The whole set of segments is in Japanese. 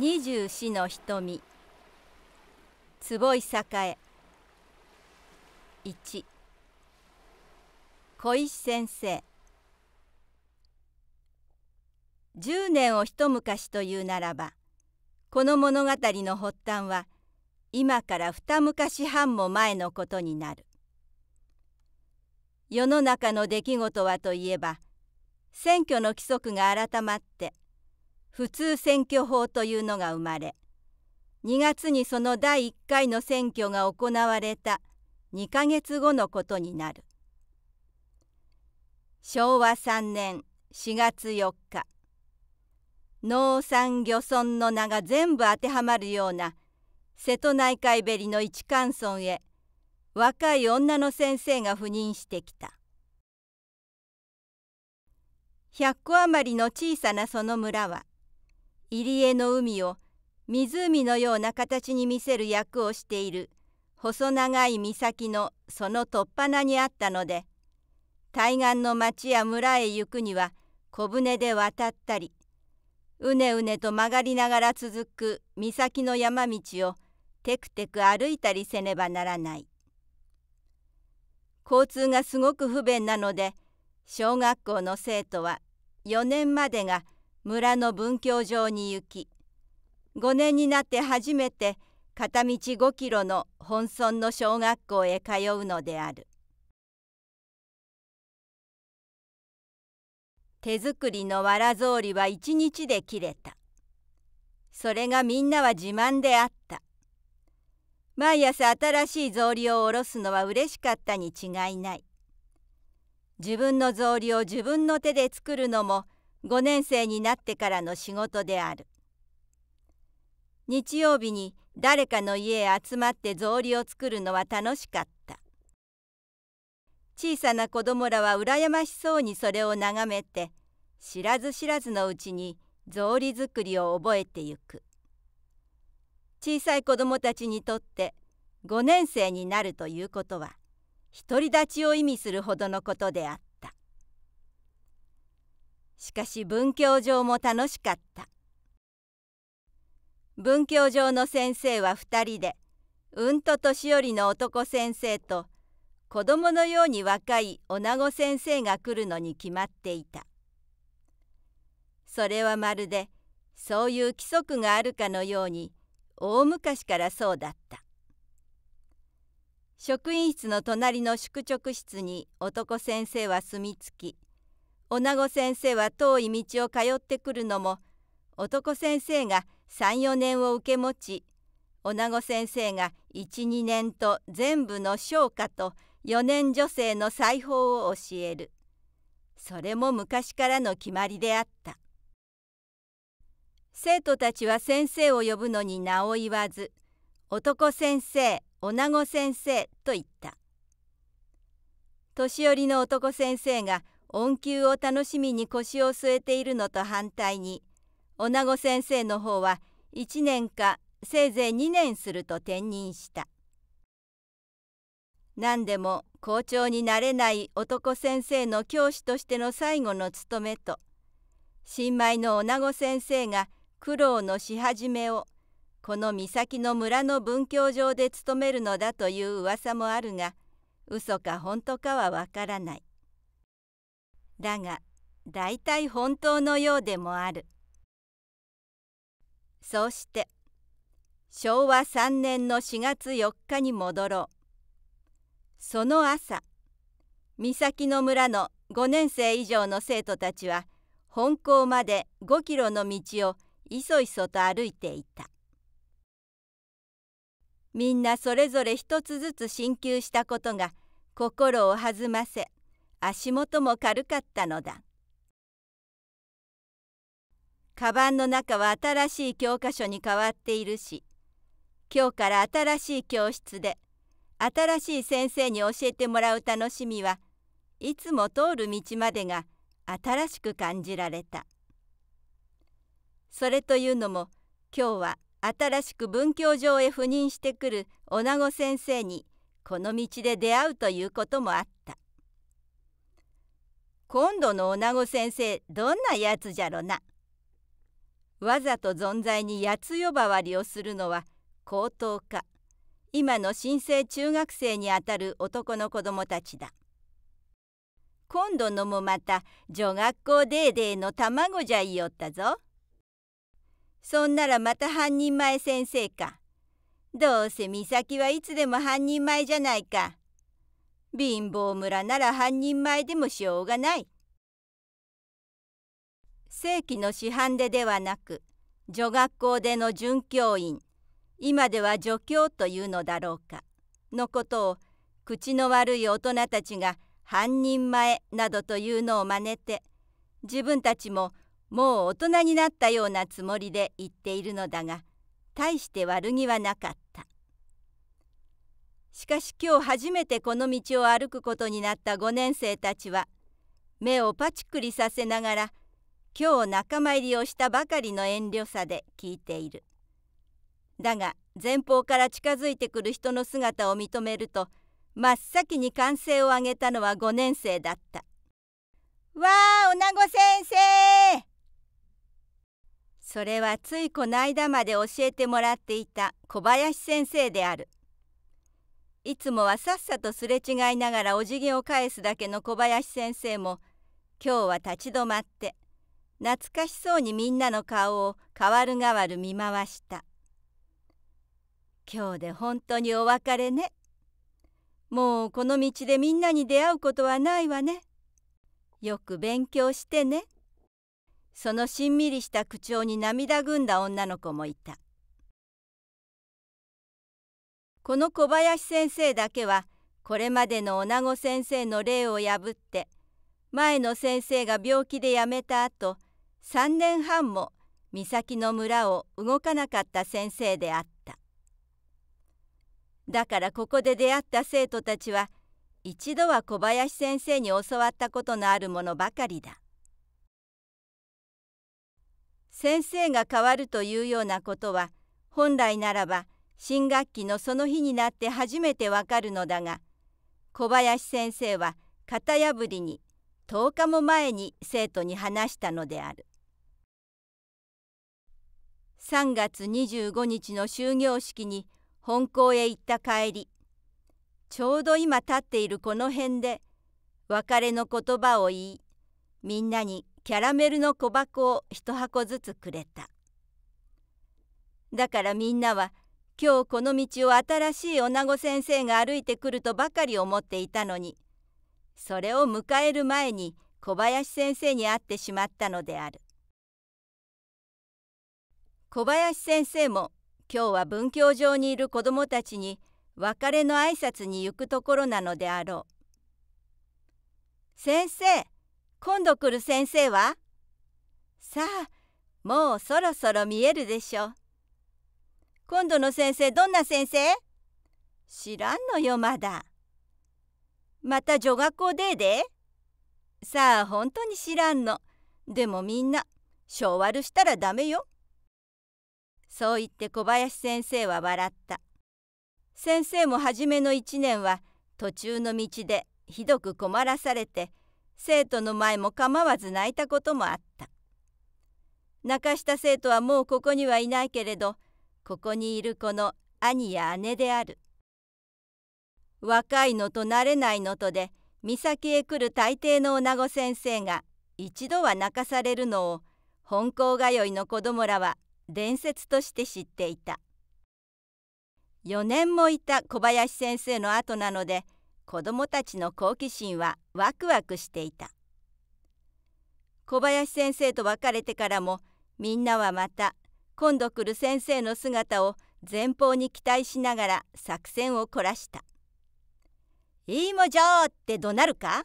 二十四の瞳坪井栄一小石先生10年を一昔というならばこの物語の発端は今から二昔半も前のことになる世の中の出来事はといえば選挙の規則が改まって普通選挙法というのが生まれ2月にその第1回の選挙が行われた2ヶ月後のことになる昭和3年4月4日農産漁村の名が全部当てはまるような瀬戸内海べりの一貫村へ若い女の先生が赴任してきた100個余りの小さなその村は入江の海を湖のような形に見せる役をしている細長い岬のその突端にあったので対岸の町や村へ行くには小舟で渡ったりうねうねと曲がりながら続く岬の山道をテクテク歩いたりせねばならない交通がすごく不便なので小学校の生徒は4年までが村の文教場に行き5年になって初めて片道5キロの本村の小学校へ通うのである手作りのわら草履は一日で切れたそれがみんなは自慢であった毎朝新しい草履をおろすのは嬉しかったに違いない自分の草履を自分の手で作るのも5年生になってからの仕事である日曜日に誰かの家へ集まって草履を作るのは楽しかった小さな子供らは羨ましそうにそれを眺めて知らず知らずのうちに草履作りを覚えてゆく小さい子供たちにとって5年生になるということは独り立ちを意味するほどのことであったしかし文教場も楽しかった文教場の先生は2人でうんと年寄りの男先生と子供のように若い女子先生が来るのに決まっていたそれはまるでそういう規則があるかのように大昔からそうだった職員室の隣の宿直室に男先生は住み着き女子先生は遠い道を通ってくるのも男先生が34年を受け持ち女子先生が12年と全部の商家と4年女性の裁縫を教えるそれも昔からの決まりであった生徒たちは先生を呼ぶのに名を言わず男先生女子先生と言った年寄りの男先生が恩給を楽しみに腰を据えているのと反対に女子先生の方は1年かせいぜい2年すると転任した何でも校長になれない男先生の教師としての最後の務めと新米の女子先生が苦労のし始めをこの岬の村の文教場で勤めるのだという噂もあるが嘘か本当かはわからない。だが大体本当のようでもあるそうして昭和3年の4月4日に戻ろうその朝三崎の村の5年生以上の生徒たちは本校まで5キロの道をいそいそと歩いていたみんなそれぞれ一つずつ進級したことが心を弾ませ足元も軽かったのだカバンの中は新しい教科書に変わっているし今日から新しい教室で新しい先生に教えてもらう楽しみはいつも通る道までが新しく感じられたそれというのも今日は新しく文教場へ赴任してくる女子先生にこの道で出会うということもあった今度の女子先生どんなやつじゃろな。わざと存在にやつ呼ばわりをするのは高等か今の新生中学生にあたる男の子供たちだ。今度のもまた女学校デーデーの卵じゃいよったぞ。そんならまた半人前先生か。どうせ美咲はいつでも半人前じゃないか。貧乏村なら半人前でもしょうがない。正規の師範でではなく女学校での准教員今では助教というのだろうかのことを口の悪い大人たちが半人前などというのを真似て自分たちももう大人になったようなつもりで言っているのだが大して悪気はなかった。しかし今日初めてこの道を歩くことになった5年生たちは目をパチクリさせながら今日仲間入りをしたばかりの遠慮さで聞いている。だが前方から近づいてくる人の姿を認めると真っ先に歓声を上げたのは5年生だった。わあ女子先生それはついこの間まで教えてもらっていた小林先生である。いつもはさっさとすれ違いながらお辞儀を返すだけの小林先生も今日は立ち止まって懐かしそうにみんなの顔を変わる変わる見回した今日で本当にお別れねもうこの道でみんなに出会うことはないわねよく勉強してねそのしんみりした口調に涙ぐんだ女の子もいたこの小林先生だけはこれまでの女子先生の例を破って前の先生が病気で辞めた後3年半も三崎の村を動かなかった先生であっただからここで出会った生徒たちは一度は小林先生に教わったことのあるものばかりだ先生が変わるというようなことは本来ならば新学期のその日になって初めてわかるのだが小林先生は型破りに10日も前に生徒に話したのである3月25日の終業式に本校へ行った帰りちょうど今立っているこの辺で別れの言葉を言いみんなにキャラメルの小箱を一箱ずつくれただからみんなは「今日この道を新しい女子先生が歩いてくるとばかり思っていたのにそれを迎える前に小林先生に会ってしまったのである小林先生も今日は文教場にいる子どもたちに別れの挨拶に行くところなのであろう。先生今度来る先生はさあもうそろそろ見えるでしょう。今度の先生どんな先生知らんのよまだ。また女学校ででさあ本当に知らんの。でもみんな性悪したらダメよ。そう言って小林先生は笑った。先生も初めの一年は途中の道でひどく困らされて生徒の前も構わず泣いたこともあった。泣かした生徒はもうここにはいないけれどここにいる子の兄や姉である若いのと慣れないのとで岬へ来る大抵の女子先生が一度は泣かされるのを本校通いの子供らは伝説として知っていた4年もいた小林先生の後なので子供たちの好奇心はワクワクしていた小林先生と別れてからもみんなはまた今度来る先生の姿を前方に期待しながら作戦を凝らした「いいもじょー!」って怒鳴るか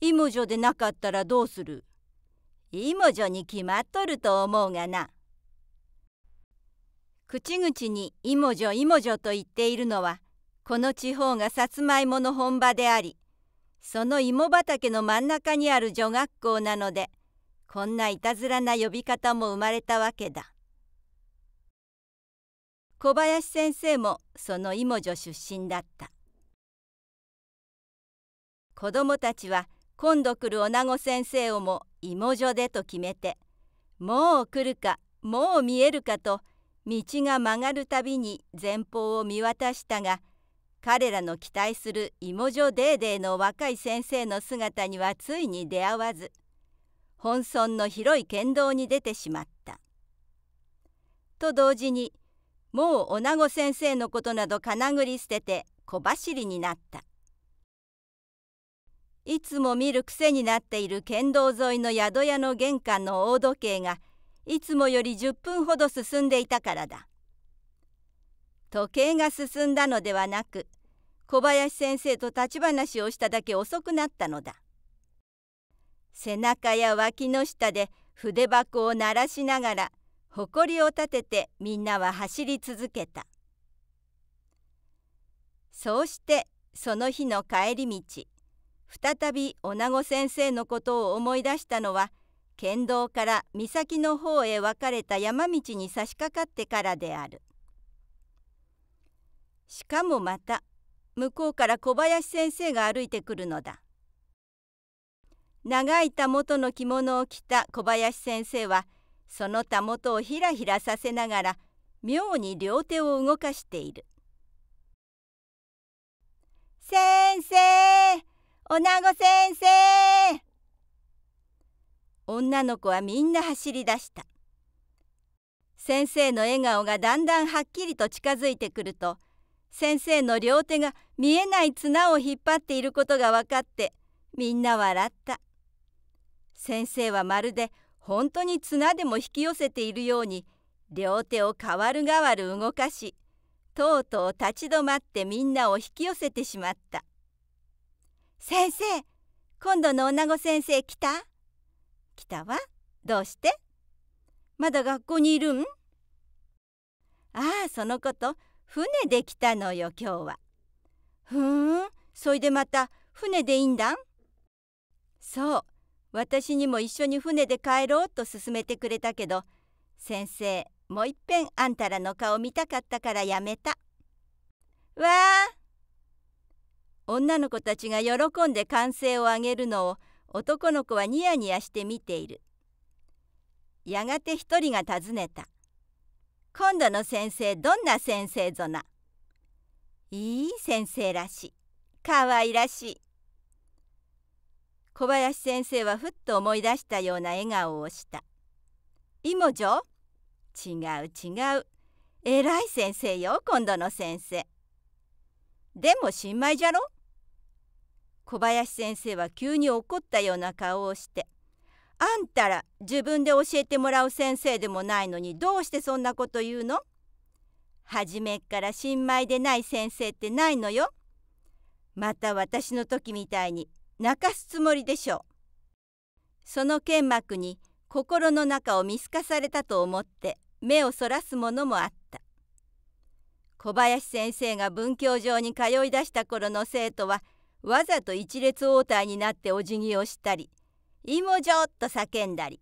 いもじょでなかったらどうするいもじょに決まっとると思うがな。口々にいもじょいもじょと言っているのはこの地方がさつまいもの本場でありその芋畑の真ん中にある女学校なのでこんないたずらな呼び方も生まれたわけだ小林先生もそのイモ女出身だった子供たちは今度来る女子先生をもイモ女でと決めてもう来るかもう見えるかと道が曲がるたびに前方を見渡したが彼らの期待するイモ女デーデーの若い先生の姿にはついに出会わず。本村の広い県道に出てしまった。と同時にもう女子先生のことなどかなぐり捨てて小走りになった。いつも見る癖になっている県道沿いの宿屋の玄関の大時計がいつもより10分ほど進んでいたからだ。時計が進んだのではなく小林先生と立ち話をしただけ遅くなったのだ。背中や脇の下で筆箱を鳴らしながら誇りを立ててみんなは走り続けたそうしてその日の帰り道再び女子先生のことを思い出したのは県道から岬の方へ分かれた山道に差し掛かってからであるしかもまた向こうから小林先生が歩いてくるのだ長いたもとの着物を着た小林先生はそのたもとをひらひらさせながら妙に両手を動かしている。先生おなご先生女の子はみんな走り出した。先生の笑顔がだんだんはっきりと近づいてくると先生の両手が見えない綱を引っ張っていることが分かってみんな笑った。先生はまるで本当に綱でも引き寄せているように両手を代わる代わる動かしとうとう立ち止まってみんなを引き寄せてしまった「先生今度の女子先生来た?」「来たわどうして?」「まだ学校にいるん?」「ああそのこと船で来たのよ今日は」「ふーんそいでまた船でいいんだん?」「そう私にも一緒に船で帰ろうと勧めてくれたけど先生もういっぺんあんたらの顔見たかったからやめた。わあ女の子たちが喜んで歓声を上げるのを男の子はニヤニヤして見ている。やがて一人が訪ねた。今度の先生どんな先生ぞな。いい先生らしい。かわいらしい。小林先生はふっと思い出したような笑顔をした「イモジョ違う違う偉い先生よ今度の先生」でも新米じゃろ小林先生は急に怒ったような顔をして「あんたら自分で教えてもらう先生でもないのにどうしてそんなこと言うの初めっから新米でない先生ってないのよ。また私の時みたいに泣かすつもりでしょう。その剣幕に心の中を見透かされたと思って目をそらすものもあった。小林先生が文教場に通い出した頃の生徒はわざと一列応対になってお辞儀をしたり「いもじょ」っと叫んだり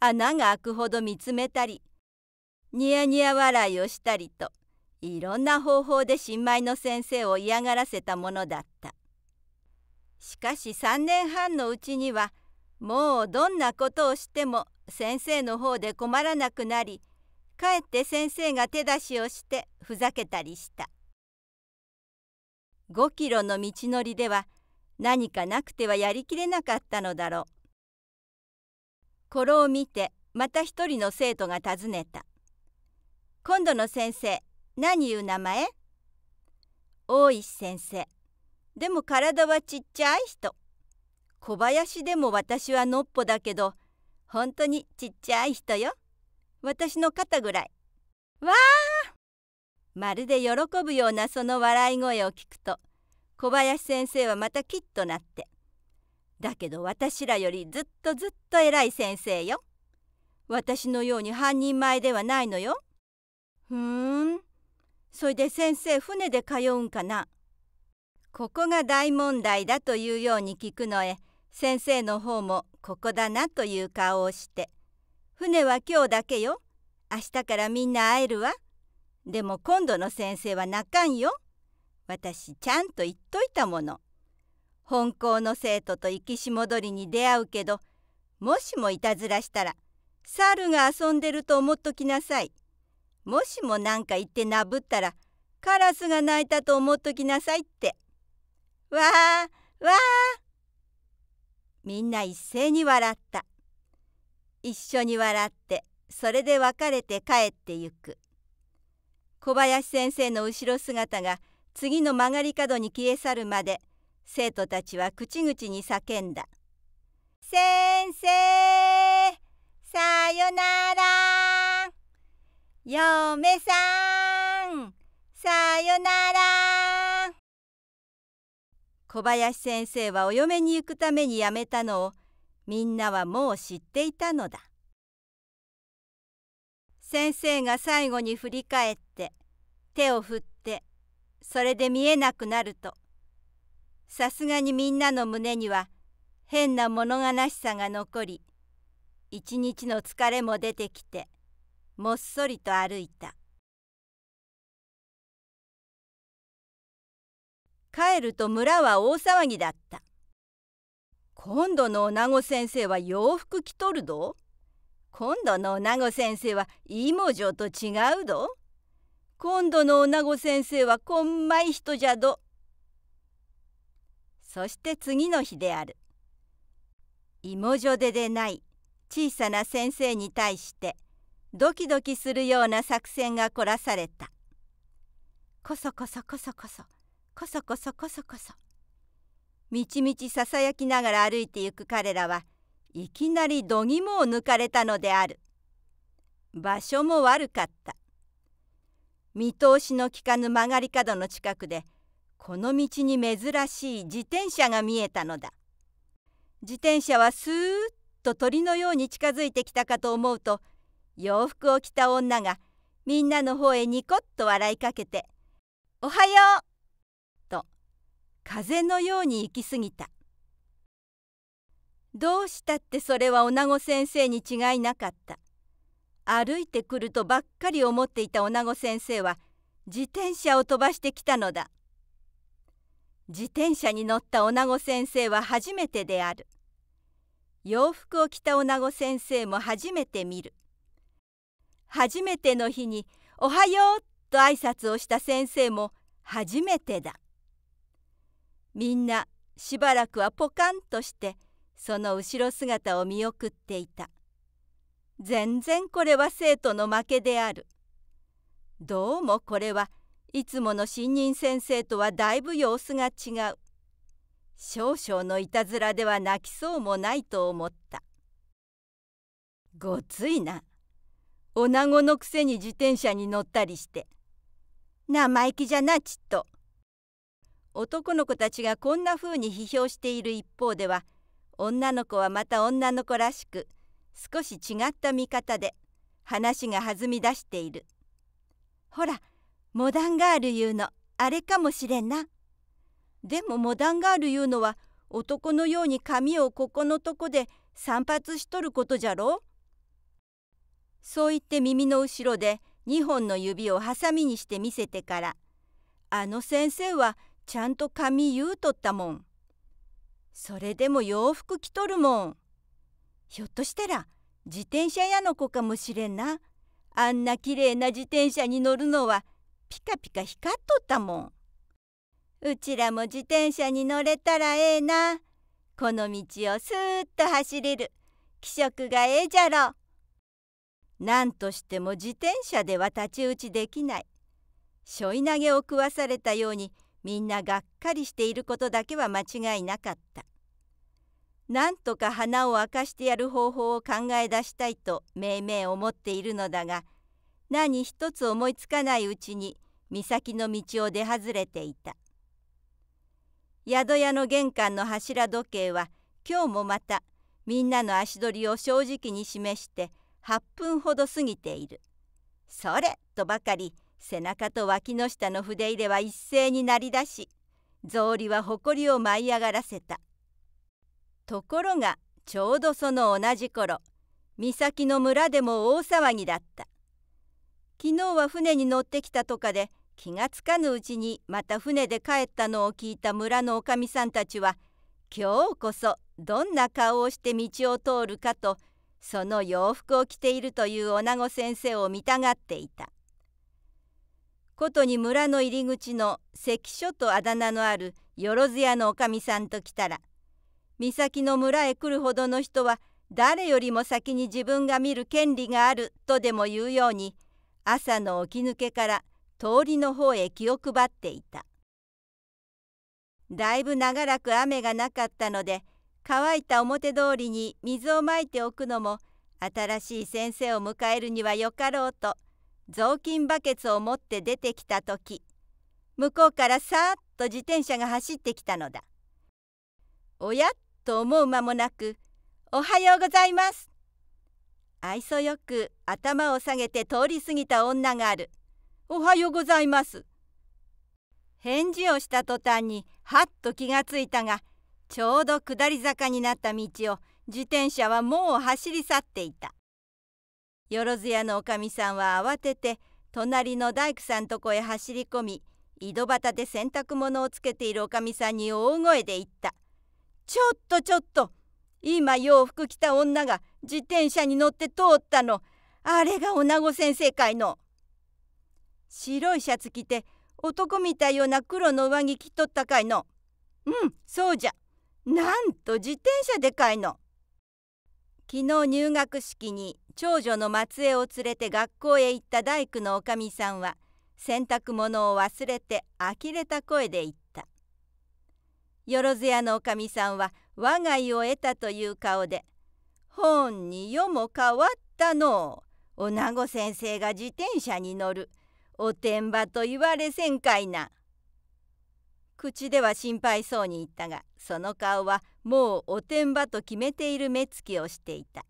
穴が開くほど見つめたりニヤニヤ笑いをしたりといろんな方法で新米の先生を嫌がらせたものだった。しかし3年半のうちにはもうどんなことをしても先生の方で困らなくなりかえって先生が手出しをしてふざけたりした5キロの道のりでは何かなくてはやりきれなかったのだろうこれを見てまた一人の生徒が訪ねた「今度の先生何いう名前?」「大石先生」でも体はちっちゃい人小林でも私はのっぽだけど本当にちっちゃい人よ私の肩ぐらいわあまるで喜ぶようなその笑い声を聞くと小林先生はまたきっとなってだけど私らよりずっとずっと偉い先生よ私のように半人前ではないのよふーんそれで先生船で通うんかなここが大問題だというように聞くのへ先生の方もここだなという顔をして「船は今日だけよ明日からみんな会えるわ」でも今度の先生は泣かんよ私ちゃんと言っといたもの本校の生徒と行きし戻りに出会うけどもしもいたずらしたら猿が遊んでると思っときなさいもしも何か言ってなぶったらカラスが鳴いたと思っときなさいって。わあわあみんな一斉に笑った一緒に笑ってそれで別れて帰ってゆく小林先生の後ろ姿が次の曲がり角に消え去るまで生徒たちは口々に叫んだ「先生さよなら嫁さんさよなら」小林先生はお嫁に行くために辞めたのをみんなはもう知っていたのだ先生が最後に振り返って手を振ってそれで見えなくなるとさすがにみんなの胸には変な物悲しさが残り一日の疲れも出てきてもっそりと歩いた。帰ると村は大騒ぎだった今度のなご先生は洋服着とるど今度のなご先生は芋女と違うど今度のなご先生はこんまい人じゃどそして次の日である芋女ででない小さな先生に対してドキドキするような作戦が凝らされたこそこそこそこそ。こそこそこそこそみちみちささやきながら歩いてゆく彼らはいきなり度肝を抜かれたのである場所も悪かった見通しのきかぬ曲がり角の近くでこの道に珍しい自転車が見えたのだ自転車はスーッと鳥のように近づいてきたかと思うと洋服を着た女がみんなの方へニコッと笑いかけて「おはよう風のように行き過ぎたどうしたってそれは女子先生に違いなかった歩いてくるとばっかり思っていた女子先生は自転車を飛ばしてきたのだ自転車に乗った女子先生は初めてである洋服を着た女子先生も初めて見る初めての日に「おはよう」と挨拶をした先生も初めてだみんなしばらくはポカンとしてその後ろ姿を見送っていた全然これは生徒の負けであるどうもこれはいつもの新任先生とはだいぶ様子が違う少々のいたずらでは泣きそうもないと思ったごついな女子のくせに自転車に乗ったりして生意気じゃなちっと男の子たちがこんな風に批評している一方では女の子はまた女の子らしく少し違った見方で話が弾み出している。ほらモダンガールいうのあれかもしれんな。でもモダンガールいうのは男のように髪をここのとこで散髪しとることじゃろそう言って耳の後ろで2本の指をハサミにして見せてから「あの先生はちゃんと髪言うとったもん。それでも洋服着とるもん。ひょっとしたら自転車屋の子かもしれんな。あんなきれいな自転車に乗るのはピカピカ光っとったもん。うちらも自転車に乗れたらええな。この道をスーッと走れる。気色がええじゃろ。何としても自転車では太刀打ちできない。しょい投げを食わされたようにみんながっかりしていることだけは間違いなかった。なんとか花を明かしてやる方法を考え出したいとめいめい思っているのだが何一つ思いつかないうちに岬の道を出外れていた宿屋の玄関の柱時計は今日もまたみんなの足取りを正直に示して8分ほど過ぎている。それとばかり背中と脇の下の筆入れは一斉になりだし草履はほこりを舞い上がらせたところがちょうどその同じ頃岬の村でも大騒ぎだった昨日は船に乗ってきたとかで気がつかぬうちにまた船で帰ったのを聞いた村のおかみさんたちは今日こそどんな顔をして道を通るかとその洋服を着ているという女子先生を見たがっていた。ことに村の入り口の関所とあだ名のあるよろず屋のおかみさんと来たら岬の村へ来るほどの人は誰よりも先に自分が見る権利があるとでも言うように朝の起き抜けから通りの方へ気を配っていただいぶ長らく雨がなかったので乾いた表通りに水をまいておくのも新しい先生を迎えるにはよかろうと雑巾バケツを持って出てきた時向こうからさーっと自転車が走ってきたのだ。おやと思う間もなく「おはようございます」愛想よく頭を下げて通り過ぎた女がある「おはようございます」返事をした途端にはっと気がついたがちょうど下り坂になった道を自転車はもう走り去っていた。よろずやのおかみさんは慌てて隣の大工さんとこへ走り込み井戸端で洗濯物をつけているおかみさんに大声で言った「ちょっとちょっと今洋服着た女が自転車に乗って通ったのあれがおなご先生会の」。白いシャツ着て男みたいような黒の上着着とったかいの。うんそうじゃ。なんと自転車でかいの。昨日入学式に長女の末裔を連れて学校へ行った大工のおかみさんは洗濯物を忘れて呆れた声で言ったよろず屋のおかみさんは我が家を得たという顔で「本に世も変わったのうなご先生が自転車に乗るおてんばと言われせんかいな」口では心配そうに言ったがその顔はもうおてんばと決めている目つきをしていた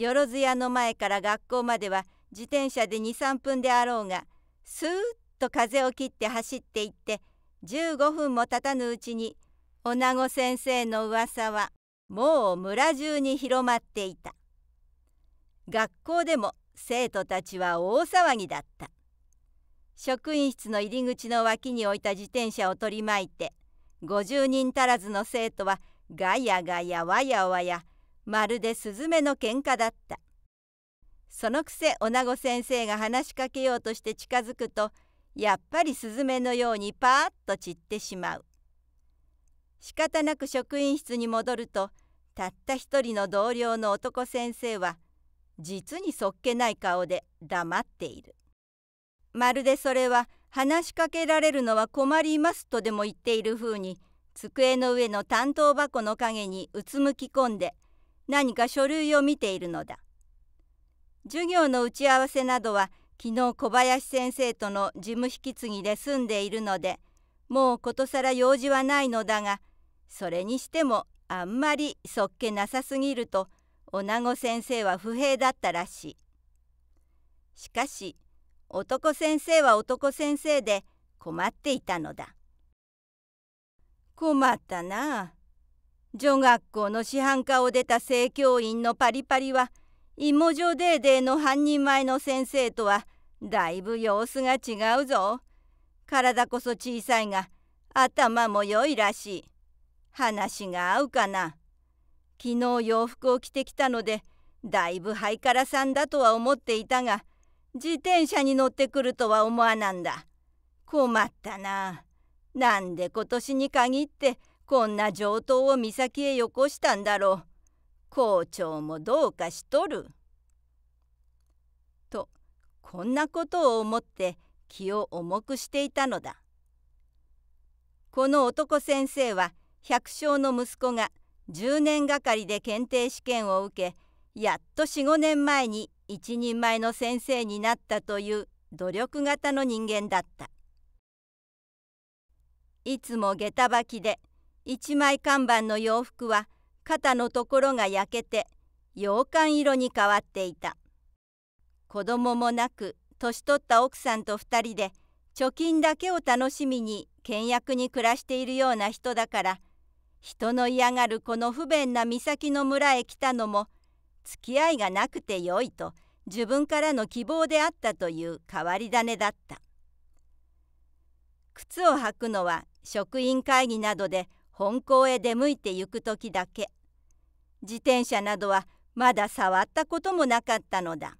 よろずの前から学校までは自転車で23分であろうがスーッと風を切って走っていって15分も経たぬうちに女子先生の噂はもう村中に広まっていた学校でも生徒たちは大騒ぎだった職員室の入り口の脇に置いた自転車を取り巻いて50人足らずの生徒はガヤガヤわやわやまるでスズメの喧嘩だったそのくせ女子先生が話しかけようとして近づくとやっぱりスズメのようにパーッと散ってしまう仕方なく職員室に戻るとたった一人の同僚の男先生は実にそっけない顔で黙っているまるでそれは話しかけられるのは困りますとでも言っているふうに机の上の担当箱の陰にうつむき込んで何か書類を見ているのだ授業の打ち合わせなどは昨日小林先生との事務引き継ぎで済んでいるのでもうことさら用事はないのだがそれにしてもあんまりそっけなさすぎると女子先生は不平だったらしい。しかし男先生は男先生で困っていたのだ。困ったなあ。女学校の師範科を出た正教員のパリパリはイモジョデーデーの半人前の先生とはだいぶ様子が違うぞ。体こそ小さいが頭も良いらしい。話が合うかな。昨日洋服を着てきたのでだいぶハイカラさんだとは思っていたが自転車に乗ってくるとは思わなんだ。困ったな。なんで今年に限ってこんな上等を岬へよこしたんだろう。校長もどうかしとる。とこんなことを思って気を重くしていたのだ。この男先生は百姓の息子が10年がかりで検定試験を受けやっと45年前に一人前の先生になったという努力型の人間だったいつも下駄履きで一枚看板の洋服は肩のところが焼けて洋館色に変わっていた子供もなく年取った奥さんと2人で貯金だけを楽しみに倹約に暮らしているような人だから人の嫌がるこの不便な岬の村へ来たのも付き合いがなくてよいと自分からの希望であったという変わり種だった靴を履くのは職員会議などで本校へ出向いて行く時だけ自転車などはまだ触ったこともなかったのだ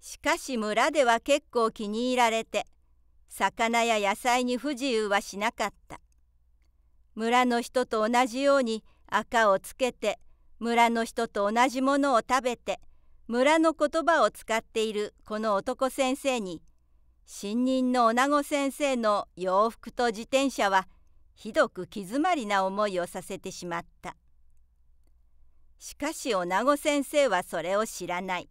しかし村では結構気に入られて魚や野菜に不自由はしなかった村の人と同じように赤をつけて村の人と同じものを食べて村の言葉を使っているこの男先生に新任の女子先生の洋服と自転車はひどく気詰まりな思いをさせてしまったしかし女子先生はそれを知らない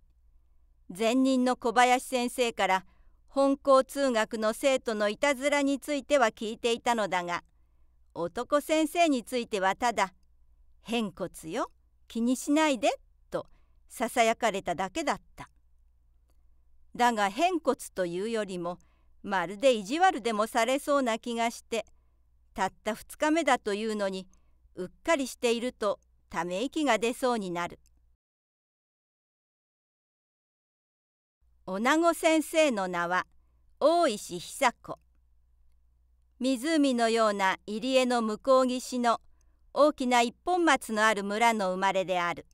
前任の小林先生から本校通学の生徒のいたずらについては聞いていたのだが男先生についてはただ「偏骨よ気にしないで」とささやかれただけだっただが偏骨というよりもまるで意地悪でもされそうな気がして「たった2日目だというのにうっかりしているとため息が出そうになる女子先生の名は大石久子湖のような入り江の向こう岸の大きな一本松のある村の生まれである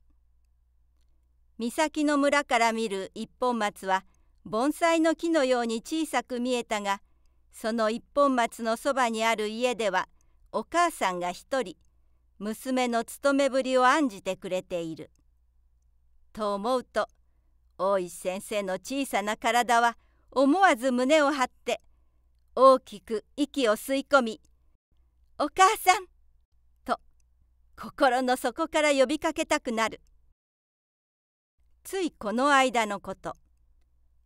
岬の村から見る一本松は盆栽の木のように小さく見えたがその一本松のそばにある家ではお母さんが一人娘の勤めぶりを案じてくれている。と思うと大石先生の小さな体は思わず胸を張って大きく息を吸い込み「お母さん!」と心の底から呼びかけたくなるついこの間のこと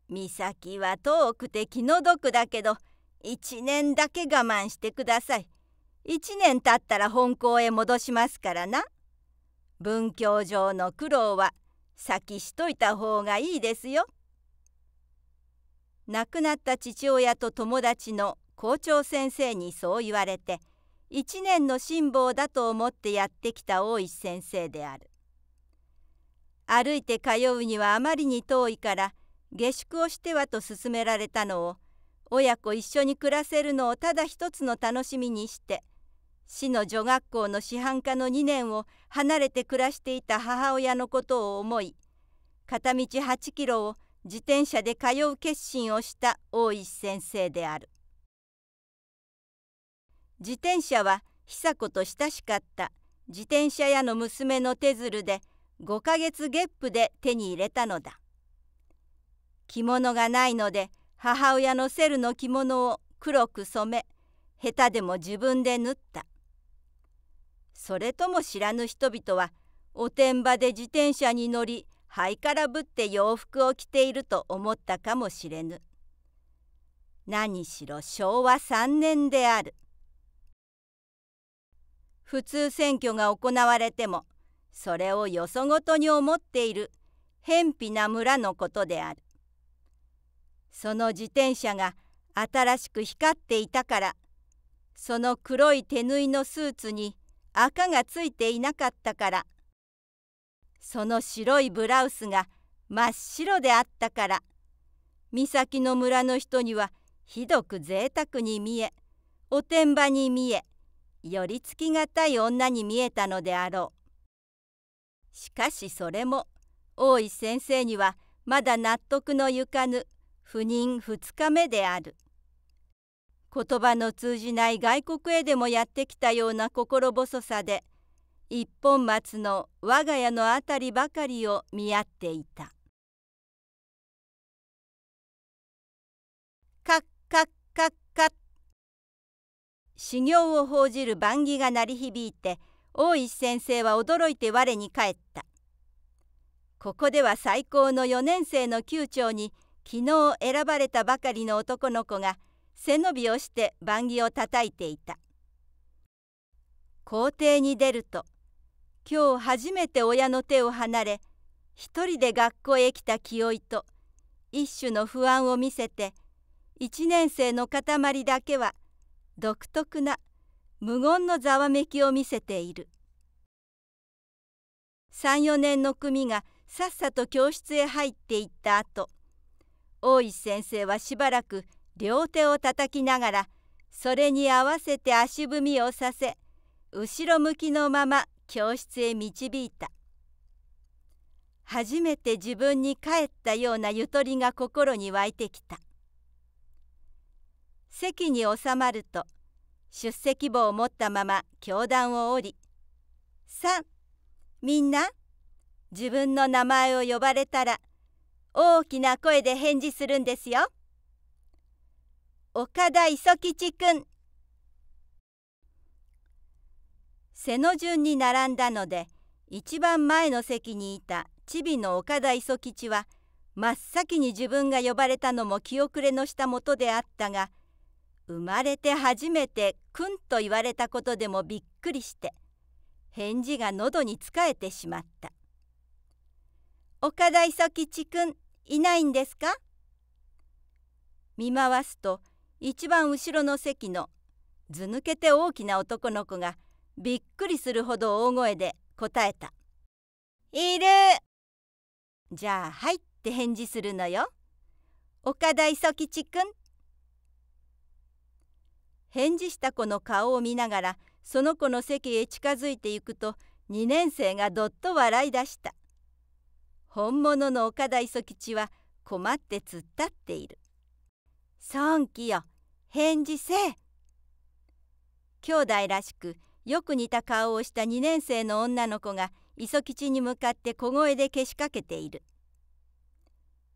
美咲は遠くて気の毒だけど1年だけ我慢してください。1年経ったら本校へ戻しますからな。文教上の苦労は先しといた方がいいですよ。亡くなった父親と友達の校長先生にそう言われて1年の辛抱だと思ってやってきた大石先生である。歩いて通うにはあまりに遠いから下宿をしてはと勧められたのを親子一緒に暮らせるのをただ一つの楽しみにして市の女学校の師範科の2年を離れて暮らしていた母親のことを思い片道8キロを自転車で通う決心をした大石先生である自転車は久子と親しかった自転車屋の娘の手鶴で5ヶ月月プで手に入れたのだ着物がないので母親のセルの着物を黒く染め下手でも自分で縫ったそれとも知らぬ人々はおてんばで自転車に乗り灰からぶって洋服を着ていると思ったかもしれぬ何しろ昭和3年である普通選挙が行われてもそれをよそごとに思っている偏僻な村のことであるその自転車が新しく光っていたからその黒い手縫いのスーツに赤がついていなかったからその白いブラウスが真っ白であったから三崎の村の人にはひどく贅沢に見えおてんばに見え寄りつきがたい女に見えたのであろうしかしそれも大井先生にはまだ納得のゆかぬ不妊2日目である言葉の通じない外国へでもやってきたような心細さで一本松の我が家の辺りばかりを見合っていたカッカッカッカッ修行を報じる番木が鳴り響いて大石先生は驚いて我に返ったここでは最高の4年生の宮長に昨日選ばれたばかりの男の子が背伸びをして番木を叩いていた校庭に出ると今日初めて親の手を離れ一人で学校へ来た清居と一種の不安を見せて一年生の塊だけは独特な無言のざわめきを見せている34年の組がさっさと教室へ入っていった後大石先生はしばらく両手を叩きながらそれに合わせて足踏みをさせ後ろ向きのまま教室へ導いた初めて自分に帰ったようなゆとりが心に湧いてきた席に収まると出席簿を持ったまま教壇を降り「3みんな自分の名前を呼ばれたら大きな声で返事するんですよ。岡田磯吉くん背の順に並んだので一番前の席にいたチビの岡田磯吉は真っ先に自分が呼ばれたのも気遅れのしたもとであったが生まれて初めて「くん」と言われたことでもびっくりして返事が喉につかえてしまった岡田磯吉くんいないんですか見回すと一番後ろの席の図抜けて大きな男の子がびっくりするほど大声で答えた。いるじゃあ「はい」って返事するのよ。岡田磯吉くん。返事した子の顔を見ながらその子の席へ近づいていくと2年生がどっと笑い出した。本物の岡田磯吉は困って突っ立っている。孫気よ、返事せえ。兄弟らしくよく似た顔をした2年生の女の子が磯吉に向かって小声でけしかけている。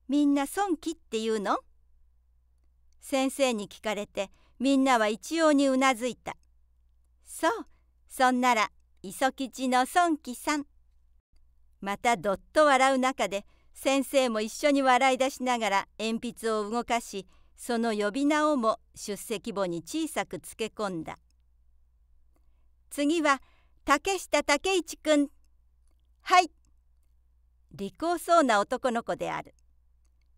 みんな孫気って言うの先生に聞かれてみんなは一様にうなずいた。そう、そんなら磯吉の孫気さん。またどっと笑う中で先生も一緒に笑い出しながら鉛筆を動かしその呼び名をも出席簿に小さくつけ込んだ次は竹下武一くんはい利口そうな男の子である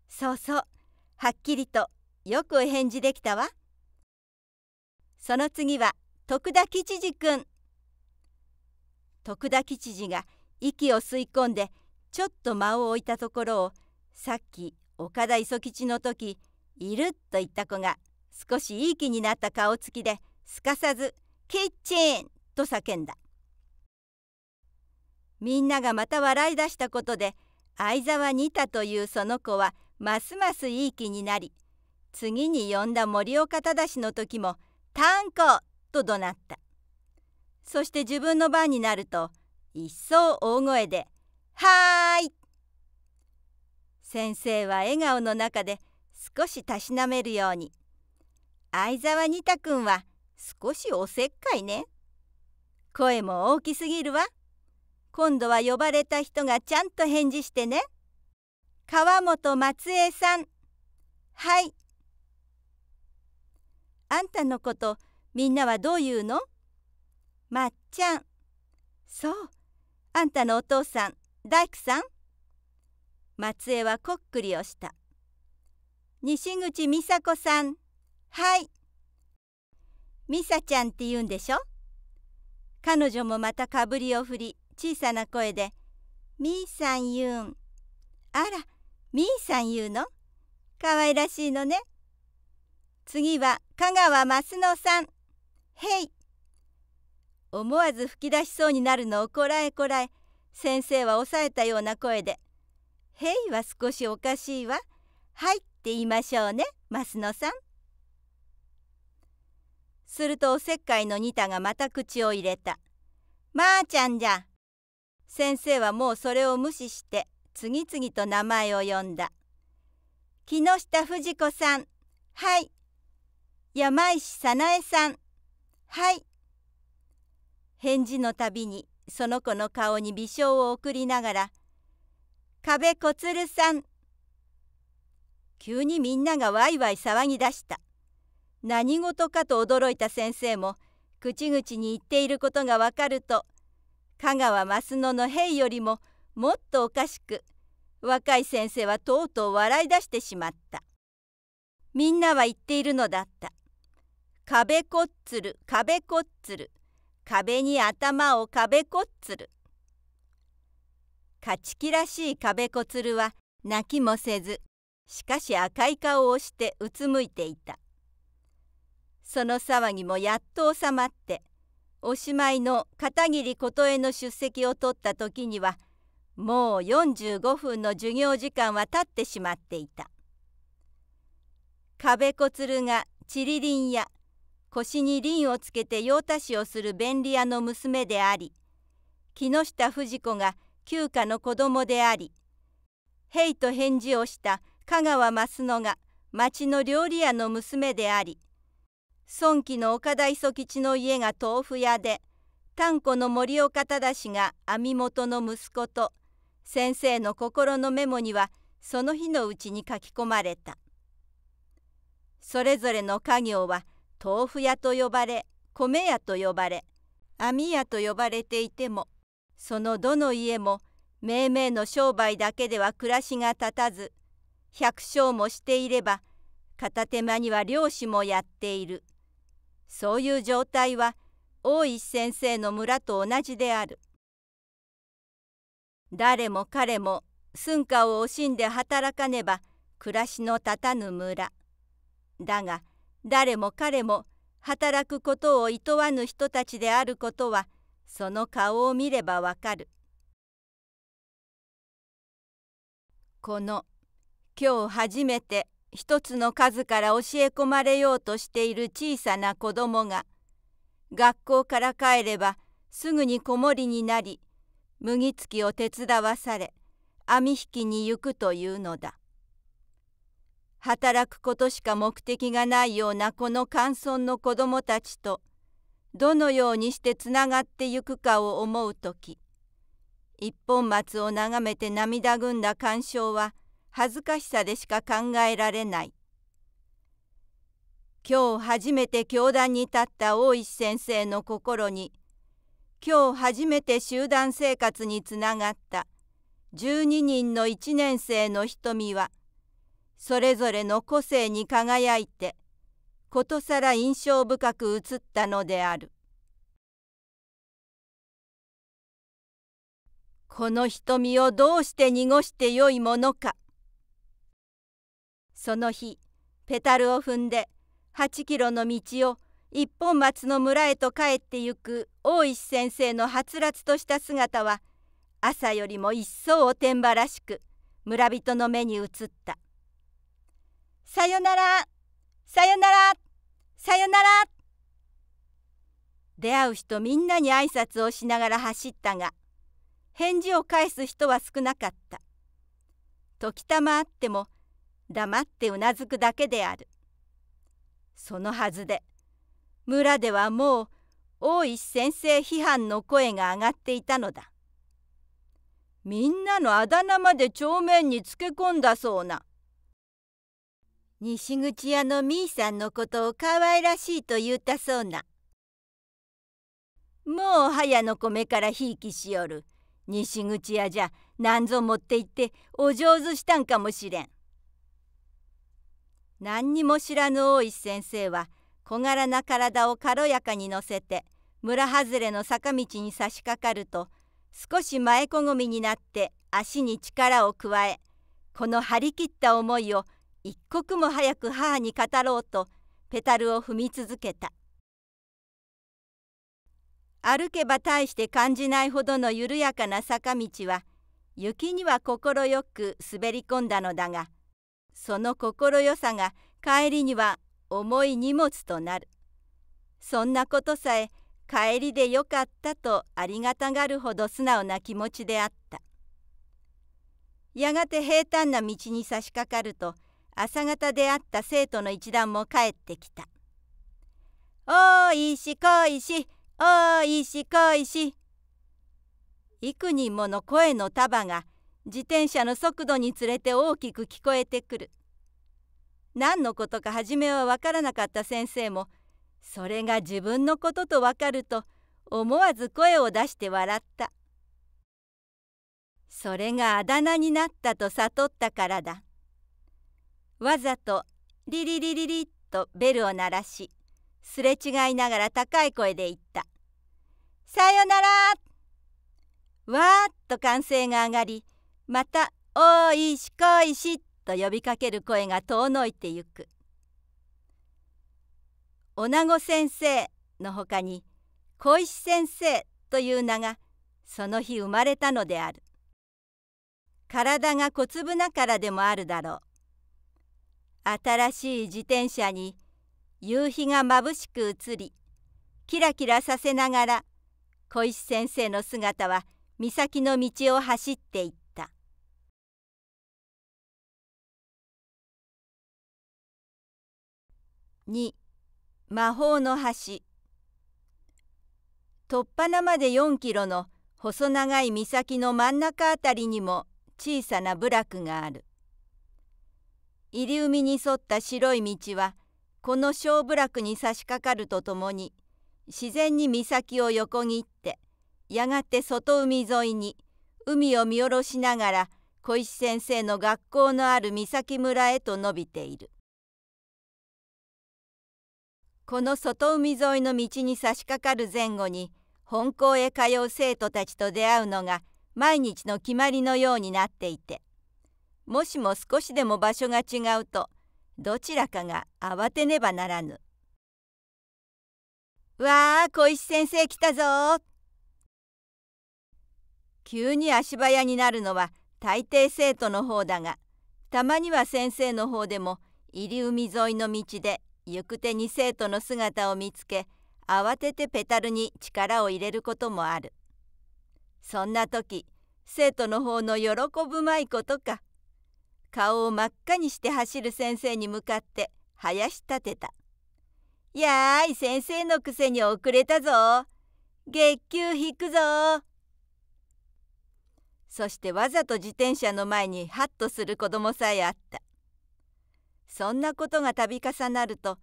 そうそうはっきりとよくお返事できたわその次は徳田吉次くん徳田吉次が「息を吸い込んでちょっと間を置いたところをさっき岡田磯吉の時いると言った子が少しいい気になった顔つきですかさず「キッチン!」と叫んだみんながまた笑い出したことで相沢にたというその子はますますいい気になり次に呼んだ森岡忠の時も「たんこ!」と怒鳴ったそして自分の番になると「一層大声で「はーい!」先生は笑顔の中で少したしなめるように「相沢仁太くんは少しおせっかいね」声も大きすぎるわ今度は呼ばれた人がちゃんと返事してね川本松江さんはいあんたのことみんなはどう言うのまっちゃんそうあんたのお父さん大工さん松江はこっくりをした西口美佐子さんはい美佐ちゃんって言うんでしょ彼女もまたかぶりを振り小さな声で「みーさん言うん」あらみーさん言うのかわいらしいのね次は香川増野さんへい思わず吹き出しそうになるのをこらえこらえ先生は抑えたような声で「へいは少しおかしいわ。はい」って言いましょうね増野さん。するとおせっかいの仁田がまた口を入れた。まー、あ、ちゃんじゃ。先生はもうそれを無視して次々と名前を呼んだ。木下富士子さん。はい。山石早苗さん。はい。返事のたびにその子の顔に微笑を送りながら「壁こつるさん」急にみんながワイワイ騒ぎ出した何事かと驚いた先生も口々に言っていることがわかると香川益野の兵よりももっとおかしく若い先生はとうとう笑い出してしまったみんなは言っているのだった「壁こっつる壁こっつる」壁に頭を壁こっつる。勝ち気らしい壁こつるは泣きもせず、しかし赤い顔をしてうつむいていた。その騒ぎもやっと収まって、おしまいの片桐琴恵の出席を取った時には、もう45分の授業時間は経ってしまっていた。壁こつるがちりりんや腰に輪をつけて用足しをする便利屋の娘であり木下富士子が旧家の子供でありへいと返事をした香川益野が町の料理屋の娘であり孫貴の岡田磯吉の家が豆腐屋で丹子の森岡忠が網元の息子と先生の心のメモにはその日のうちに書き込まれたそれぞれの家業は豆腐屋と呼ばれ米屋と呼ばれ網屋と呼ばれていてもそのどの家も命名の商売だけでは暮らしが立たず百姓もしていれば片手間には漁師もやっているそういう状態は大石先生の村と同じである誰も彼も寸家を惜しんで働かねば暮らしの立たぬ村だが誰も彼も働くことをいとわぬ人たちであることはその顔を見ればわかる。この今日初めて一つの数から教え込まれようとしている小さな子供が学校から帰ればすぐに子守になり麦つきを手伝わされ網引きに行くというのだ。働くことしか目的がないようなこの乾村の子どもたちとどのようにしてつながってゆくかを思う時一本松を眺めて涙ぐんだ感傷は恥ずかしさでしか考えられない今日初めて教壇に立った大石先生の心に今日初めて集団生活につながった12人の1年生の瞳はそれぞれの個性に輝いてことさら印象深く映ったのであるこの瞳をどうして濁してよいものかその日ペタルを踏んで8キロの道を一本松の村へと帰ってゆく大石先生のはつらつとした姿は朝よりも一層おてんばらしく村人の目に映った。さよならさよならさよなら出会う人みんなに挨拶をしながら走ったが返事を返す人は少なかった時たまあっても黙ってうなずくだけであるそのはずで村ではもう大石先生批判の声が上がっていたのだみんなのあだ名まで帳面につけ込んだそうな西口屋のみーさんのことをかわいらしいと言ったそうな。もう早の米からひいきしよる。西口屋じゃ何ぞ持って行ってお上手したんかもしれん。何にも知らぬ大石先生は小柄な体を軽やかに乗せて村外れの坂道に差し掛かると少し前こごみになって足に力を加えこの張り切った思いを一刻も早く母に語ろうとペタルを踏み続けた歩けば大して感じないほどの緩やかな坂道は雪には快く滑り込んだのだがその快さが帰りには重い荷物となるそんなことさえ帰りでよかったとありがたがるほど素直な気持ちであったやがて平坦な道に差し掛かると朝方出会った生徒の一団も帰ってきた「おいしこいしおいしこいし」幾人もの声の束が自転車の速度につれて大きく聞こえてくる何のことか初めは分からなかった先生もそれが自分のことと分かると思わず声を出して笑ったそれがあだ名になったと悟ったからだわざとリリリリリッとベルを鳴らしすれ違いながら高い声で言った「さよなら!」わーっと歓声が上がりまた「おいしこいし」と呼びかける声が遠のいてゆく「おなご先生」のほかに「小石先生」という名がその日生まれたのである体が小粒なからでもあるだろう新しい自転車に夕日がまぶしく映りキラキラさせながら小石先生の姿は岬の道を走っていった。2魔法の橋突っ放まで4キロの細長い岬の真ん中あたりにも小さな部落がある入り海に沿った白い道はこの小部落に差し掛かるとともに自然に岬を横切ってやがて外海沿いに海を見下ろしながら小石先生の学校のある岬村へと伸びているこの外海沿いの道に差し掛かる前後に本校へ通う生徒たちと出会うのが毎日の決まりのようになっていてもしも少しでも場所が違うとどちらかが慌てねばならぬ。わあ小石先生来たぞ急に足早になるのは大抵生徒の方だがたまには先生の方でも入り海沿いの道で行く手に生徒の姿を見つけ慌ててペタルに力を入れることもあるそんな時生徒の方の喜ぶまいことか顔を真っ赤にして走る先生に向かってやし立てた。やーい先生のくせに遅れたぞ月給引くぞそしてわざと自転車の前にハッとする子供さえあったそんなことが度重なると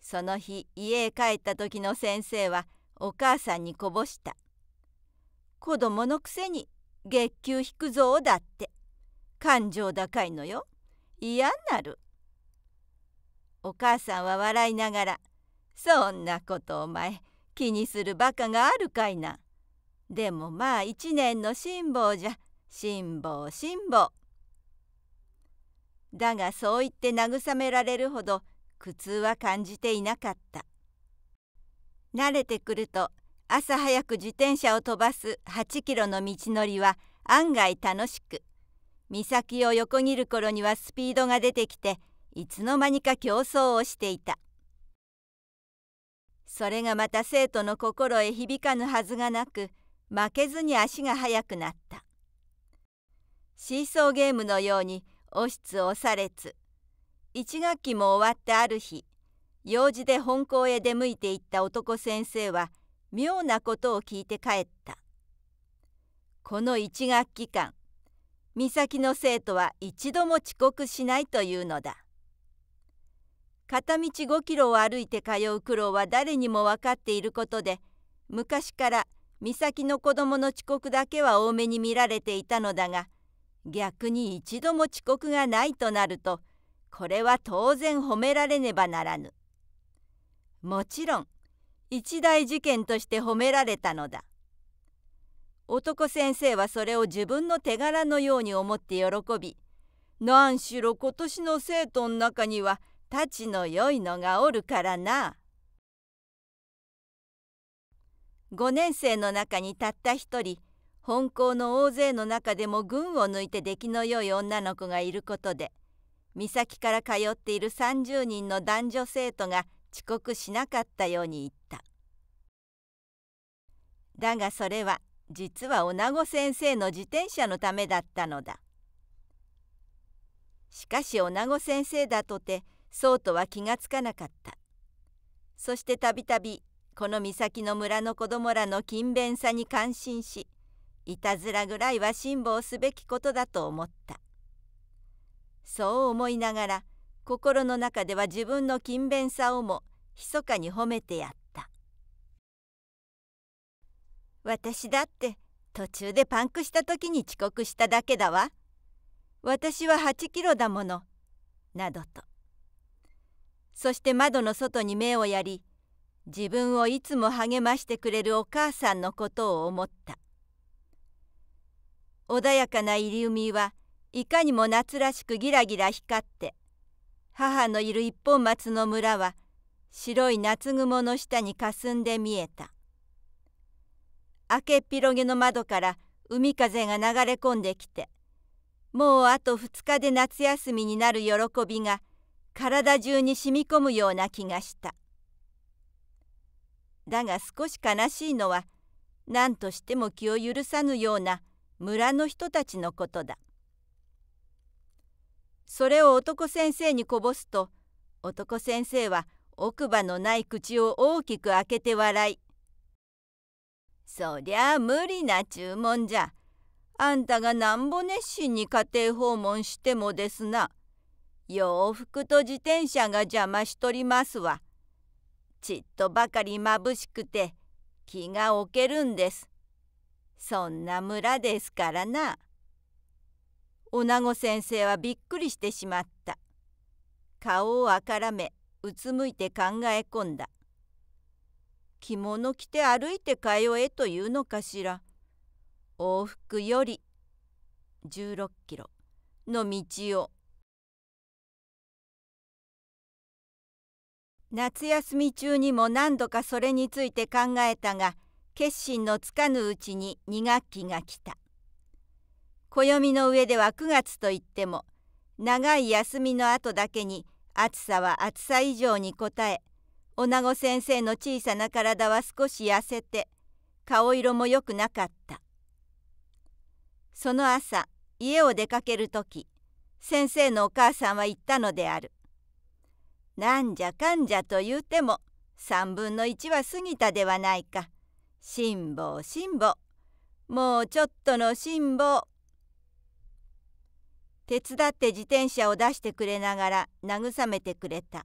その日家へ帰った時の先生はお母さんにこぼした「子供のくせに月給引くぞ」だって感情高いのよ嫌なるお母さんは笑いながら「そんなことお前気にするバカがあるかいな」でもまあ一年の辛抱じゃ辛抱辛抱だがそう言って慰められるほど苦痛は感じていなかった慣れてくると朝早く自転車を飛ばす8キロの道のりは案外楽しく岬を横切る頃にはスピードが出てきていつの間にか競争をしていたそれがまた生徒の心へ響かぬはずがなく負けずに足が速くなったシーソーゲームのように押しつ押されつ1学期も終わってある日用事で本校へ出向いていった男先生は妙なことを聞いて帰ったこの1学期間美咲の生徒は一度も遅刻しないというのだ片道5キロを歩いて通う苦労は誰にも分かっていることで昔から美咲の子供の遅刻だけは多めに見られていたのだが逆に一度も遅刻がないとなるとこれは当然褒められねばならぬもちろん一大事件として褒められたのだ男先生はそれを自分の手柄のように思って喜び何しろ今年の生徒の中にはたちの良いのがおるからな。5年生の中にたった一人本校の大勢の中でも群を抜いて出来の良い女の子がいることで岬から通っている30人の男女生徒が遅刻しなかったように言っただがそれは実は女子先生の自転車のためだったのだ。しかし女子先生だとてそうとは気がつかなかった。そしてたびたびこの岬の村の子供らの勤勉さに感心しいたずらぐらいは辛抱すべきことだと思った。そう思いながら心の中では自分の勤勉さをも密かに褒めてやった。私だって途中でパンクした時に遅刻しただけだわ。私は8キロだもの。などと。そして窓の外に目をやり、自分をいつも励ましてくれるお母さんのことを思った。穏やかな入り海はいかにも夏らしくギラギラ光って母のいる一本松の村は白い夏雲の下にかすんで見えた明けっ広げの窓から海風が流れ込んできてもうあと2日で夏休みになる喜びが体中に染み込むような気がしただが少し悲しいのは何としても気を許さぬような村の人たちのことだそれを男先生にこぼすと男先生は奥歯のない口を大きく開けて笑いそりゃ無理な注文じゃ。あんたがなんぼ熱心に家庭訪問してもですな。洋服と自転車が邪魔しとりますわ。ちっとばかりまぶしくて気が置けるんです。そんな村ですからな。女子先生はびっくりしてしまった。顔をあからめうつむいて考え込んだ。着物着て歩いて通えというのかしら。往復より16キロの道を。夏休み中にも何度かそれについて考えたが決心のつかぬうちに2学期が来た暦の上では9月といっても長い休みの後だけに暑さは暑さ以上に応え女子先生の小さな体は少し痩せて顔色も良くなかったその朝家を出かける時先生のお母さんは言ったのである「なんじゃかんじゃと言うても3分の1は過ぎたではないか辛抱辛抱もうちょっとの辛抱」手伝って自転車を出してくれながら慰めてくれた。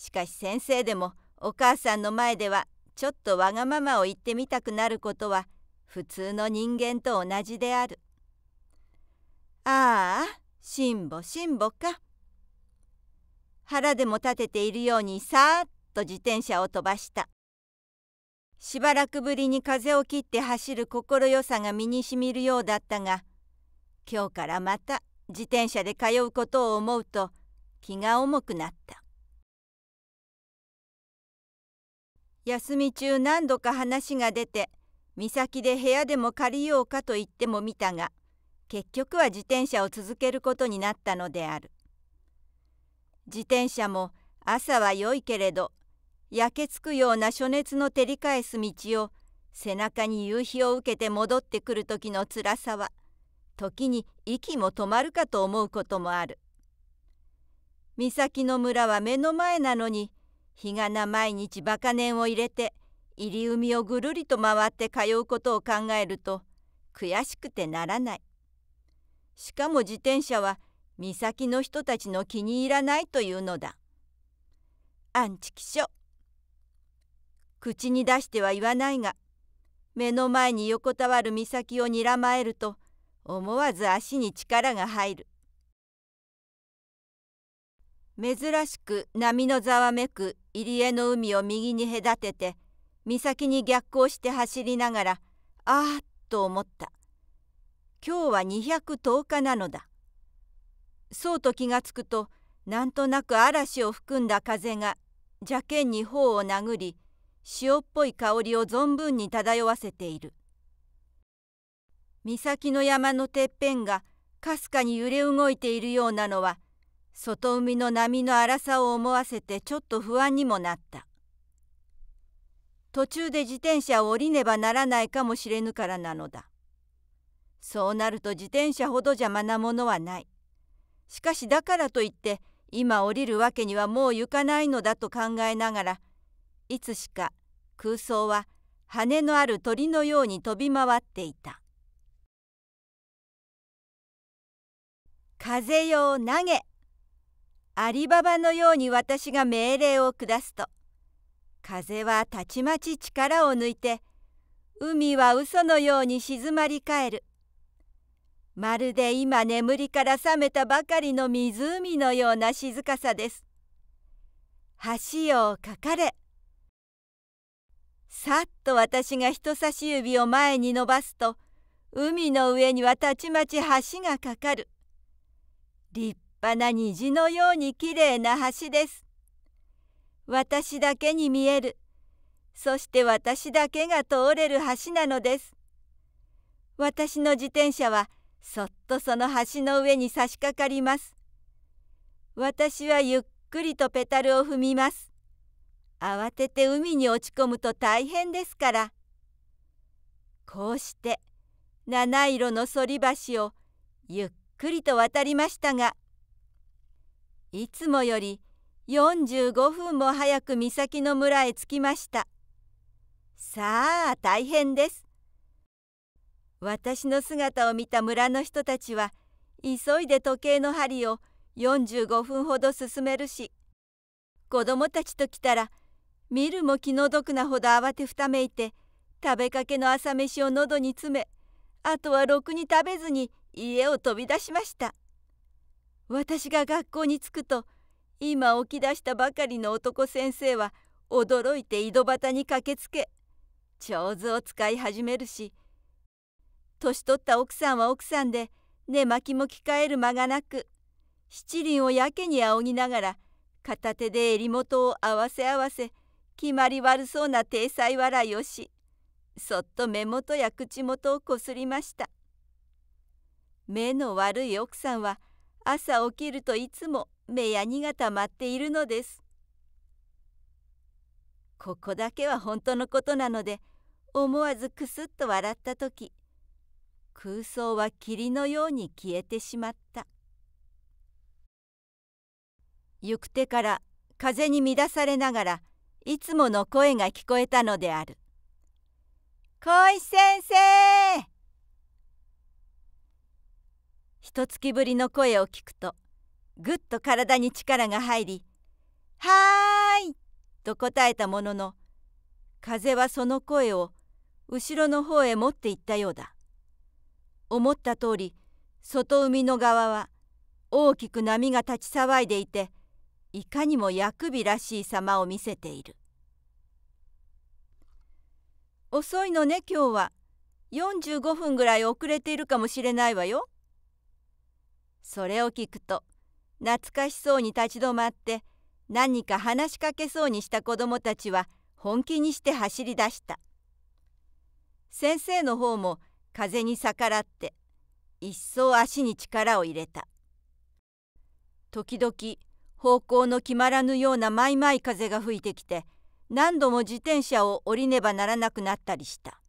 しかし先生でもお母さんの前ではちょっとわがままを言ってみたくなることは普通の人間と同じである。ああ、辛抱辛抱か。腹でも立てているようにさーっと自転車を飛ばした。しばらくぶりに風を切って走る心よさが身にしみるようだったが、今日からまた自転車で通うことを思うと気が重くなった。休み中何度か話が出て岬で部屋でも借りようかと言っても見たが結局は自転車を続けることになったのである自転車も朝は良いけれど焼けつくような暑熱の照り返す道を背中に夕日を受けて戻ってくる時の辛さは時に息も止まるかと思うこともある岬の村は目の前なのに日がな毎日バカ年を入れて入り海をぐるりと回って通うことを考えると悔しくてならないしかも自転車は岬の人たちの気に入らないというのだアンチキショ口に出しては言わないが目の前に横たわる岬をにらまえると思わず足に力が入る珍しく波のざわめく入り江の海を右に隔てて岬に逆行して走りながらああと思った今日は210日なのだそうと気がつくとなんとなく嵐を含んだ風が邪険に頬を殴り塩っぽい香りを存分に漂わせている岬の山のてっぺんがかすかに揺れ動いているようなのは外海の波の荒さを思わせてちょっと不安にもなった途中で自転車を降りねばならないかもしれぬからなのだそうなると自転車ほど邪魔なものはないしかしだからといって今降りるわけにはもう行かないのだと考えながらいつしか空想は羽のある鳥のように飛び回っていた「風よ投げアリババのように私が命令を下すと風はたちまち力を抜いて海は嘘のように静まり返るまるで今眠りから覚めたばかりの湖のような静かさです橋をかかれさっと私が人差し指を前に伸ばすと海の上にはたちまち橋がかかる立ぱな虹のようにきれいな橋です。私だけに見える。そして私だけが通れる橋なのです。私の自転車はそっとその橋の上に差し掛かります。私はゆっくりとペタルを踏みます。慌てて海に落ち込むと大変ですから。こうして七色の反り橋をゆっくりと渡りましたがいつもより45分も早く岬の村へ着きました。さあ大変です。私の姿を見た村の人たちは急いで時計の針を45分ほど進めるし子供たちと来たら見るも気の毒なほど慌てふためいて食べかけの朝飯を喉に詰めあとはろくに食べずに家を飛び出しました。私が学校に着くと今起き出したばかりの男先生は驚いて井戸端に駆けつけ手図を使い始めるし年取った奥さんは奥さんで寝巻きも着替える間がなく七輪をやけに仰ぎながら片手で襟元を合わせ合わせ決まり悪そうな体裁笑いをしそっと目元や口元をこすりました目の悪い奥さんは朝起きるといつも目やにがたまっているのですここだけは本当のことなので思わずくすっと笑った時空想は霧のように消えてしまった行く手から風に乱されながらいつもの声が聞こえたのである「小石先生一月ぶりの声を聞くとぐっと体に力が入り「はーい!」と答えたものの風はその声を後ろの方へ持っていったようだ思った通り外海の側は大きく波が立ち騒いでいていかにも薬味らしい様を見せている遅いのね今日は45分ぐらい遅れているかもしれないわよそれを聞くと懐かしそうに立ち止まって何か話しかけそうにした子どもたちは本気にして走り出した先生の方も風に逆らって一層足に力を入れた時々方向の決まらぬようなまいまい風が吹いてきて何度も自転車を降りねばならなくなったりした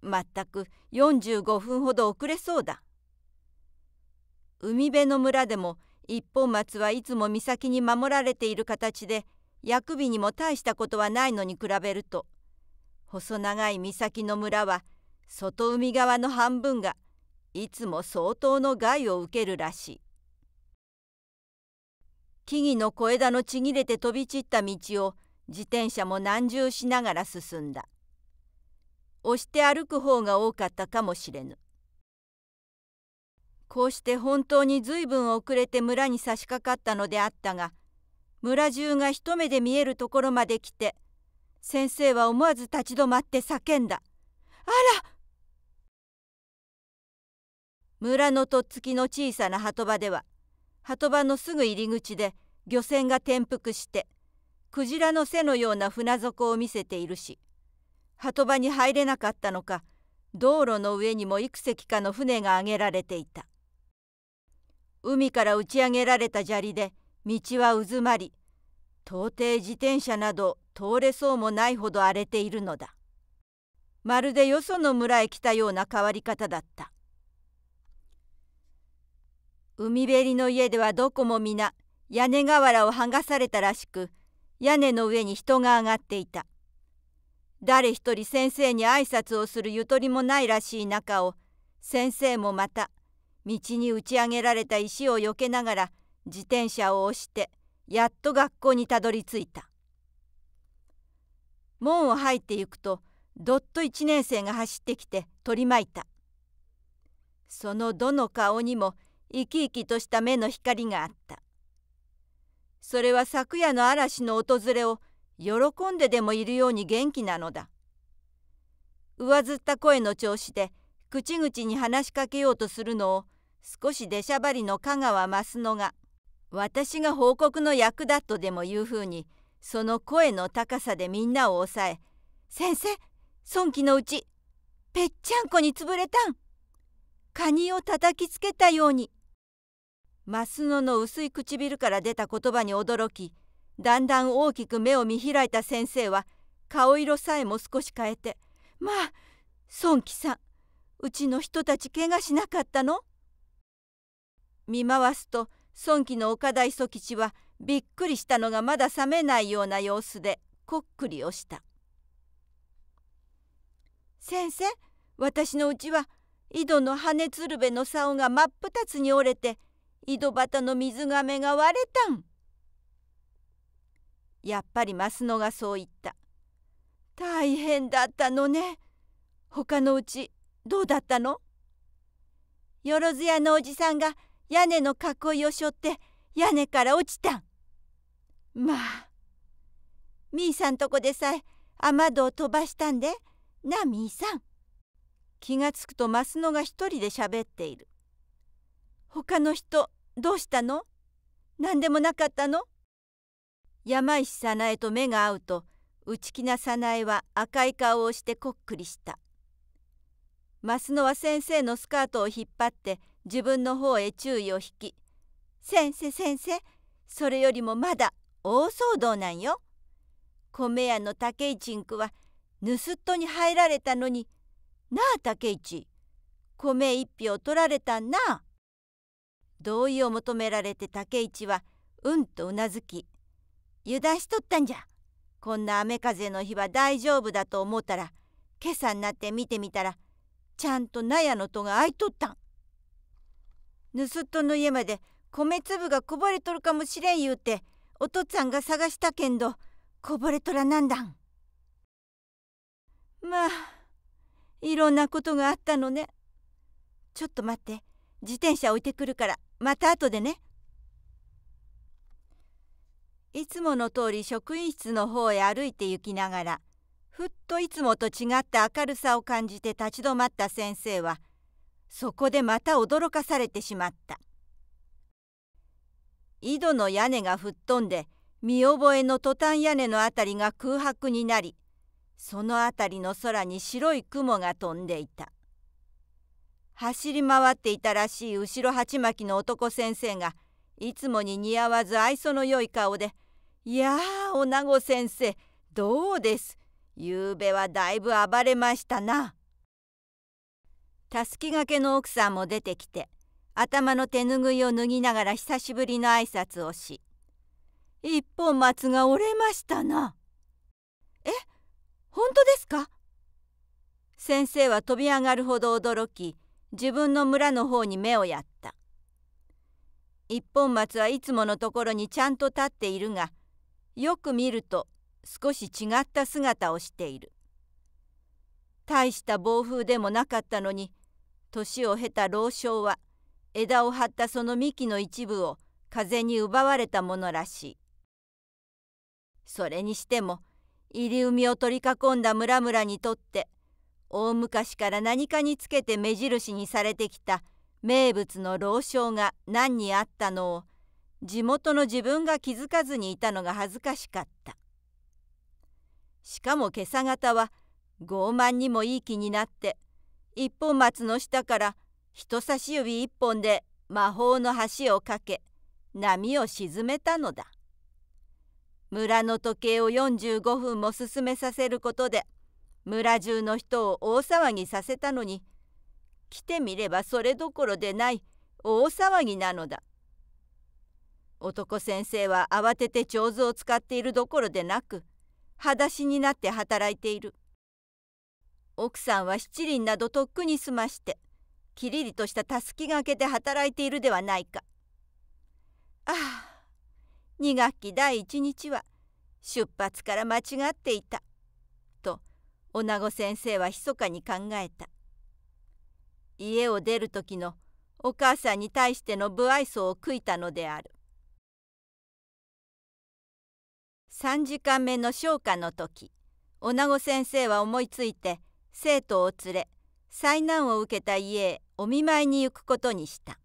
まったく45分ほど遅れそうだ海辺の村でも一本松はいつも岬に守られている形で薬味にも大したことはないのに比べると細長い岬の村は外海側の半分がいつも相当の害を受けるらしい木々の小枝のちぎれて飛び散った道を自転車も難重しながら進んだ押して歩く方が多かったかもしれぬこうして本当に随分遅れて村に差し掛かったのであったが村中が一目で見えるところまで来て先生は思わず立ち止まって叫んだ「あら!」村のとっつきの小さな止場では止場のすぐ入り口で漁船が転覆してクジラの背のような船底を見せているし止場に入れなかったのか道路の上にも幾隻かの船が挙げられていた。海から打ち上げられた砂利で道は渦まり到底自転車など通れそうもないほど荒れているのだまるでよその村へ来たような変わり方だった海べりの家ではどこも皆屋根瓦を剥がされたらしく屋根の上に人が上がっていた誰一人先生に挨拶をするゆとりもないらしい中を先生もまた道に打ち上げられた石を避けながら自転車を押してやっと学校にたどり着いた門を入っていくとどっと1年生が走ってきて取り巻いたそのどの顔にも生き生きとした目の光があったそれは昨夜の嵐の訪れを喜んででもいるように元気なのだ上ずった声の調子で口々に話しかけようとするのを少し出しゃばりの香川増野が私が報告の役だとでもいうふうにその声の高さでみんなを抑え「先生孫気のうちぺっちゃんこに潰れたんカニを叩きつけたように」増野の薄い唇から出た言葉に驚きだんだん大きく目を見開いた先生は顔色さえも少し変えて「まあ孫気さんうちの人たち怪我しなかったの見回すと孫期の岡田磯吉はびっくりしたのがまだ冷めないような様子でこっくりをした「先生私のうちは井戸の羽鶴瓶の竿が真っ二つに折れて井戸端の水がめが割れたん」。やっぱり増野がそう言った。大変だったのね。他のうちどうだったのよろず屋のおじさんが屋根の囲いをしょって屋根から落ちたん。まあみーさんとこでさえ雨戸を飛ばしたんでなみーさん。気がつくとマスノが一人で喋っている。他の人どうしたの何でもなかったの山石早苗と目が合うと内気ななえは赤い顔をしてこっくりした。増野は先生のスカートを引っ張って自分の方へ注意を引き「先生先生それよりもまだ大騒動なんよ」。米屋の竹一んくは盗っ人に入られたのに「なあ竹一米一票取られたんな」。あ」。同意を求められて竹一はうんとうなずき「油断しとったんじゃこんな雨風の日は大丈夫だと思ったら今朝になって見てみたら「ちゃんと納屋の戸が開いとったん盗っ人の家まで米粒がこぼれとるかもしれん言うてお父っつぁんが探したけんどこぼれとらなんだんまあいろんなことがあったのねちょっと待って自転車置いてくるからまた後でねいつもの通り職員室の方へ歩いて行きながらふっといつもと違った明るさを感じて立ち止まった先生はそこでまた驚かされてしまった井戸の屋根が吹っ飛んで見覚えのトタン屋根の辺りが空白になりその辺りの空に白い雲が飛んでいた走り回っていたらしい後ろ鉢巻きの男先生がいつもに似合わず愛想のよい顔で「いやあ女子先生どうですゆうべはだいぶ暴れましたな。たすきがけの奥さんも出てきて頭の手ぐいを脱ぎながら久しぶりの挨拶をし「一本松が折れましたな」え本当ですか先生は飛び上がるほど驚き自分の村の方に目をやった一本松はいつものところにちゃんと立っているがよく見ると少し違った姿をしている大した暴風でもなかったのに年を経た老将は枝を張ったその幹の一部を風に奪われたものらしいそれにしても入り海を取り囲んだ村々にとって大昔から何かにつけて目印にされてきた名物の老将が何にあったのを地元の自分が気づかずにいたのが恥ずかしかった。しかも今朝方は傲慢にもいい気になって一本松の下から人差し指一本で魔法の橋を架け波を沈めたのだ村の時計を45分も進めさせることで村中の人を大騒ぎさせたのに来てみればそれどころでない大騒ぎなのだ男先生は慌てて手水を使っているどころでなく裸足になって働いている奥さんは七輪などとっくに済ましてきりりとしたたすきがけで働いているではないかああ2学期第1日は出発から間違っていたと女子先生は密かに考えた家を出る時のお母さんに対しての無愛想を悔いたのである3時間目の昇華の時女子先生は思いついて生徒を連れ災難を受けた家へお見舞いに行くことにした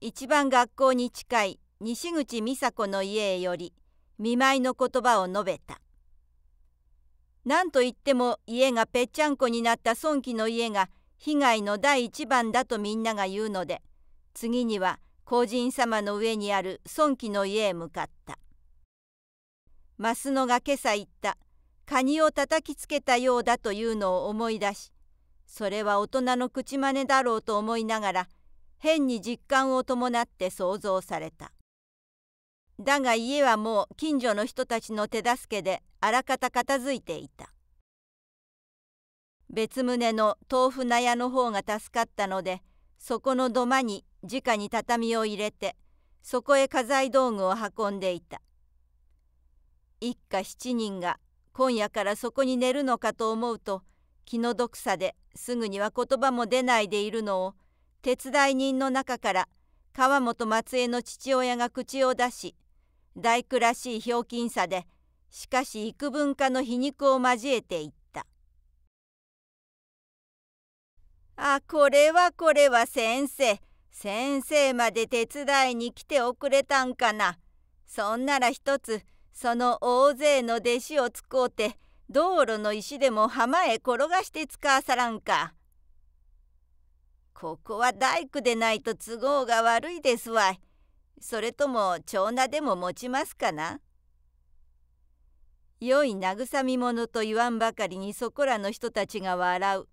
一番学校に近い西口美佐子の家へより見舞いの言葉を述べた何といっても家がぺっちゃんこになった孫貴の家が被害の第一番だとみんなが言うので次には皇人様の上にある孫貴の家へ向かったマスノが今朝言った、カニを叩きつけたようだというのを思い出し、それは大人の口真似だろうと思いながら、変に実感を伴って想像された。だが家はもう近所の人たちの手助けであらかた片付いていた別棟の豆腐納屋の方が助かったのでそこの土間に直に畳を入れてそこへ家財道具を運んでいた一家七人が今夜からそこに寝るのかと思うと気の毒さですぐには言葉も出ないでいるのを手伝い人の中から川本松江の父親が口を出し大工らしいひょうきんさでしかし幾分かの皮肉を交えていった「あこれはこれは先生先生まで手伝いに来ておくれたんかなそんなら一つその大勢の弟子を使うて道路の石でも浜へ転がして使わさらんか。ここは大工でないと都合が悪いですわい。それとも長名でも持ちますかな。良い慰み者と言わんばかりにそこらの人たちが笑う。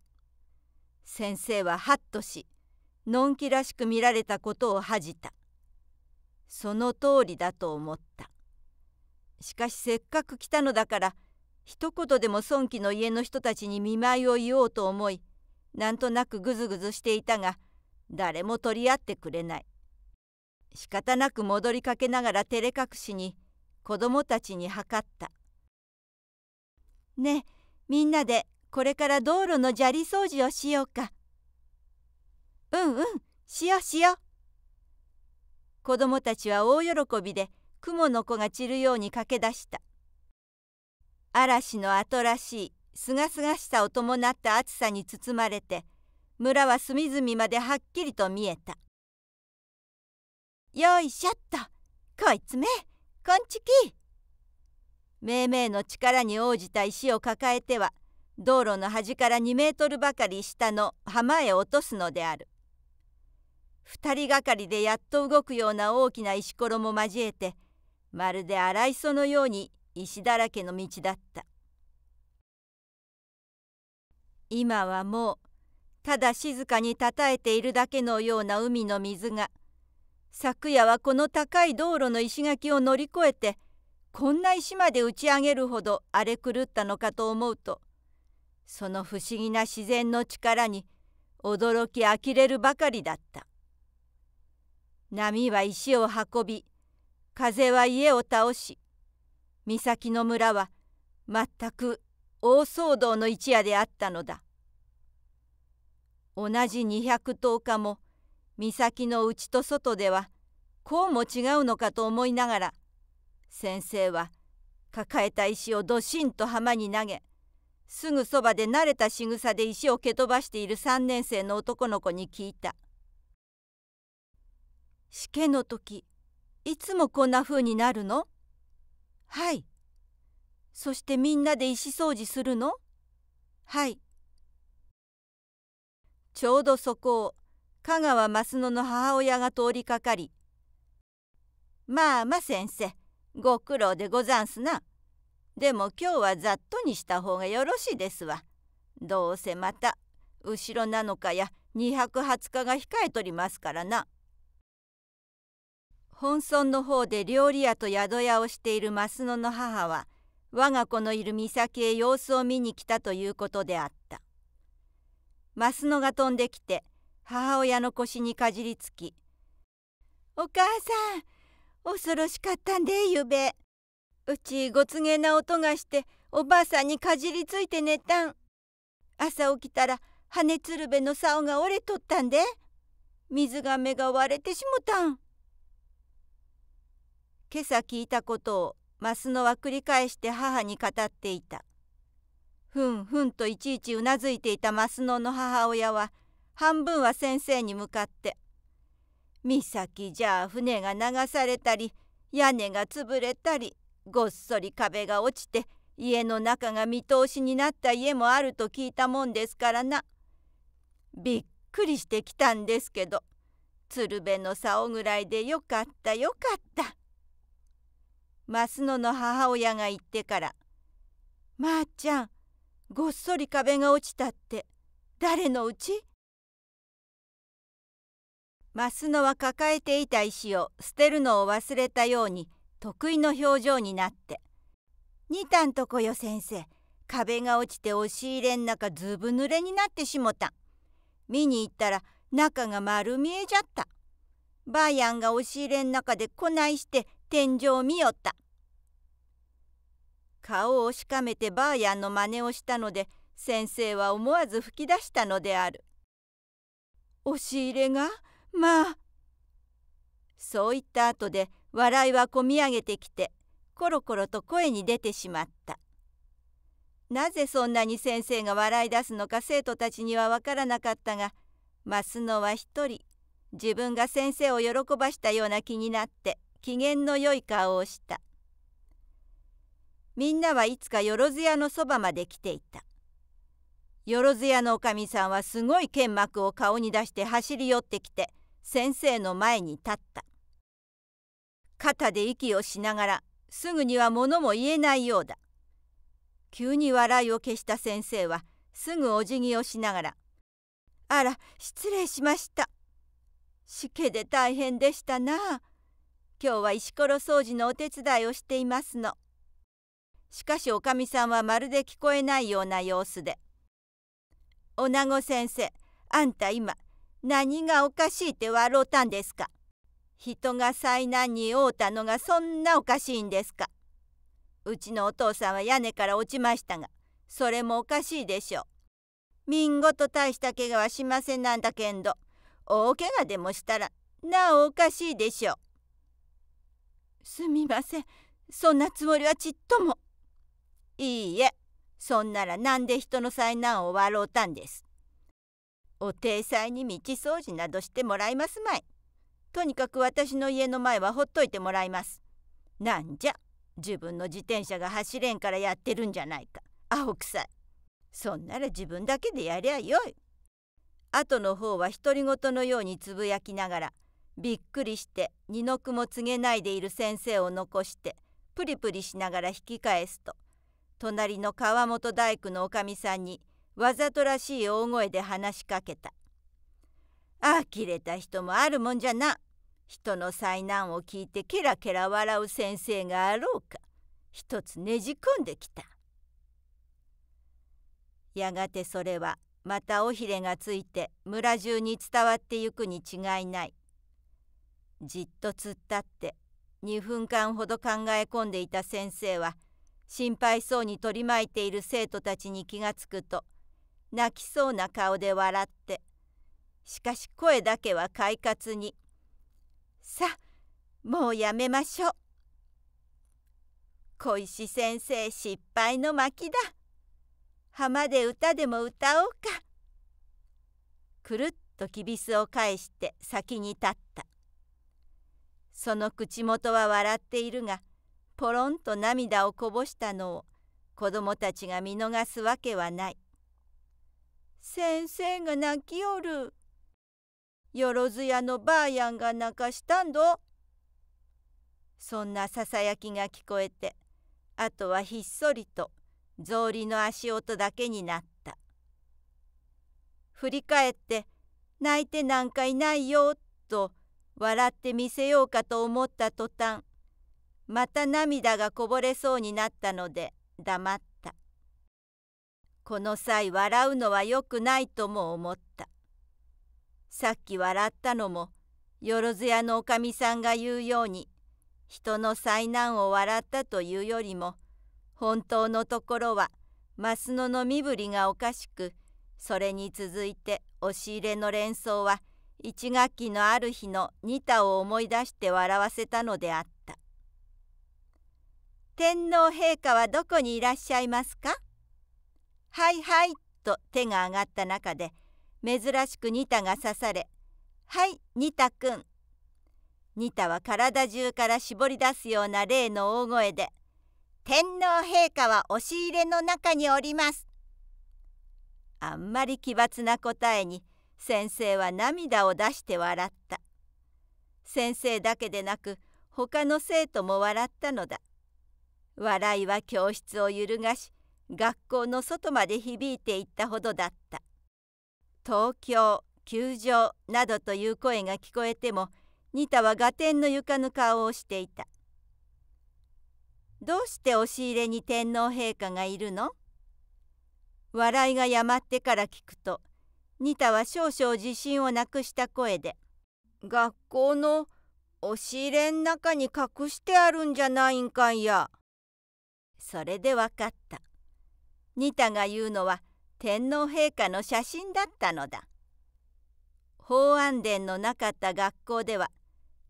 先生はハッとし、のんきらしく見られたことを恥じた。その通りだと思った。しかしせっかく来たのだから一言でも孫貴の家の人たちに見舞いを言おうと思いなんとなくぐずぐずしていたが誰も取り合ってくれない仕方なく戻りかけながら照れ隠しに子供たちに測った「ねえみんなでこれから道路の砂利掃除をしようか」「うんうんしようしよう」子供たちは大喜びで「蛛の子が散るように駆け出した嵐の後らしいすがすがしさを伴った暑さに包まれて村は隅々まではっきりと見えたよいしょっとこいつめこんちきめいめいの力に応じた石を抱えては道路の端から2メートルばかり下の浜へ落とすのである2人がかりでやっと動くような大きな石ころも交えてまるで荒磯のように石だらけの道だった今はもうただ静かにたたえているだけのような海の水が昨夜はこの高い道路の石垣を乗り越えてこんな石まで打ち上げるほど荒れ狂ったのかと思うとその不思議な自然の力に驚き呆れるばかりだった波は石を運び風は家を倒し岬の村は全く大騒動の一夜であったのだ同じ2百0日も岬の内と外ではこうも違うのかと思いながら先生は抱えた石をどしんと浜に投げすぐそばで慣れた仕草で石を蹴飛ばしている3年生の男の子に聞いた「しけの時いつもこんな風になるのはい。そしてみんなで石掃除するのはい。ちょうどそこを香川益野の母親が通りかかり「まあまあ先生ご苦労でござんすな。でも今日はざっとにした方がよろしいですわ。どうせまた後ろなのかや220日が控えとりますからな。本村の方で料理屋と宿屋をしている増野の母は我が子のいる岬へ様子を見に来たということであった増野が飛んできて母親の腰にかじりつき「お母さん恐ろしかったんでゆべうちごつげな音がしておばあさんにかじりついて寝たん朝起きたら羽鶴瓶の竿が折れとったんで水が目が割れてしもたん」。今朝聞いたことを増野は繰り返して母に語っていたふんふんといちいちうなずいていたス野の母親は半分は先生に向かって「岬咲じゃあ船が流されたり屋根が潰れたりごっそり壁が落ちて家の中が見通しになった家もあると聞いたもんですからな。びっくりしてきたんですけど鶴瓶の竿ぐらいでよかったよかった。増野の母親が言ってから「まー、あ、ちゃんごっそり壁が落ちたって誰のうち?」増野は抱えていた石を捨てるのを忘れたように得意の表情になって「にタんとこよ先生壁が落ちて押し入れん中ずぶ濡れになってしもた見に行ったら中が丸見えじゃったばあやんが押し入れん中でこないして天井見よった。顔をしかめてばあやんの真似をしたので先生は思わず吹き出したのである。押し入れがまあ。そう言った後で笑いはこみ上げてきてコロコロと声に出てしまった。なぜそんなに先生が笑い出すのか生徒たちにはわからなかったが増野は一人自分が先生を喜ばしたような気になって機嫌の良い顔をしたみんなはいつかよろずやのそばまで来ていたよろずやのおかみさんはすごい剣幕を顔に出して走り寄ってきて先生の前に立った肩で息をしながらすぐには物も言えないようだ急に笑いを消した先生はすぐお辞儀をしながら「あら失礼しました」「しけで大変でしたなあ」今日は石ころ掃除のお手伝いをしていますの。しかしおかみさんはまるで聞こえないような様子で。おなご先生、あんた今、何がおかしいって笑うたんですか人が災難に遭うたのがそんなおかしいんですかうちのお父さんは屋根から落ちましたが、それもおかしいでしょう。みんごと大した怪我はしませんなんだけんど、大怪我でもしたら、なおおかしいでしょう。すみませんそんなつもりはちっともいいえそんならなんで人の災難を笑うたんですお体裁に道掃除などしてもらいますまいとにかく私の家の前はほっといてもらいますなんじゃ自分の自転車が走れんからやってるんじゃないかアホくさいそんなら自分だけでやりゃよい後の方は独り言のようにつぶやきながらびっくりして二の句も告げないでいる先生を残してプリプリしながら引き返すと隣の川本大工のおかみさんにわざとらしい大声で話しかけた「あきれた人もあるもんじゃな人の災難を聞いてケラケラ笑う先生があろうか一つねじ込んできた」やがてそれはまた尾ひれがついて村中に伝わってゆくに違いない。じっと突っ立って2分間ほど考え込んでいた先生は心配そうに取り巻いている生徒たちに気がつくと泣きそうな顔で笑ってしかし声だけは快活に「さもうやめましょう」「小石先生失敗の巻だ」「浜で歌でも歌おうか」くるっときびすを返して先に立ったその口元は笑っているがポロンと涙をこぼしたのを子供たちが見逃すわけはない。先生が泣きよる。よろずやのばあやんが泣かしたんど。そんなささやきが聞こえてあとはひっそりと草履の足音だけになった振り返って泣いてなんかいないよと笑ってみせようかと思った途端また涙がこぼれそうになったので黙ったこの際笑うのはよくないとも思ったさっき笑ったのもよろず屋のおかみさんが言うように人の災難を笑ったというよりも本当のところは益野のの身振りがおかしくそれに続いて押し入れの連想は一学期のある日のニタを思い出して笑わせたのであった「天皇陛下はどこにいらっしゃいますか?」「はいはい」と手が上がった中で珍しくニタが刺され「はいニタくん」ニタは体中から絞り出すような例の大声で「天皇陛下は押し入れの中におります」あんまり奇抜な答えに「先生は涙を出して笑った先生だけでなく他の生徒も笑ったのだ笑いは教室を揺るがし学校の外まで響いていったほどだった東京球場などという声が聞こえてもニタは合点の床ぬ顔をしていたどうして押し入れに天皇陛下がいるの笑いがやまってから聞くとニタは少々自信をなくした声で学校の押し入れん中に隠してあるんじゃないんかいやそれでわかったニタが言うのは天皇陛下の写真だったのだ法安殿のなかった学校では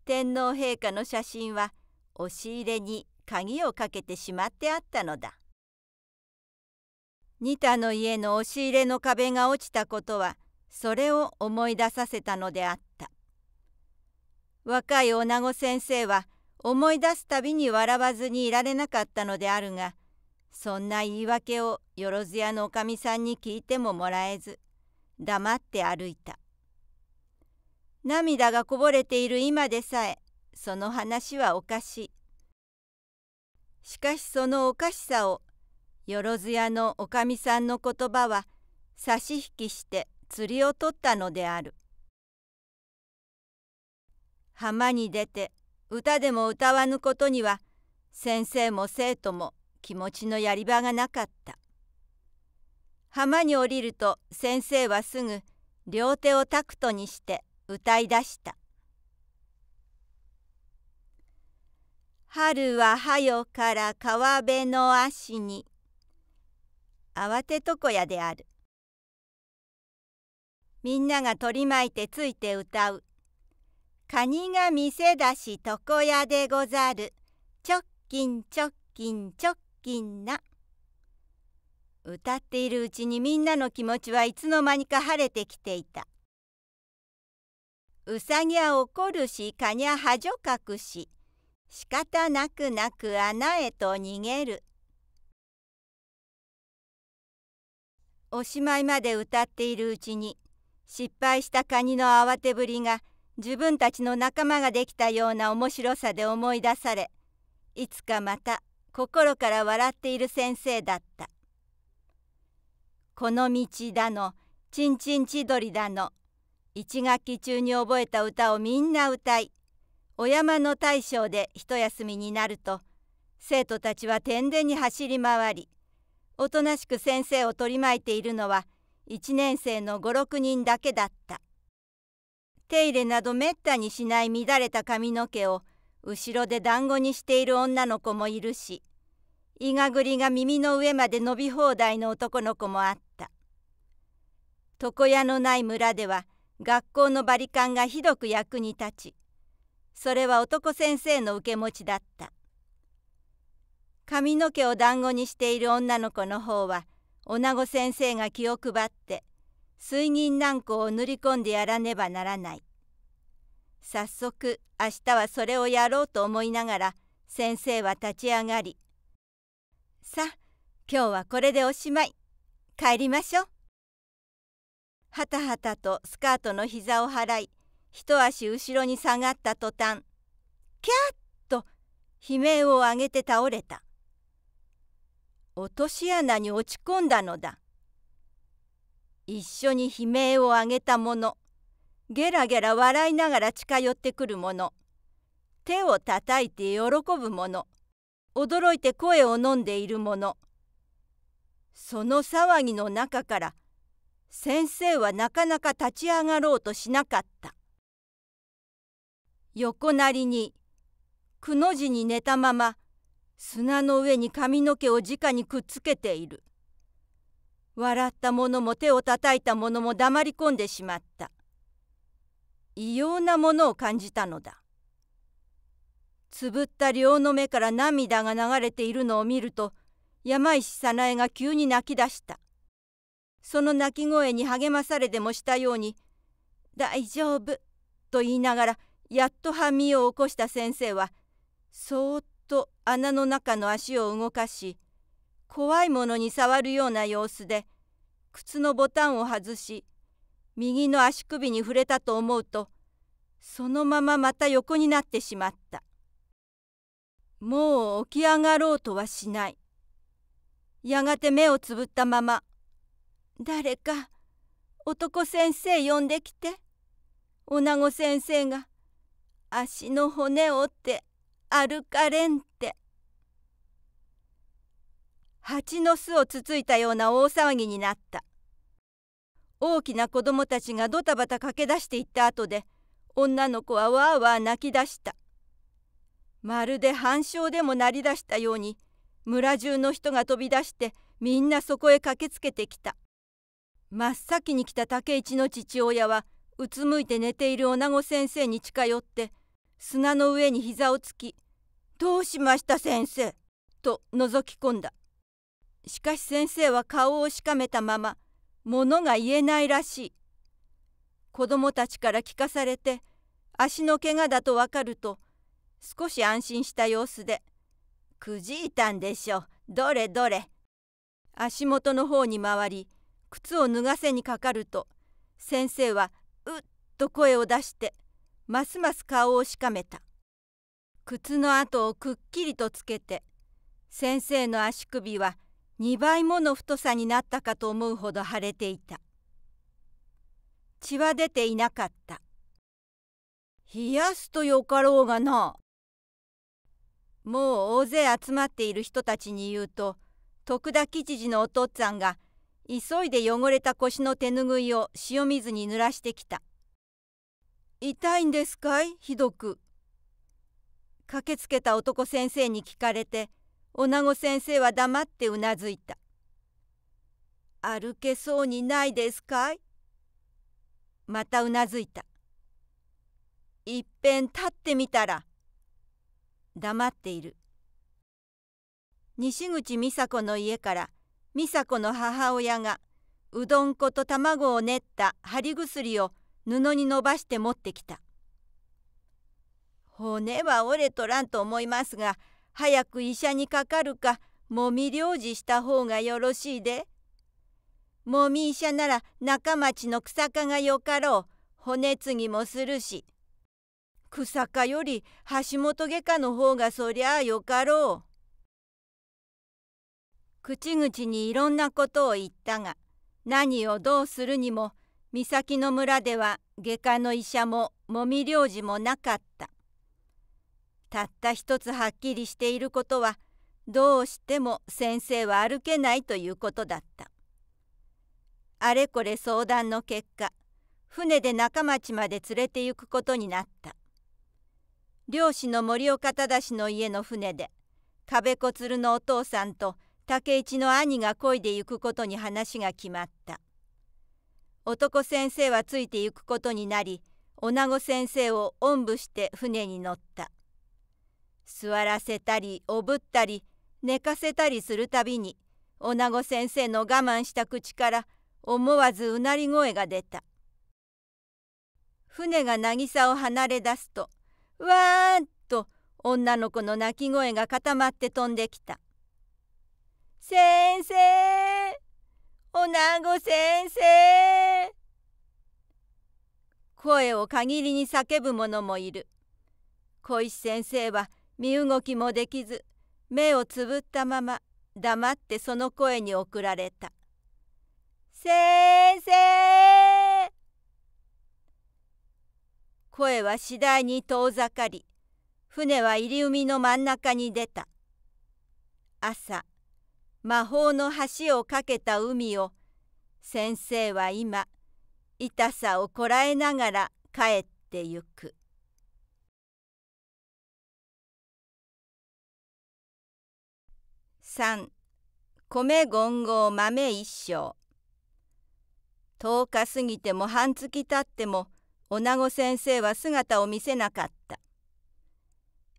天皇陛下の写真は押し入れに鍵をかけてしまってあったのだ。仁田の家の押し入れの壁が落ちたことはそれを思い出させたのであった若い女子先生は思い出すたびに笑わずにいられなかったのであるがそんな言い訳をよろずやのおかみさんに聞いてももらえず黙って歩いた涙がこぼれている今でさえその話はおかしいしかしそのおかしさをよろずやのおかみさんの言葉は差し引きして釣りを取ったのである浜に出て歌でも歌わぬことには先生も生徒も気持ちのやり場がなかった浜に降りると先生はすぐ両手をタクトにして歌い出した「春ははよから川辺の足に」慌てとこやであるみんなが取り巻いてついて歌う。カニが店だし床屋でござる。ちょっきんちょっきんちょっきんな。歌っているうちにみんなの気持ちはいつの間にか晴れてきていた。うさぎは怒るし、かにゃはじょかくし、仕方なくなく穴へと逃げる。おしまいまで歌っているうちに、失敗したカニの慌てぶりが自分たちの仲間ができたような面白さで思い出されいつかまた心から笑っている先生だった「この道だのちんちん千鳥だの」一学期中に覚えた歌をみんな歌いお山の大将で一休みになると生徒たちは天然に走り回りおとなしく先生を取り巻いているのは1年生の56人だけだった手入れなどめったにしない乱れた髪の毛を後ろで団子にしている女の子もいるしいがぐりが耳の上まで伸び放題の男の子もあった床屋のない村では学校のバリカンがひどく役に立ちそれは男先生の受け持ちだった髪の毛を団子にしている女の子の方は女子先生が気を配って水銀軟膏を塗り込んでやらねばならない早速明日はそれをやろうと思いながら先生は立ち上がり「さあ今日はこれでおしまい帰りましょう」はたはたとスカートの膝を払い一足後ろに下がった途端キャーッと悲鳴を上げて倒れた落とし穴に落ち込んだのだ一緒に悲鳴を上げた者ゲラゲラ笑いながら近寄ってくる者手をたたいて喜ぶ者驚いて声を飲んでいる者その騒ぎの中から先生はなかなか立ち上がろうとしなかった横なりにくの字に寝たまま砂の上に髪の毛を直にくっつけている笑った者も手をたたいた者も黙り込んでしまった異様なものを感じたのだつぶった両の目から涙が流れているのを見ると山石早苗が急に泣き出したその泣き声に励まされでもしたように「大丈夫」と言いながらやっと半身を起こした先生はそーっと穴の中の足を動かし怖いものに触るような様子で靴のボタンを外し右の足首に触れたと思うとそのまままた横になってしまったもう起き上がろうとはしないやがて目をつぶったまま「誰か男先生呼んできて」女子先生が足の骨を折って歩かれんて蜂の巣をつついたような大騒ぎになった大きな子供たちがドタバタ駆け出していった後で女の子はわーわー泣き出したまるで半鐘でも鳴り出したように村中の人が飛び出してみんなそこへ駆けつけてきた真っ先に来た竹一の父親はうつむいて寝ている女子先生に近寄って「砂の上に膝をつき「どうしました先生」と覗き込んだしかし先生は顔をしかめたまま物が言えないらしい子供たちから聞かされて足の怪我だとわかると少し安心した様子で「くじいたんでしょどれどれ」足元の方に回り靴を脱がせにかかると先生は「うっ」と声を出して「ますます顔をしかめた靴の跡をくっきりとつけて先生の足首は2倍もの太さになったかと思うほど腫れていた血は出ていなかった冷やすとよかろうがなもう大勢集まっている人たちに言うと徳田吉次のお父っつぁんが急いで汚れた腰の手ぬぐいを塩水に濡らしてきた痛いんですかいひどく。駆けつけた男先生に聞かれて女子先生は黙ってうなずいた。歩けそうにないですかいまたうなずいた。いっぺん立ってみたら。黙っている。西口美佐子の家から美佐子の母親がうどん粉と卵を練った貼り薬を布に伸ばして持ってきた骨は折れとらんと思いますが早く医者にかかるかもみ療治した方がよろしいでもみ医者なら中町の草加がよかろう骨継ぎもするし草加より橋本外科の方がそりゃあよかろう口々にいろんなことを言ったが何をどうするにも岬の村では外科の医者ももみ領事もなかったたった一つはっきりしていることはどうしても先生は歩けないということだったあれこれ相談の結果船で中町まで連れて行くことになった漁師の森岡忠の家の船で壁子鶴のお父さんと竹一の兄が漕いで行くことに話が決まった男先生はついて行くことになり女子先生をおんぶして船に乗った座らせたりおぶったり寝かせたりするたびに女子先生の我慢した口から思わずうなり声が出た船が渚を離れ出すとわーっと女の子の泣き声が固まって飛んできた「先生おなご先生声を限りに叫ぶ者もいる小石先生は身動きもできず目をつぶったまま黙ってその声に送られた「先生!」声は次第に遠ざかり船は入り海の真ん中に出た朝魔法の橋を架けた海を先生は今痛さをこらえながら帰ってゆく。三、米言語豆一升10日過ぎても半月たっても女子先生は姿を見せなかった。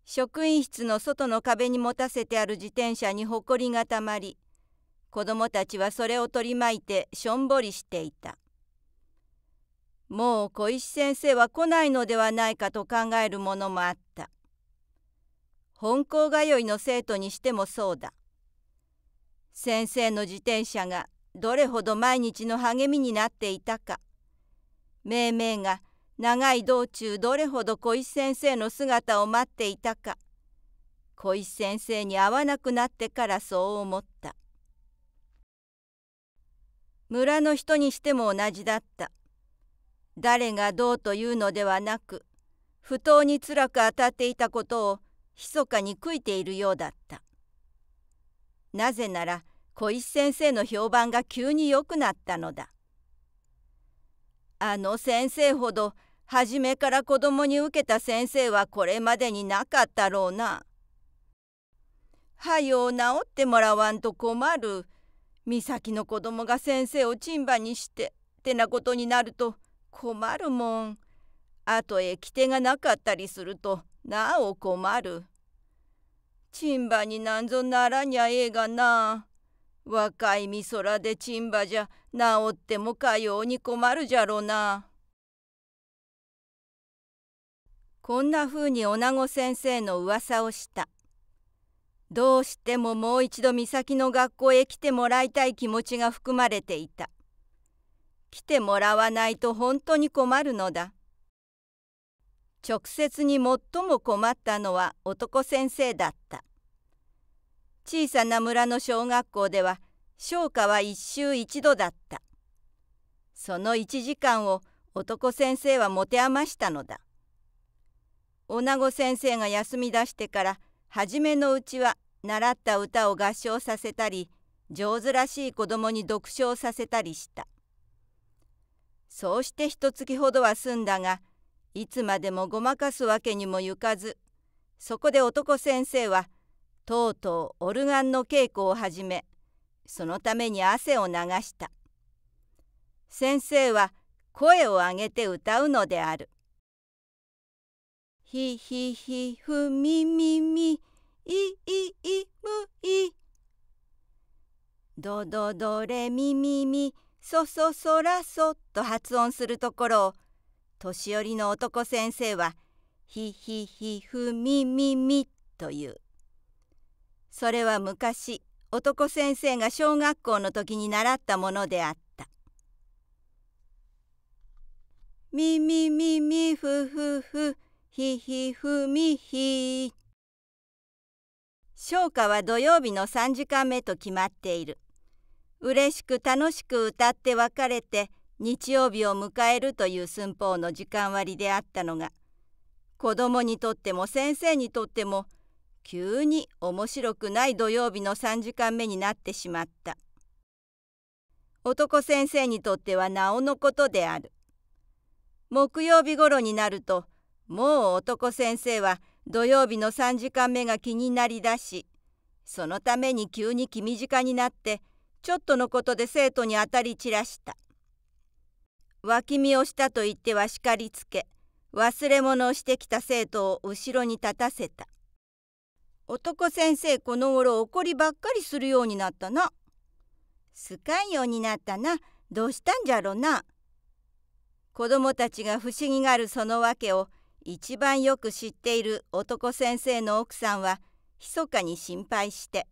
職員室の外の壁に持たせてある自転車にほこりがたまり子どもたちはそれを取り巻いてしょんぼりしていたもう小石先生は来ないのではないかと考えるものもあった本校通いの生徒にしてもそうだ先生の自転車がどれほど毎日の励みになっていたか命名が長い道中どれほど小石先生の姿を待っていたか小石先生に会わなくなってからそう思った村の人にしても同じだった誰がどうというのではなく不当につらく当たっていたことを密かに悔いているようだったなぜなら小石先生の評判が急に良くなったのだあの先生ほど初めから子供に受けた先生はこれまでになかったろうな。はよう治ってもらわんと困る。美咲の子供が先生をチンバにしてってなことになると困るもん。あと来てがなかったりするとなお困る。チンバになんぞならにゃええがな。若い美空でチンバじゃ治ってもかように困るじゃろうな。こんな風に女子先生の噂をした。どうしてももう一度美咲の学校へ来てもらいたい気持ちが含まれていた。来てもらわないと本当に困るのだ。直接に最も困ったのは男先生だった。小さな村の小学校では昇華は一週一度だった。その1時間を男先生は持て余したのだ。女子先生が休み出してから初めのうちは習った歌を合唱させたり上手らしい子供に読書をさせたりしたそうして一月ほどは済んだがいつまでもごまかすわけにもゆかずそこで男先生はとうとうオルガンの稽古を始めそのために汗を流した先生は声を上げて歌うのであるひひひふみみみいいいむいどどどれみみみそそそらそと発音するところを年寄りの男先生はひひひふみみみという。それは昔男先生が小学校の時に習ったものであった。みみみみふふふひひふみひうかは土曜日の3時間目と決まっている嬉しく楽しく歌って別れて日曜日を迎えるという寸法の時間割であったのが子供にとっても先生にとっても急に面白くない土曜日の3時間目になってしまった男先生にとってはなおのことである木曜日頃になるともう男先生は土曜日の3時間目が気になりだしそのために急に気短になってちょっとのことで生徒に当たり散らした脇見をしたと言っては叱りつけ忘れ物をしてきた生徒を後ろに立たせた男先生この頃怒りばっかりするようになったな。すかんようになったな。どうしたんじゃろな。子供たちが不思議がるそのけを一番よく知っている男先生の奥さんは密かに心配して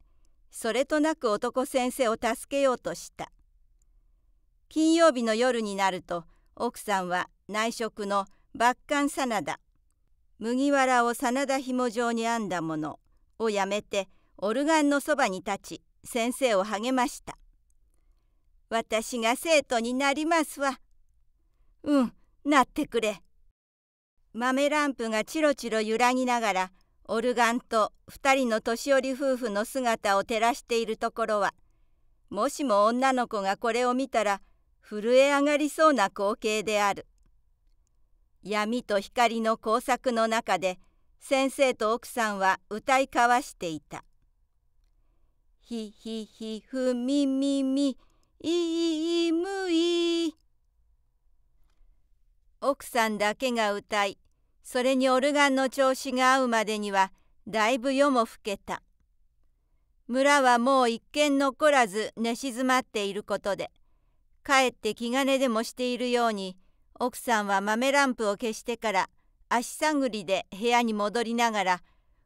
それとなく男先生を助けようとした金曜日の夜になると奥さんは内職の抜冠真田麦わらを真田も状に編んだものをやめてオルガンのそばに立ち先生を励ました「私が生徒になりますわ」「うんなってくれ」豆ランプがチロチロ揺らぎながらオルガンと二人の年寄り夫婦の姿を照らしているところはもしも女の子がこれを見たら震え上がりそうな光景である闇と光の工作の中で先生と奥さんは歌い交わしていた「ひひひふみみみいいいむい」奥さんだけが歌いそれにオルガンの調子が合うまでにはだいぶ夜も更けた村はもう一軒残らず寝静まっていることでかえって気兼ねでもしているように奥さんは豆ランプを消してから足探りで部屋に戻りながら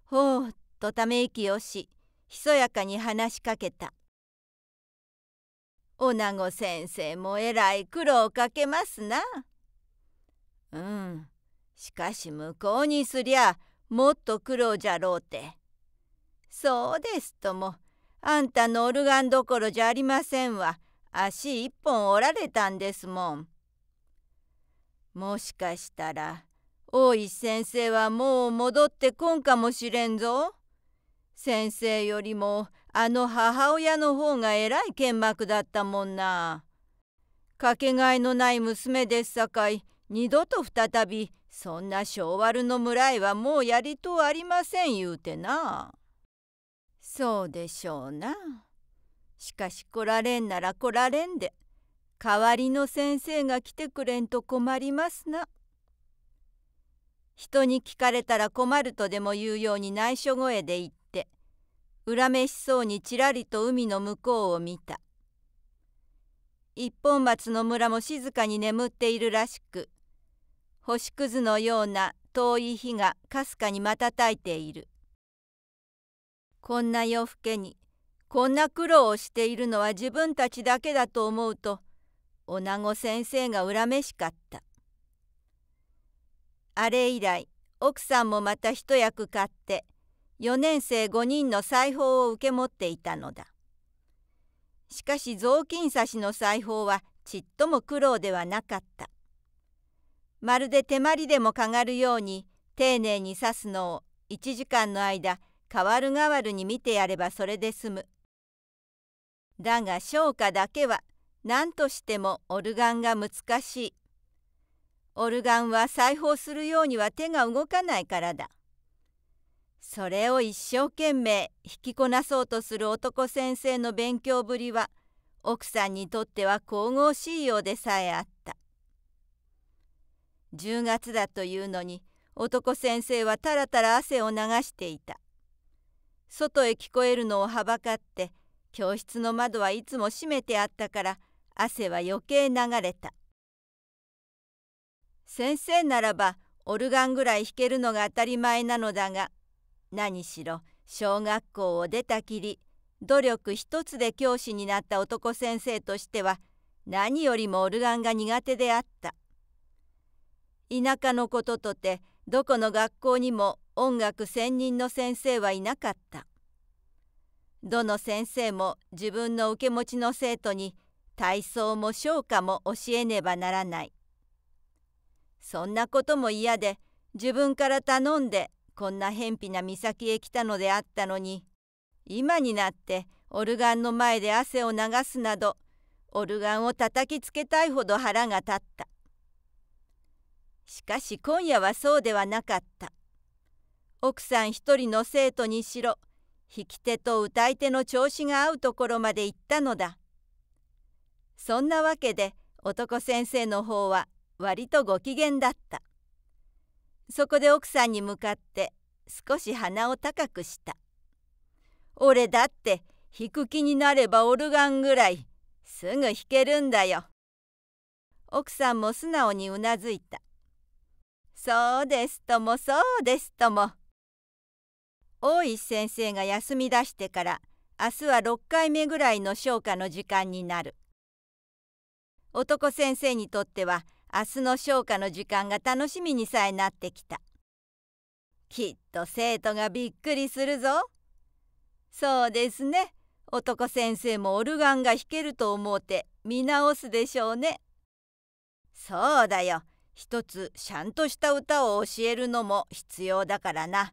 ほうとため息をしひそやかに話しかけた「女子先生もえらい苦労かけますな」うんしかし向こうにすりゃもっと苦労じゃろうて。そうですとも、あんたのオルガンどころじゃありませんわ。足一本折られたんですもん。もしかしたら、大石先生はもう戻ってこんかもしれんぞ。先生よりもあの母親の方がえらい剣幕だったもんな。かけがえのない娘ですさかい、二度と再びそんな昭和の村へはもうやりとうありません言うてな。そうでしょうな。しかし来られんなら来られんで代わりの先生が来てくれんと困りますな。人に聞かれたら困るとでも言うように内緒声で言って恨めしそうにちらりと海の向こうを見た。一本松の村も静かに眠っているらしく星屑のような遠い日がかすかに瞬いている。こんな夜更けにこんな苦労をしているのは自分たちだけだと思うと女子先生が恨めしかった。あれ以来奥さんもまた一役買って4年生5人の裁縫を受け持っていたのだ。しかし雑巾差しの裁縫はちっとも苦労ではなかった。まるで手まりでもかがるように丁寧に刺すのを1時間の間代わる代わるに見てやればそれで済む。だが昇華だけは何としてもオルガンが難しい。オルガンは裁縫するようには手が動かないからだ。それを一生懸命引きこなそうとする男先生の勉強ぶりは奥さんにとっては神々しいようでさえあった。10月だというのに男先生はたらたら汗を流していた外へ聞こえるのをはばかって教室の窓はいつも閉めてあったから汗は余計流れた先生ならばオルガンぐらい弾けるのが当たり前なのだが何しろ小学校を出たきり努力一つで教師になった男先生としては何よりもオルガンが苦手であった。田舎のこととてどこの学校にも音楽専任の先生はいなかったどの先生も自分の受け持ちの生徒に体操も唱歌も教えねばならないそんなことも嫌で自分から頼んでこんな偏僻な岬へ来たのであったのに今になってオルガンの前で汗を流すなどオルガンを叩きつけたいほど腹が立ったしかし今夜はそうではなかった奥さん一人の生徒にしろ引き手と歌い手の調子が合うところまで行ったのだそんなわけで男先生の方は割とご機嫌だったそこで奥さんに向かって少し鼻を高くした「俺だって弾く気になればオルガンぐらいすぐ弾けるんだよ」奥さんも素直にうなずいたそうですともそうですとも。大石先生が休み出してから明日は6回目ぐらいの消化の時間になる。男先生にとっては明日の消化の時間が楽しみにさえなってきた。きっと生徒がびっくりするぞ。そうですね。男先生もオルガンが弾けると思うて見直すでしょうね。そうだよ。一つちゃんとした歌を教えるのも必要だからな。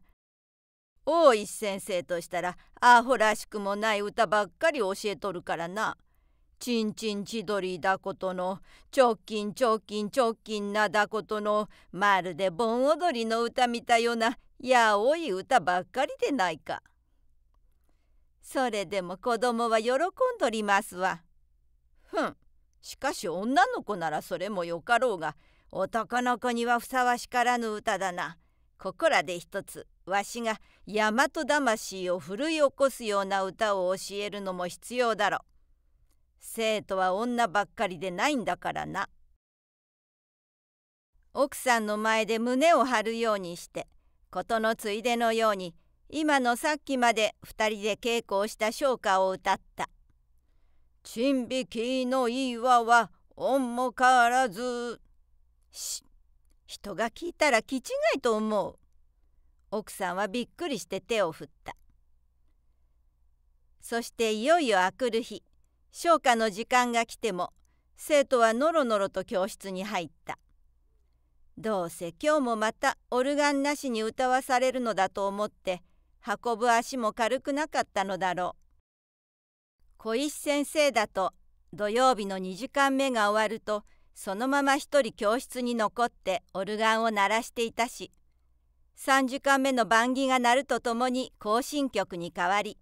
大石先生としたらアホらしくもない歌ばっかり教えとるからな。ちんちんちどりだことの直近直近直近なだことのまるで盆踊りの歌見たようなやおい歌ばっかりでないか。それでも子供は喜んどりますわ。ふんしかし女の子ならそれもよかろうが男の子にはふさわしからぬ歌だな。ここらで一つ、わしが大和魂を奮い起こすような歌を教えるのも必要だろう。生徒は女ばっかりでないんだからな。奥さんの前で胸を張るようにして、事のついでのように、今のさっきまで二人で稽古をした唱歌を歌った。ちんびきのいい岩は恩もからずし人が聞いたら気違いと思う奥さんはびっくりして手を振ったそしていよいよあくる日消化の時間が来ても生徒はのろのろと教室に入ったどうせ今日もまたオルガンなしに歌わされるのだと思って運ぶ足も軽くなかったのだろう小石先生だと土曜日の2時間目が終わるとそのまま一人教室に残ってオルガンを鳴らしていたし3時間目の番儀が鳴るとともに行進曲に変わり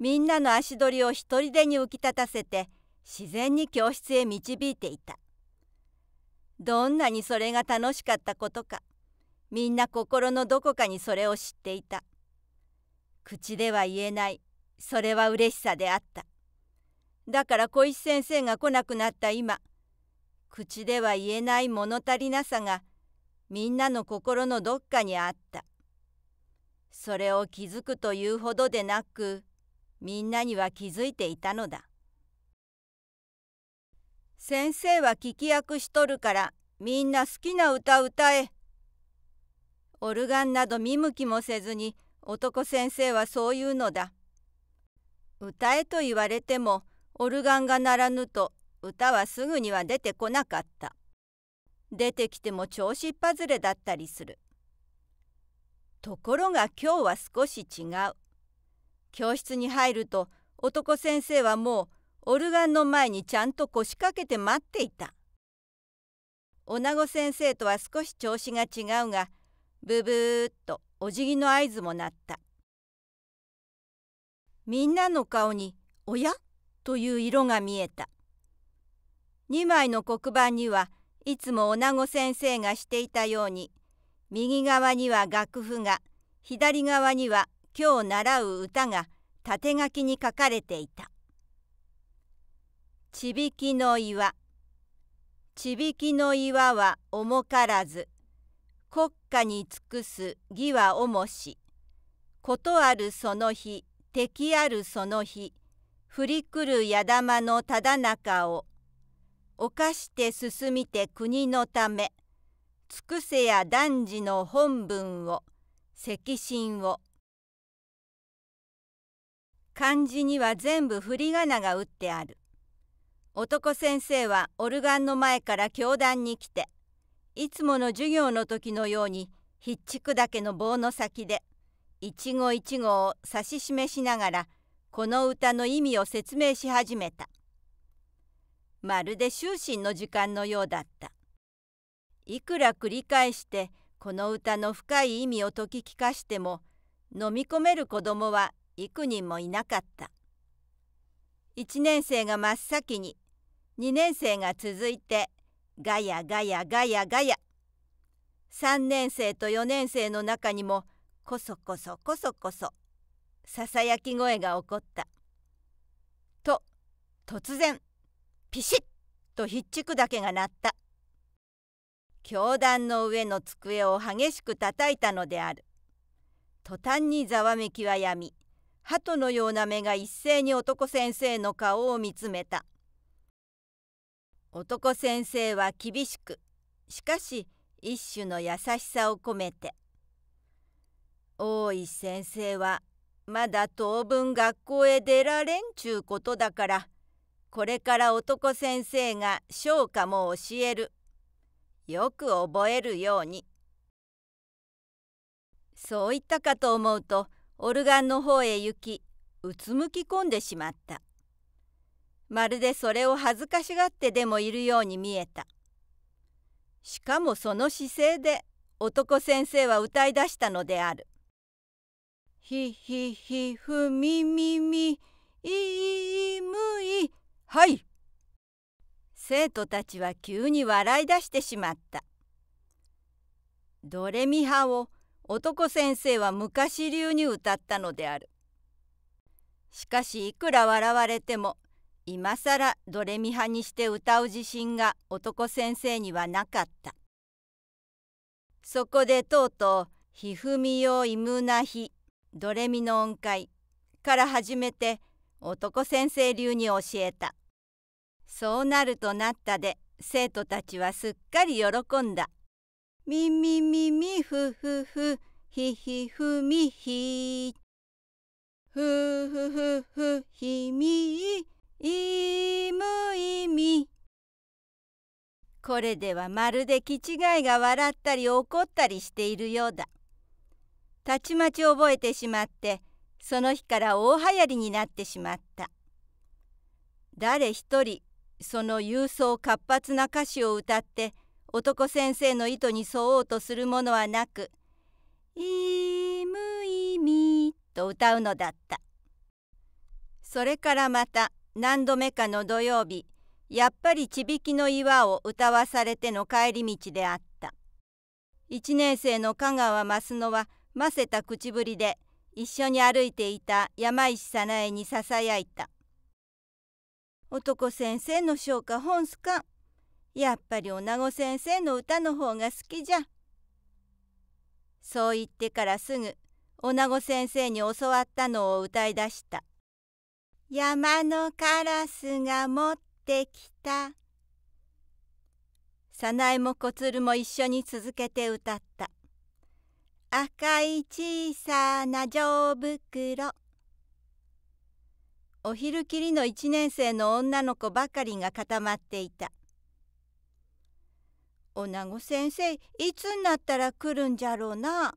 みんなの足取りを一人でに浮き立たせて自然に教室へ導いていたどんなにそれが楽しかったことかみんな心のどこかにそれを知っていた口では言えないそれは嬉しさであっただから小石先生が来なくなった今口では言えない物足りなさがみんなの心のどっかにあったそれを気づくというほどでなくみんなには気づいていたのだ先生は聞き役しとるからみんな好きな歌歌えオルガンなど見向きもせずに男先生はそう言うのだ歌えと言われてもオルガンがならぬと歌はすぐには出てこなかった出てきても調子っぱずれだったりするところが今日は少し違う教室に入ると男先生はもうオルガンの前にちゃんと腰掛けて待っていた女子先生とは少し調子が違うがブブーっとお辞儀の合図も鳴ったみんなの顔に「おや?」という色が見えた2枚の黒板にはいつも女子先生がしていたように右側には楽譜が左側には今日習う歌が縦書きに書かれていた「ちびきの岩」「ちびきの岩は重からず国家に尽くす義は重し」「ことあるその日敵あるその日振り来る矢玉のただ中を」犯して進みて国のため尽くせや男児の本文を赤心を漢字には全部振り仮名が打ってある男先生はオルガンの前から教壇に来ていつもの授業の時のようにひっちくだけの棒の先で一語一語を指し示しながらこの歌の意味を説明し始めたまるで就寝の時間のようだったいくら繰り返してこの歌の深い意味を解き聞かしても飲み込める子供は幾人もいなかった1年生が真っ先に2年生が続いてガヤガヤガヤガヤ3年生と4年生の中にもこそこそこそこそささやき声が起こった。と突然ピシッとひっちくだけが鳴った教団の上の机を激しく叩いたのである途端にざわめきはやみ鳩のような目が一斉に男先生の顔を見つめた男先生は厳しくしかし一種の優しさを込めて「大石先生はまだ当分学校へ出られんちゅうことだからこれから男先生が昇華も教える。よく覚えるように。そう言ったかと思うとオルガンの方へ行きうつむき込んでしまったまるでそれを恥ずかしがってでもいるように見えたしかもその姿勢で男先生は歌い出したのである「ひひひふみみみいいむいはい生徒たちは急に笑い出してしまったドレミ派を男先生は昔流に歌ったのであるしかしいくら笑われても今さらドレミ派にして歌う自信が男先生にはなかったそこでとうとう「ひふみよいむなひドレミの音階」から始めて男先生流に教えた。そうなるとなったで生徒たちはすっかり喜んだ。みみみみふふふひひふみひふふふふひみいいむいみこれではまるで気違いが笑ったり怒ったりしているようだたちまち覚えてしまってその日から大流行りになってしまった誰一人その勇壮活発な歌詞を歌って男先生の意図に沿おうとするものはなく「いむいみ」と歌うのだったそれからまた何度目かの土曜日やっぱりちびきの岩を歌わされての帰り道であった1年生の香川増乃はませた口ぶりで一緒に歩いていた山石早苗にささやいた男先生の唱歌本すかんやっぱり女子先生の歌の方が好きじゃそう言ってからすぐ女子先生に教わったのを歌い出した「山のカラスが持ってきた」早苗も小鶴も一緒に続けて歌った「赤い小さな錠袋」お昼きりの1年生の女の子ばかりが固まっていた。おなご先生いつになったら来るんじゃろうな。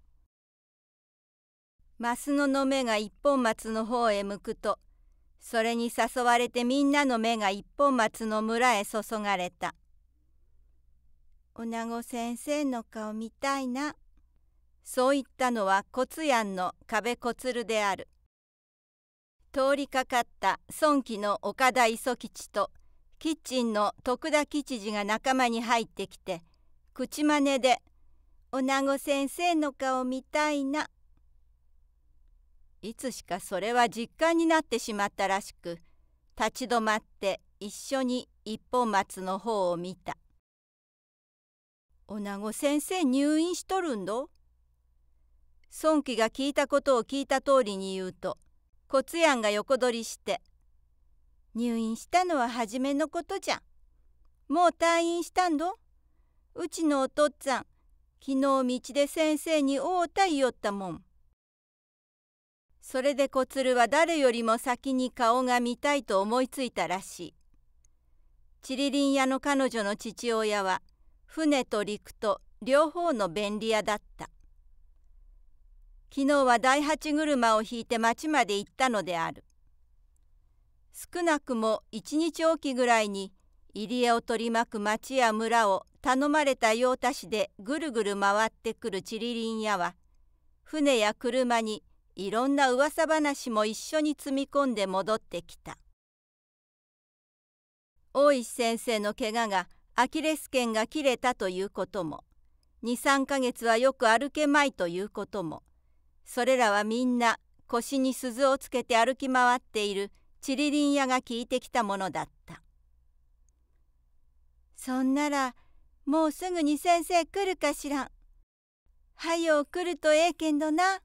マスのの目が一本松の方へ向くとそれに誘われてみんなの目が一本松の村へ注がれた。おなご先生の顔見たいな。そう言ったのは骨やんの壁こつるである。通りかかった孫貴の岡田磯吉とキッチンの徳田吉次が仲間に入ってきて口真似で「女子先生の顔見たいな」いつしかそれは実感になってしまったらしく立ち止まって一緒に一本松の方を見た「女子先生入院しとるんど?」孫貴が聞いたことを聞いた通りに言うと骨やんが横取りして入院したのは初めのことじゃもう退院したんどうちのお父っつぁん昨日道で先生に会うた言おったもんそれでつ鶴は誰よりも先に顔が見たいと思いついたらしいちりりん屋の彼女の父親は船と陸と両方の便利屋だった昨日は第八車を引いて町まで行ったのである。少なくも一日おきぐらいに入江を取り巻く町や村を頼まれた用田市でぐるぐる回ってくるちりりん屋は船や車にいろんな噂話も一緒に積み込んで戻ってきた大石先生の怪我がアキレス腱が切れたということも23ヶ月はよく歩けまいということもそれらはみんな腰に鈴をつけて歩き回っているチリリン屋が聞いてきたものだったそんならもうすぐに先生来るかしらんはよう来るとええけんどな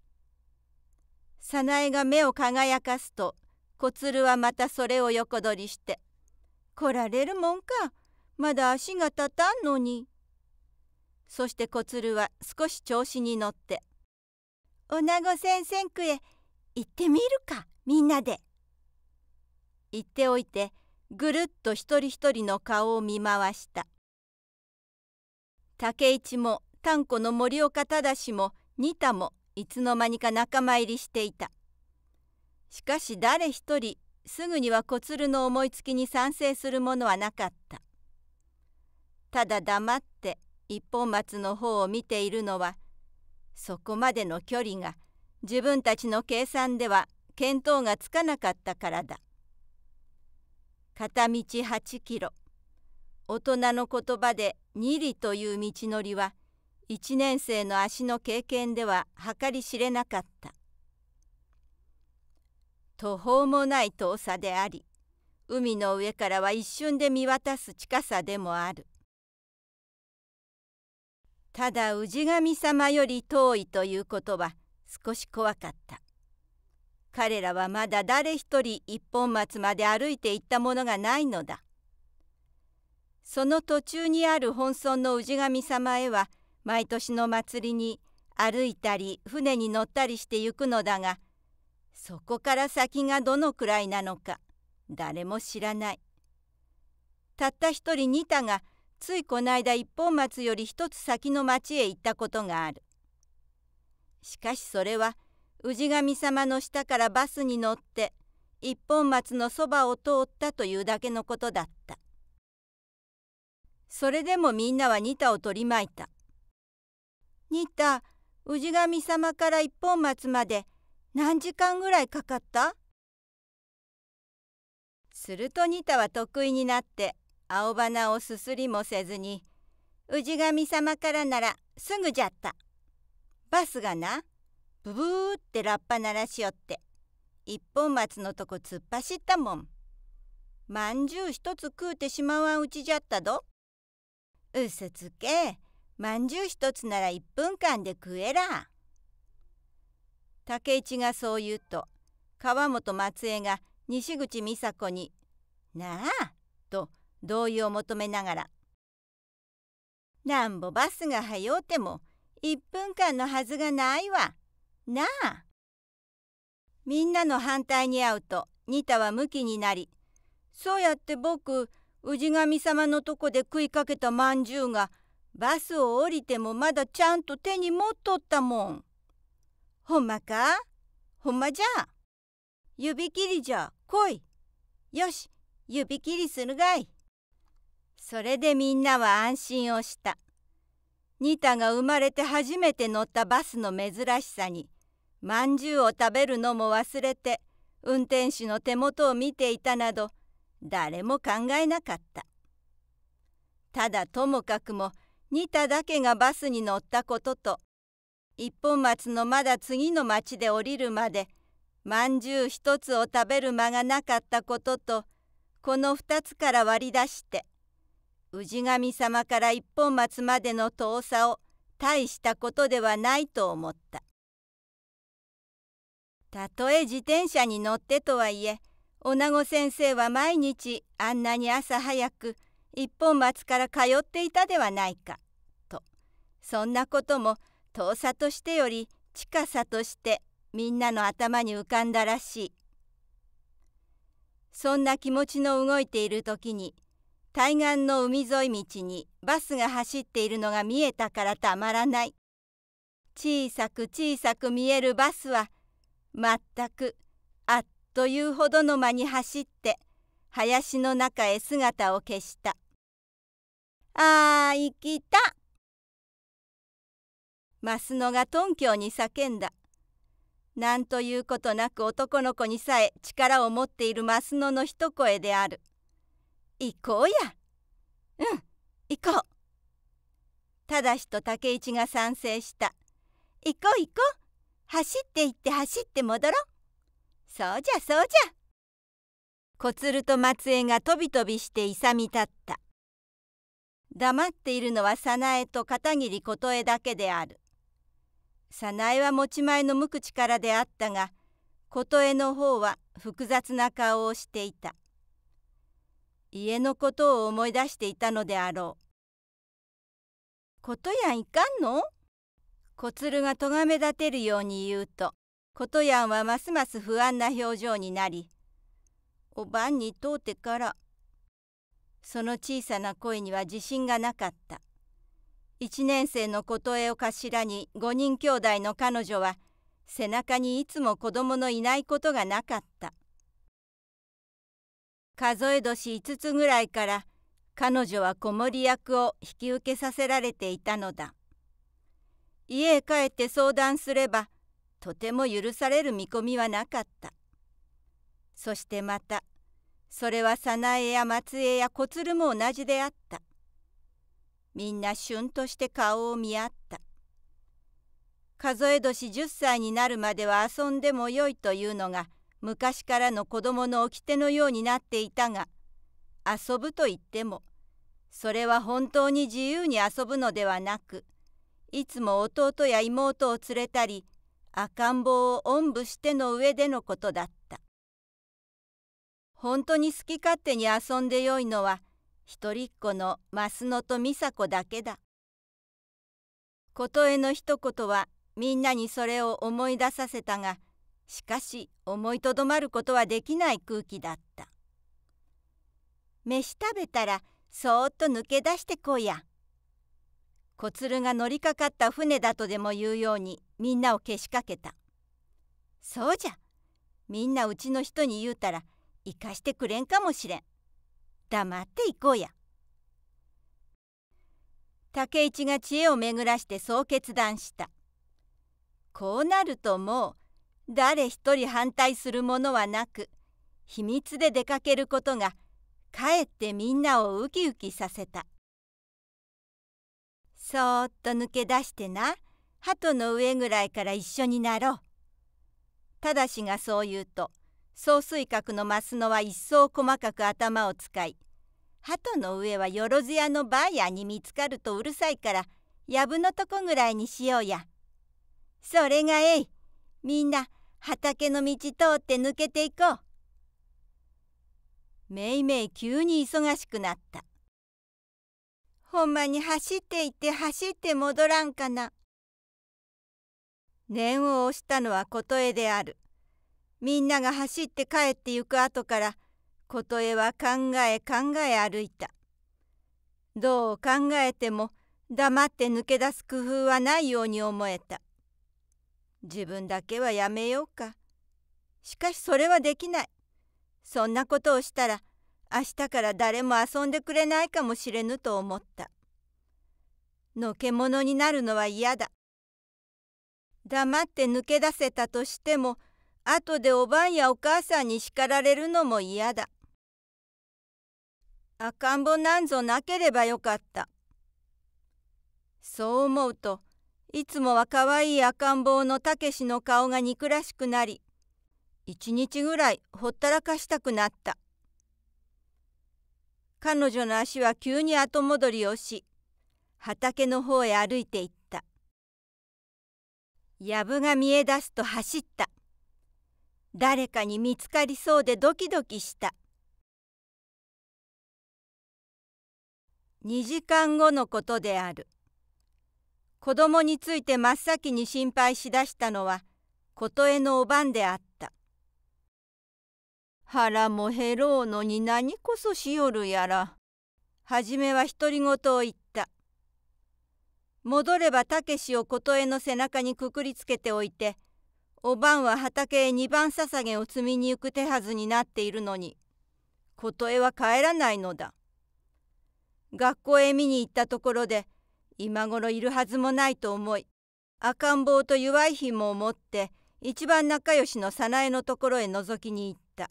早苗が目を輝かすと小鶴はまたそれを横取りして「来られるもんかまだ足が立たんのに」そして小鶴は少し調子に乗って「なご先生くへ行ってみるかみんなで」言っておいてぐるっと一人一人の顔を見回した竹市も丹子の森岡忠も仁田もいつの間にか仲間入りしていたしかし誰一人すぐには小鶴の思いつきに賛成するものはなかったただ黙って一本松の方を見ているのはそこまでの距離が自分たちの計算では見当がつかなかったからだ片道8キロ大人の言葉で2里という道のりは1年生の足の経験では計り知れなかった途方もない遠さであり海の上からは一瞬で見渡す近さでもあるただ氏神様より遠いということは少し怖かった彼らはまだ誰一人一本松まで歩いて行ったものがないのだその途中にある本村の氏神様へは毎年の祭りに歩いたり船に乗ったりして行くのだがそこから先がどのくらいなのか誰も知らないたった一人ニタがついこの間一本松より一つ先の町へ行ったことがある。しかしそれは氏神様の下からバスに乗って一本松のそばを通ったというだけのことだった。それでもみんなはニタを取り巻いた。ニタ、氏神様から一本松まで何時間ぐらいかかったするとニタは得意になって青花をすすりもせずに氏神様からならすぐじゃったバスがなブブーってラッパ鳴らしよって一本松のとこ突っ走ったもんまんじゅう一つ食うてしまわんうちじゃったどうすつけまんじゅう一つなら1分間で食えら竹市がそう言うと川本松江が西口美佐子に「なあ」と「同意を求めながら「なんぼバスがはようても1分間のはずがないわなあ」みんなの反対に会うとニタはむきになりそうやって僕氏神様のとこで食いかけたまんじゅうがバスを降りてもまだちゃんと手に持っとったもん。ほんまかほんまじゃ。指切りじゃ来い。よし指切りするがい。それでみんなは安心をしたニタが生まれて初めて乗ったバスの珍しさにまんじゅうを食べるのも忘れて運転手の手元を見ていたなど誰も考えなかったただともかくもニタだけがバスに乗ったことと一本松のまだ次の町で降りるまでまんじゅう一つを食べる間がなかったこととこの二つから割り出して氏神様から一本松までの遠さを大したことではないと思った。たとえ自転車に乗ってとはいえ、女子先生は毎日あんなに朝早く一本松から通っていたではないか、と。そんなことも遠さとしてより近さとしてみんなの頭に浮かんだらしい。そんな気持ちの動いている時に、対岸の海沿い道にバスが走っているのが見えたからたまらない小さく小さく見えるバスはまったくあっというほどの間に走って林の中へ姿を消したあー生きたマスノがょうに叫んだなんということなく男の子にさえ力を持っているマスノの一声である行こうやうん行こうだしと武一が賛成した行こう行こう走って行って走って戻ろうそうじゃそうじゃ小鶴と松江がとびとびして勇み立った黙っているのは早苗と片桐琴恵だけである早苗は持ち前の無口からであったが琴恵の方は複雑な顔をしていた家のことを思い出していたのであろう。ことやんいかんの小鶴がとがめ立てるように言うとことやんはますます不安な表情になりおばんに問うてからその小さな声には自信がなかった1年生の琴恵を頭に5人兄弟の彼女は背中にいつも子供のいないことがなかった数え年5つぐらいから彼女は子守役を引き受けさせられていたのだ家へ帰って相談すればとても許される見込みはなかったそしてまたそれは早苗や松江や小鶴も同じであったみんなしゅんとして顔を見合った数え年10歳になるまでは遊んでもよいというのが昔からの子供の掟のようになっていたが遊ぶと言ってもそれは本当に自由に遊ぶのではなくいつも弟や妹を連れたり赤ん坊をおんぶしての上でのことだった本当に好き勝手に遊んでよいのは一人っ子の増野と美佐子だけだ琴絵の一言はみんなにそれを思い出させたが「しかし思いとどまることはできない空気だった飯食べたらそーっと抜け出してこいや小鶴が乗りかかった船だとでも言うようにみんなをけしかけたそうじゃみんなうちの人に言うたら生かしてくれんかもしれん黙って行こうや竹一が知恵を巡らしてそう決断したこうなるともう誰一人反対するものはなく秘密で出かけることがかえってみんなをウキウキさせたそーっと抜け出してな鳩の上ぐらいから一緒になろうただしがそう言うと総水閣のマスノは一層細かく頭を使い鳩の上はよろずやのバーヤーに見つかるとうるさいからやぶのとこぐらいにしようやそれがえいみんな畑の道通って抜けていこう。めいめい急に忙しくなった。ほんまに走って行って走って戻らんかな。念を押したのは琴えである。みんなが走って帰ってゆく後から琴えは考え考え歩いた。どう考えても黙って抜け出す工夫はないように思えた。自分だけはやめようか。しかしそれはできない。そんなことをしたら明日から誰も遊んでくれないかもしれぬと思った。のけものになるのは嫌だ。黙って抜け出せたとしても後でおばんやお母さんに叱られるのも嫌だ。赤ん坊なんぞなければよかった。そう思うといつもはかわいい赤ん坊のたけしの顔が憎らしくなり、一日ぐらいほったらかしたくなった。彼女の足は急に後戻りをし、畑の方へ歩いていった。やぶが見え出すと走った。誰かに見つかりそうでドキドキした。2時間後のことである。子供について真っ先に心配しだしたのは琴恵のおばんであった腹も減ろうのに何こそしよるやら初めは独り言を言った戻ればたけしを琴恵の背中にくくりつけておいておばんは畑へ二番捧げを積みに行く手はずになっているのに琴恵は帰らないのだ学校へ見に行ったところで「今頃いるはずもないと思い赤ん坊と弱い紐を持って一番仲良しの早苗のところへ覗きに行った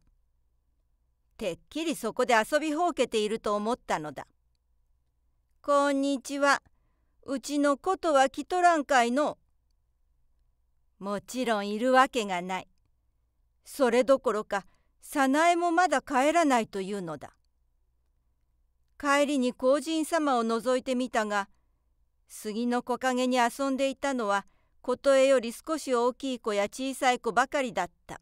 てっきりそこで遊びほうけていると思ったのだ「こんにちはうちのことは来とらんかいの」もちろんいるわけがないそれどころか早苗もまだ帰らないというのだ帰りに皇人様を覗いてみたが「杉の木陰に遊んでいたのは琴絵より少し大きい子や小さい子ばかりだった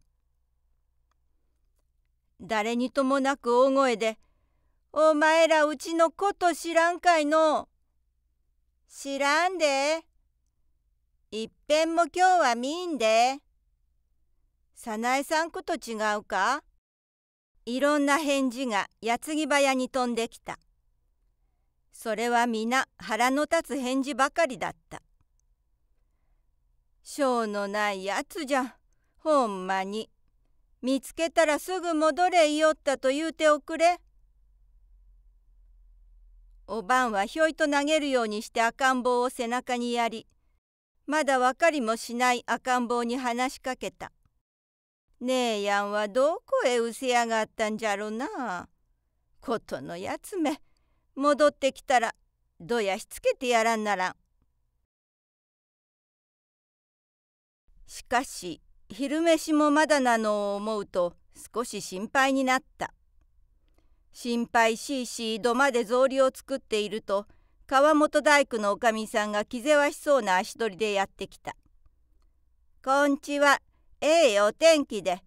誰にともなく大声で「お前らうちのこと知らんかいの」「知らんで」「いっぺんも今日は見んで」「早苗さんこと違うか?」いろんな返事が矢継ぎ早に飛んできた。それは皆腹の立つ返事ばかりだった。しょうのないやつじゃ、ほんまに。見つけたらすぐ戻れいよったと言うておくれ。おばんはひょいと投げるようにして赤ん坊を背中にやり、まだ分かりもしない赤ん坊に話しかけた。姉やんはどこへうせやがったんじゃろな。ことのやつめ。戻ってきたらどやしつけてやらんならん。しかし昼飯もまだなのを思うと少し心配になった。心配しいし土間で草履を作っていると川本大工のおかみさんが気ぜわしそうな足取りでやってきた。こんちはええお天気で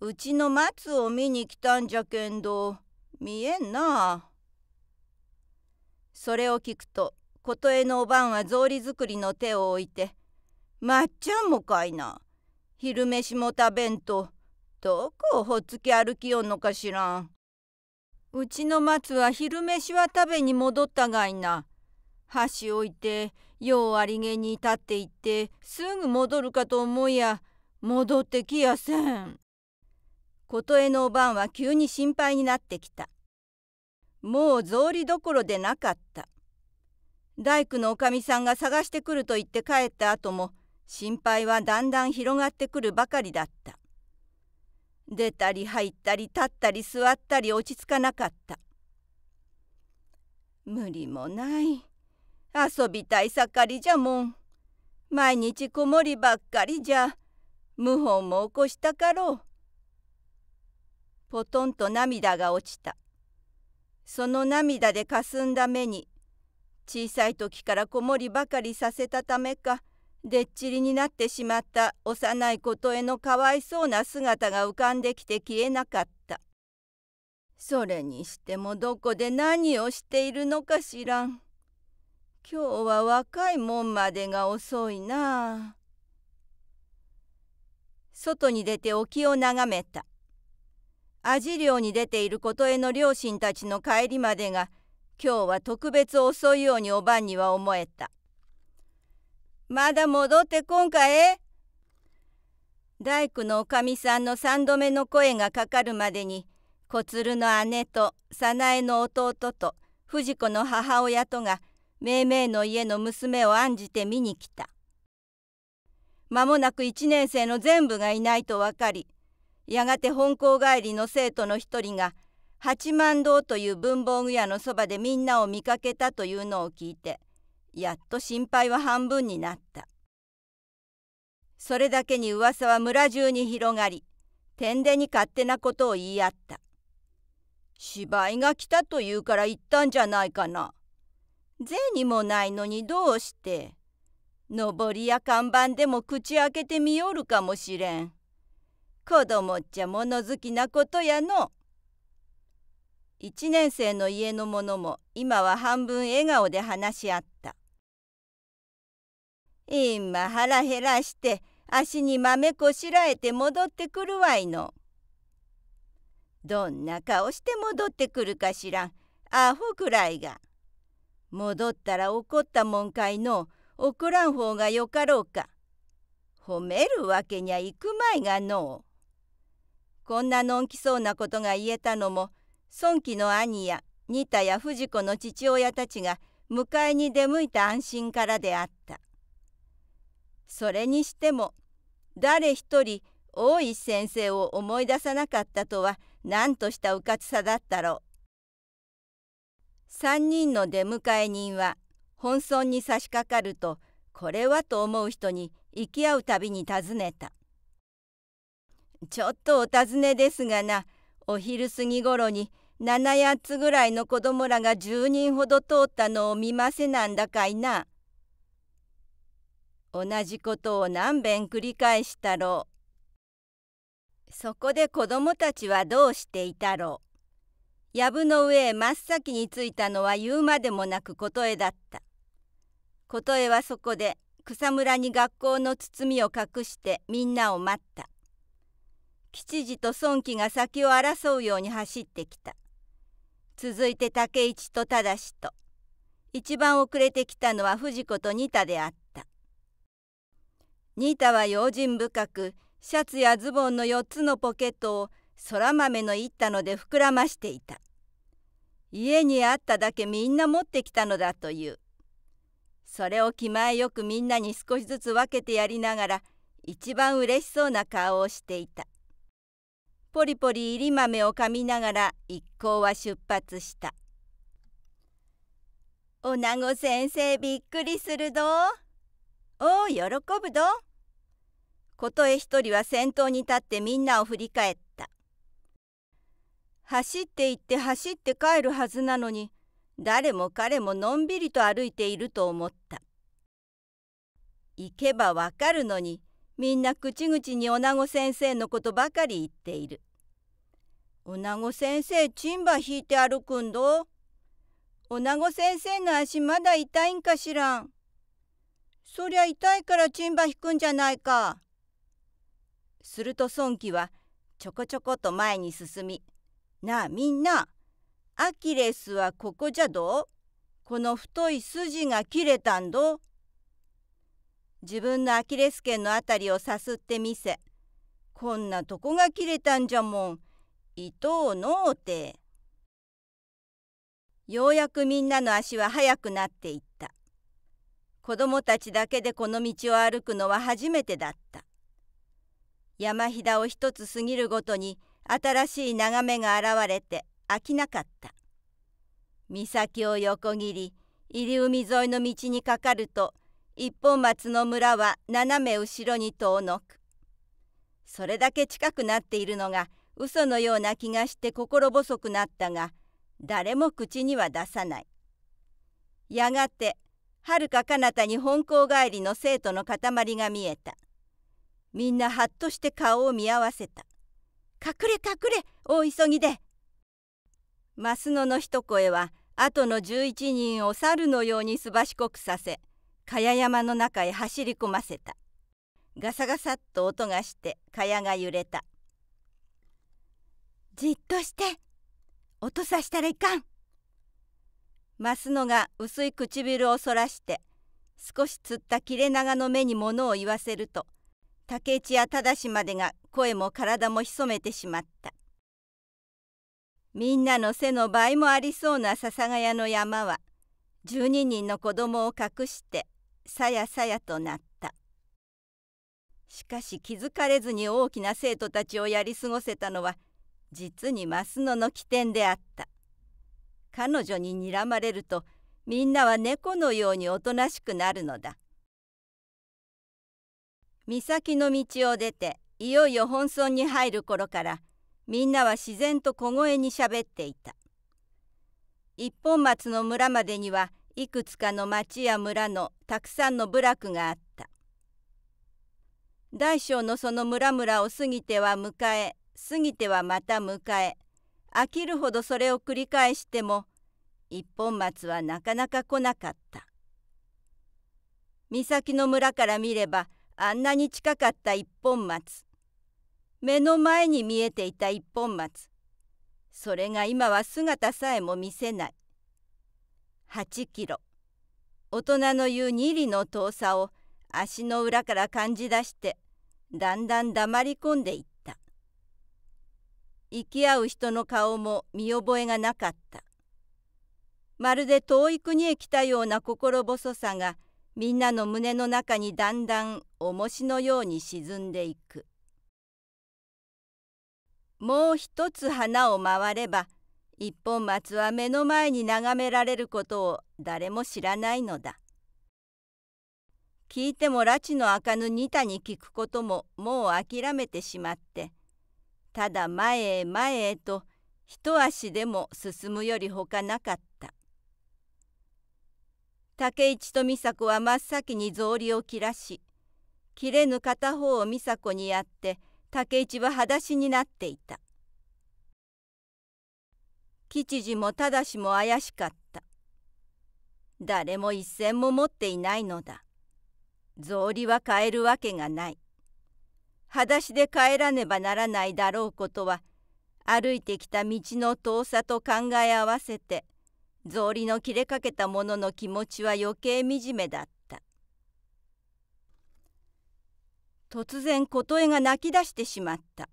うちの松を見に来たんじゃけんど見えんなあ。それを聞くと琴恵のおばんは草履作りの手を置いて「まっちゃんもかいな昼飯も食べんとどこをほっつき歩きよんのかしらん」。うちの松は昼飯は食べに戻ったがいな。箸置いてようありげに立っていってすぐ戻るかと思いや戻ってきやせん。琴恵のおばんは急に心配になってきた。もう草履どころでなかった大工のおかみさんが探してくると言って帰った後も心配はだんだん広がってくるばかりだった出たり入ったり立ったり座ったり落ち着かなかった無理もない遊びたい盛りじゃもん毎日こもりばっかりじゃ謀反も起こしたかろうポトンと涙が落ちたその涙でかすんだ目に小さい時から子守ばかりさせたためかでっちりになってしまった幼いことへのかわいそうな姿が浮かんできて消えなかったそれにしてもどこで何をしているのかしらん今日は若いもんまでが遅いなあ外に出て沖を眺めたアジ漁に出ていることへの両親たちの帰りまでが今日は特別遅いようにおばんには思えた。まだ戻ってこんかえ大工のおかみさんの三度目の声がかかるまでに小鶴の姉と早苗の弟と藤子の母親とがめいめいの家の娘を案じて見に来た間もなく1年生の全部がいないと分かりやがて本校帰りの生徒の一人が八幡堂という文房具屋のそばでみんなを見かけたというのを聞いてやっと心配は半分になったそれだけに噂は村中に広がりんでに勝手なことを言い合った芝居が来たというから言ったんじゃないかなにもないのにどうしてのぼりや看板でも口開けてみよるかもしれん。子供っちゃ物好きなことやの。1年生の家のもも今は半分笑顔で話し合った。今腹減らして足に豆こしらえて戻ってくるわいの。どんな顔して戻ってくるかしらアホくらいが。戻ったら怒ったもんかいの。怒らん方がよかろうか。褒めるわけにゃいくまいがのう。こんなのんきそうなことが言えたのも孫貴の兄や仁田や藤子の父親たちが迎えに出向いた安心からであったそれにしても誰一人大石先生を思い出さなかったとは何としたうかつさだったろう3人の出迎え人は本村に差し掛かるとこれはと思う人に行き合うたびに尋ねたちょっとお尋ねですがなお昼過ぎごろに78つぐらいの子供らが10人ほど通ったのを見ませなんだかいな。同じことを何べん繰り返したろう。そこで子供たちはどうしていたろう。藪の上へ真っ先に着いたのは言うまでもなく琴えだった。琴えはそこで草むらに学校の包みを隠してみんなを待った。吉次と孫輝が先を争うように走ってきた続いて竹一と忠と一番遅れてきたのは藤子と仁田であった仁田は用心深くシャツやズボンの4つのポケットを空豆のいったので膨らましていた家にあっただけみんな持ってきたのだというそれを気前よくみんなに少しずつ分けてやりながら一番嬉しそうな顔をしていたポリポリいり豆を噛みながら一行は出発した「おなご先生びっくりするどおお喜ぶど」とえ一人は先頭に立ってみんなを振り返った走って行って走って帰るはずなのに誰も彼ものんびりと歩いていると思った行けばわかるのにみんな口々に女子先生のことばかり言っている。女子先生チンバ引いて歩くんど。女子先生の足まだ痛いんかしらん。そりゃ痛いからチンバ引くんじゃないか。すると孫貴はちょこちょこと前に進み、なあみんな、アキレスはここじゃどこの太い筋が切れたんど。自分のアキレス腱のあたりをさすってみせ。こんなとこが切れたんじゃもん。いとうのうて。ようやくみんなの足は速くなっていった。子供たちだけでこの道を歩くのは初めてだった。山ひだを一つ過ぎるごとに新しい眺めが現れて飽きなかった。岬を横切り入り海沿いの道にかかると一本松の村は斜め後ろに遠のく。それだけ近くなっているのが嘘のような気がして心細くなったが、誰も口には出さない。やがて、はるか彼方に本校帰りの生徒の塊が見えた。みんなはっとして顔を見合わせた。隠れ隠れ大急ぎで増野の一声は後の11人を猿のようにすばしこくさせ茅山の中へ走り込ませたガサガサっと音がして茅が揺れたじっとして音さしたらいかん増のが薄い唇をそらして少しつった切れ長の目に物を言わせると竹内や忠までが声も体も潜めてしまったみんなの背の倍もありそうな笹ヶ谷の山は12人の子供を隠してさやさやとなったしかし気づかれずに大きな生徒たちをやり過ごせたのは実に増野の起点であった彼女に睨まれるとみんなは猫のようにおとなしくなるのだ岬の道を出ていよいよ本村に入る頃からみんなは自然と小声にしゃべっていた一本松の村までにはいくつかの町や村のたくさんの部落があった大小のその村々を過ぎては迎え過ぎてはまた迎え飽きるほどそれを繰り返しても一本松はなかなか来なかった岬の村から見ればあんなに近かった一本松目の前に見えていた一本松それが今は姿さえも見せない8キロ大人の言う2里の遠さを足の裏から感じ出してだんだん黙り込んでいった行き合う人の顔も見覚えがなかったまるで遠い国へ来たような心細さがみんなの胸の中にだんだん重しのように沈んでいくもう一つ花を回れば一本松は目の前に眺められることを誰も知らないのだ。聞いても拉致のかぬ仁田に聞くことももう諦めてしまってただ前へ前へと一足でも進むよりほかなかった竹市と美佐子は真っ先に草履を切らし切れぬ片方を美佐子にやって竹市は裸足になっていた吉次も忠志も怪しかった誰も一銭も持っていないのだ草履は買えるわけがない裸足で帰らねばならないだろうことは歩いてきた道の遠さと考え合わせて草履の切れかけた者の気持ちは余計惨めだった突然琴恵が泣き出してしまった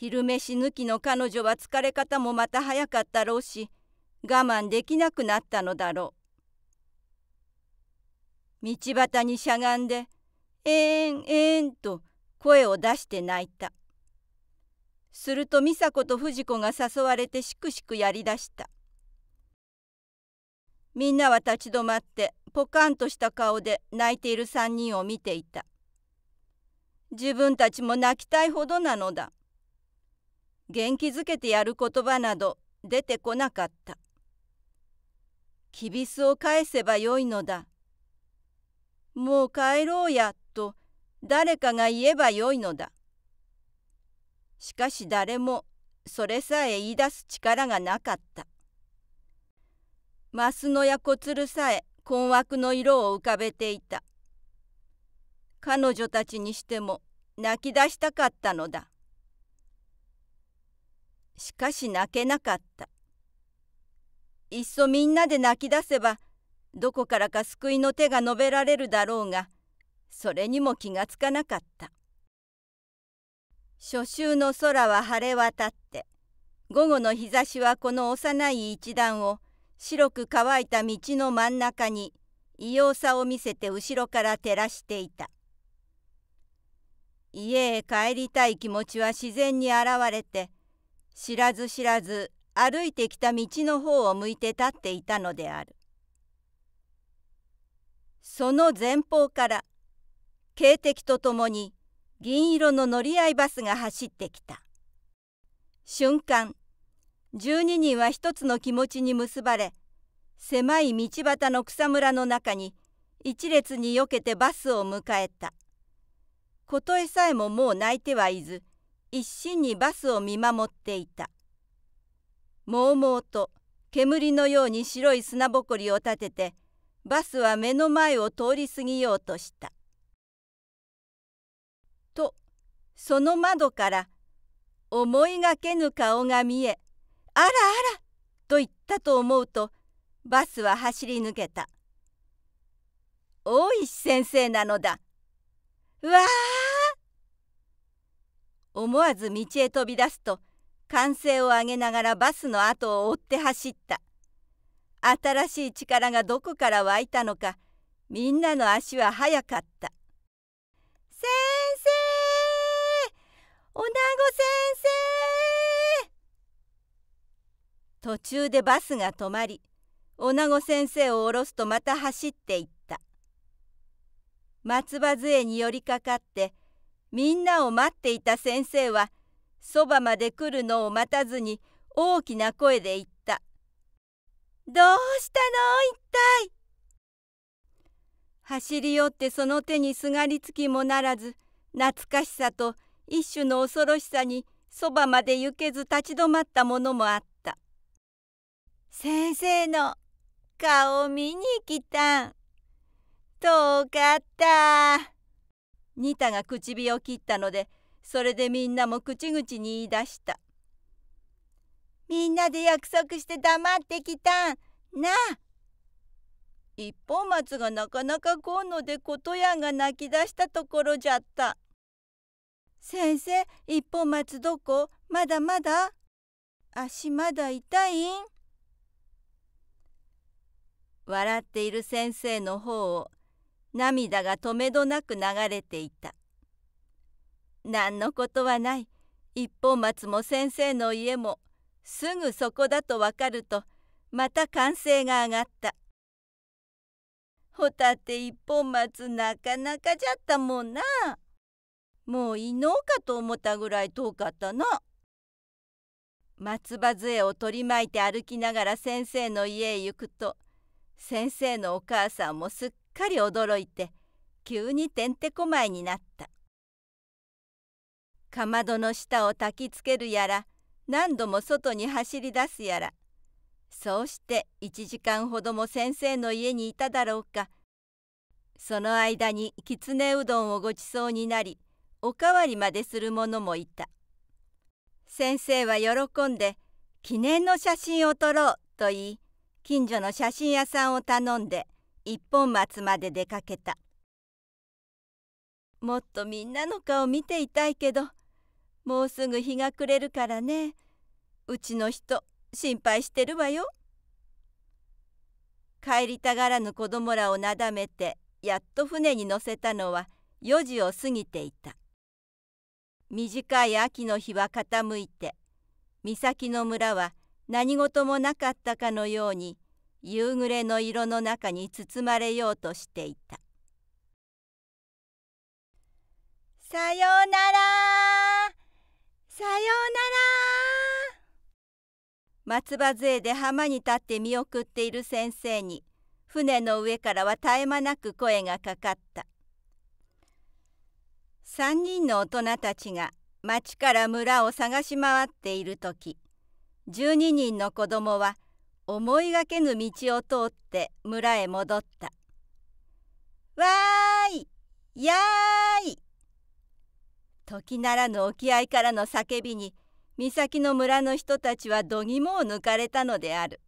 昼飯抜きの彼女は疲れ方もまた早かったろうし我慢できなくなったのだろう道端にしゃがんで「えーんえーん」と声を出して泣いたすると美佐子と藤子が誘われてしくしくやりだしたみんなは立ち止まってポカンとした顔で泣いている3人を見ていた自分たちも泣きたいほどなのだ元気づけてやる言葉など出てこなかった。きびすを返せばよいのだ。もう帰ろうや、と誰かが言えばよいのだ。しかし誰もそれさえ言い出す力がなかった。マスのや小鶴さえ困惑の色を浮かべていた。彼女たちにしても泣き出したかったのだ。しかし泣けなかった。いっそみんなで泣き出せば、どこからか救いの手が述べられるだろうが、それにも気がつかなかった。初秋の空は晴れ渡って、午後の日差しはこの幼い一段を白く乾いた道の真ん中に異様さを見せて後ろから照らしていた。家へ帰りたい気持ちは自然に現れて、知らず知らず歩いてきた道の方を向いて立っていたのであるその前方から警笛とともに銀色の乗り合いバスが走ってきた瞬間12人は一つの気持ちに結ばれ狭い道端の草むらの中に一列によけてバスを迎えた琴絵さえももう泣いてはいず一心にバスを見守っていたもうもうと煙のように白い砂ぼこりを立ててバスは目の前を通り過ぎようとしたとその窓から思いがけぬ顔が見え「あらあら」と言ったと思うとバスは走り抜けた大石先生なのだわあ思わず道へ飛び出すと歓声を上げながらバスの後を追って走った新しい力がどこから湧いたのかみんなの足は速かった先生おなご先生途中でバスが止まりおなご先生を降ろすとまた走っていった松葉杖に寄りかかってみんなを待っていた先生はそばまで来るのを待たずに大きな声で言った「どうしたの一体!」走り寄ってその手にすがりつきもならず懐かしさと一種の恐ろしさにそばまで行けず立ち止まったものもあった先生の顔見に来たん遠かった。ニタが口火を切ったのでそれでみんなも口々に言い出したみんなで約束して黙ってきたんな一本松がなかなか来んのでことやんが泣き出したところじゃった先生一本松どこまだまだ足まだ痛いん笑っている先生の方を涙がとめどなく流れていた何のことはない一本松も先生の家もすぐそこだとわかるとまた歓声が上がったホタテ一本松なかなかじゃったもんなもういのうかと思ったぐらい遠かったな松葉杖を取り巻いて歩きながら先生の家へ行くと先生のお母さんもすっかり驚いて急にてんてこまいになったかまどの下をたきつけるやら何度も外に走り出すやらそうして1時間ほども先生の家にいただろうかその間にきつねうどんをごちそうになりおかわりまでする者もいた先生は喜んで記念の写真を撮ろうと言い近所の写真屋さんを頼んで一本松まで出かけたもっとみんなの顔見ていたいけどもうすぐ日が暮れるからねうちの人心配してるわよ帰りたがらぬ子供らをなだめてやっと船に乗せたのは4時を過ぎていた短い秋の日は傾いて岬の村は何事もなかったかのように夕暮れの色の中に包まれようとしていた「さようならさようなら」松葉杖で浜に立って見送っている先生に船の上からは絶え間なく声がかかった3人の大人たちが町から村を探し回っている時12人の子供は思いがけぬ道を通って村へ戻ったわーいやーい時ならぬ沖合からの叫びに岬の村の人たちは度肝を抜かれたのである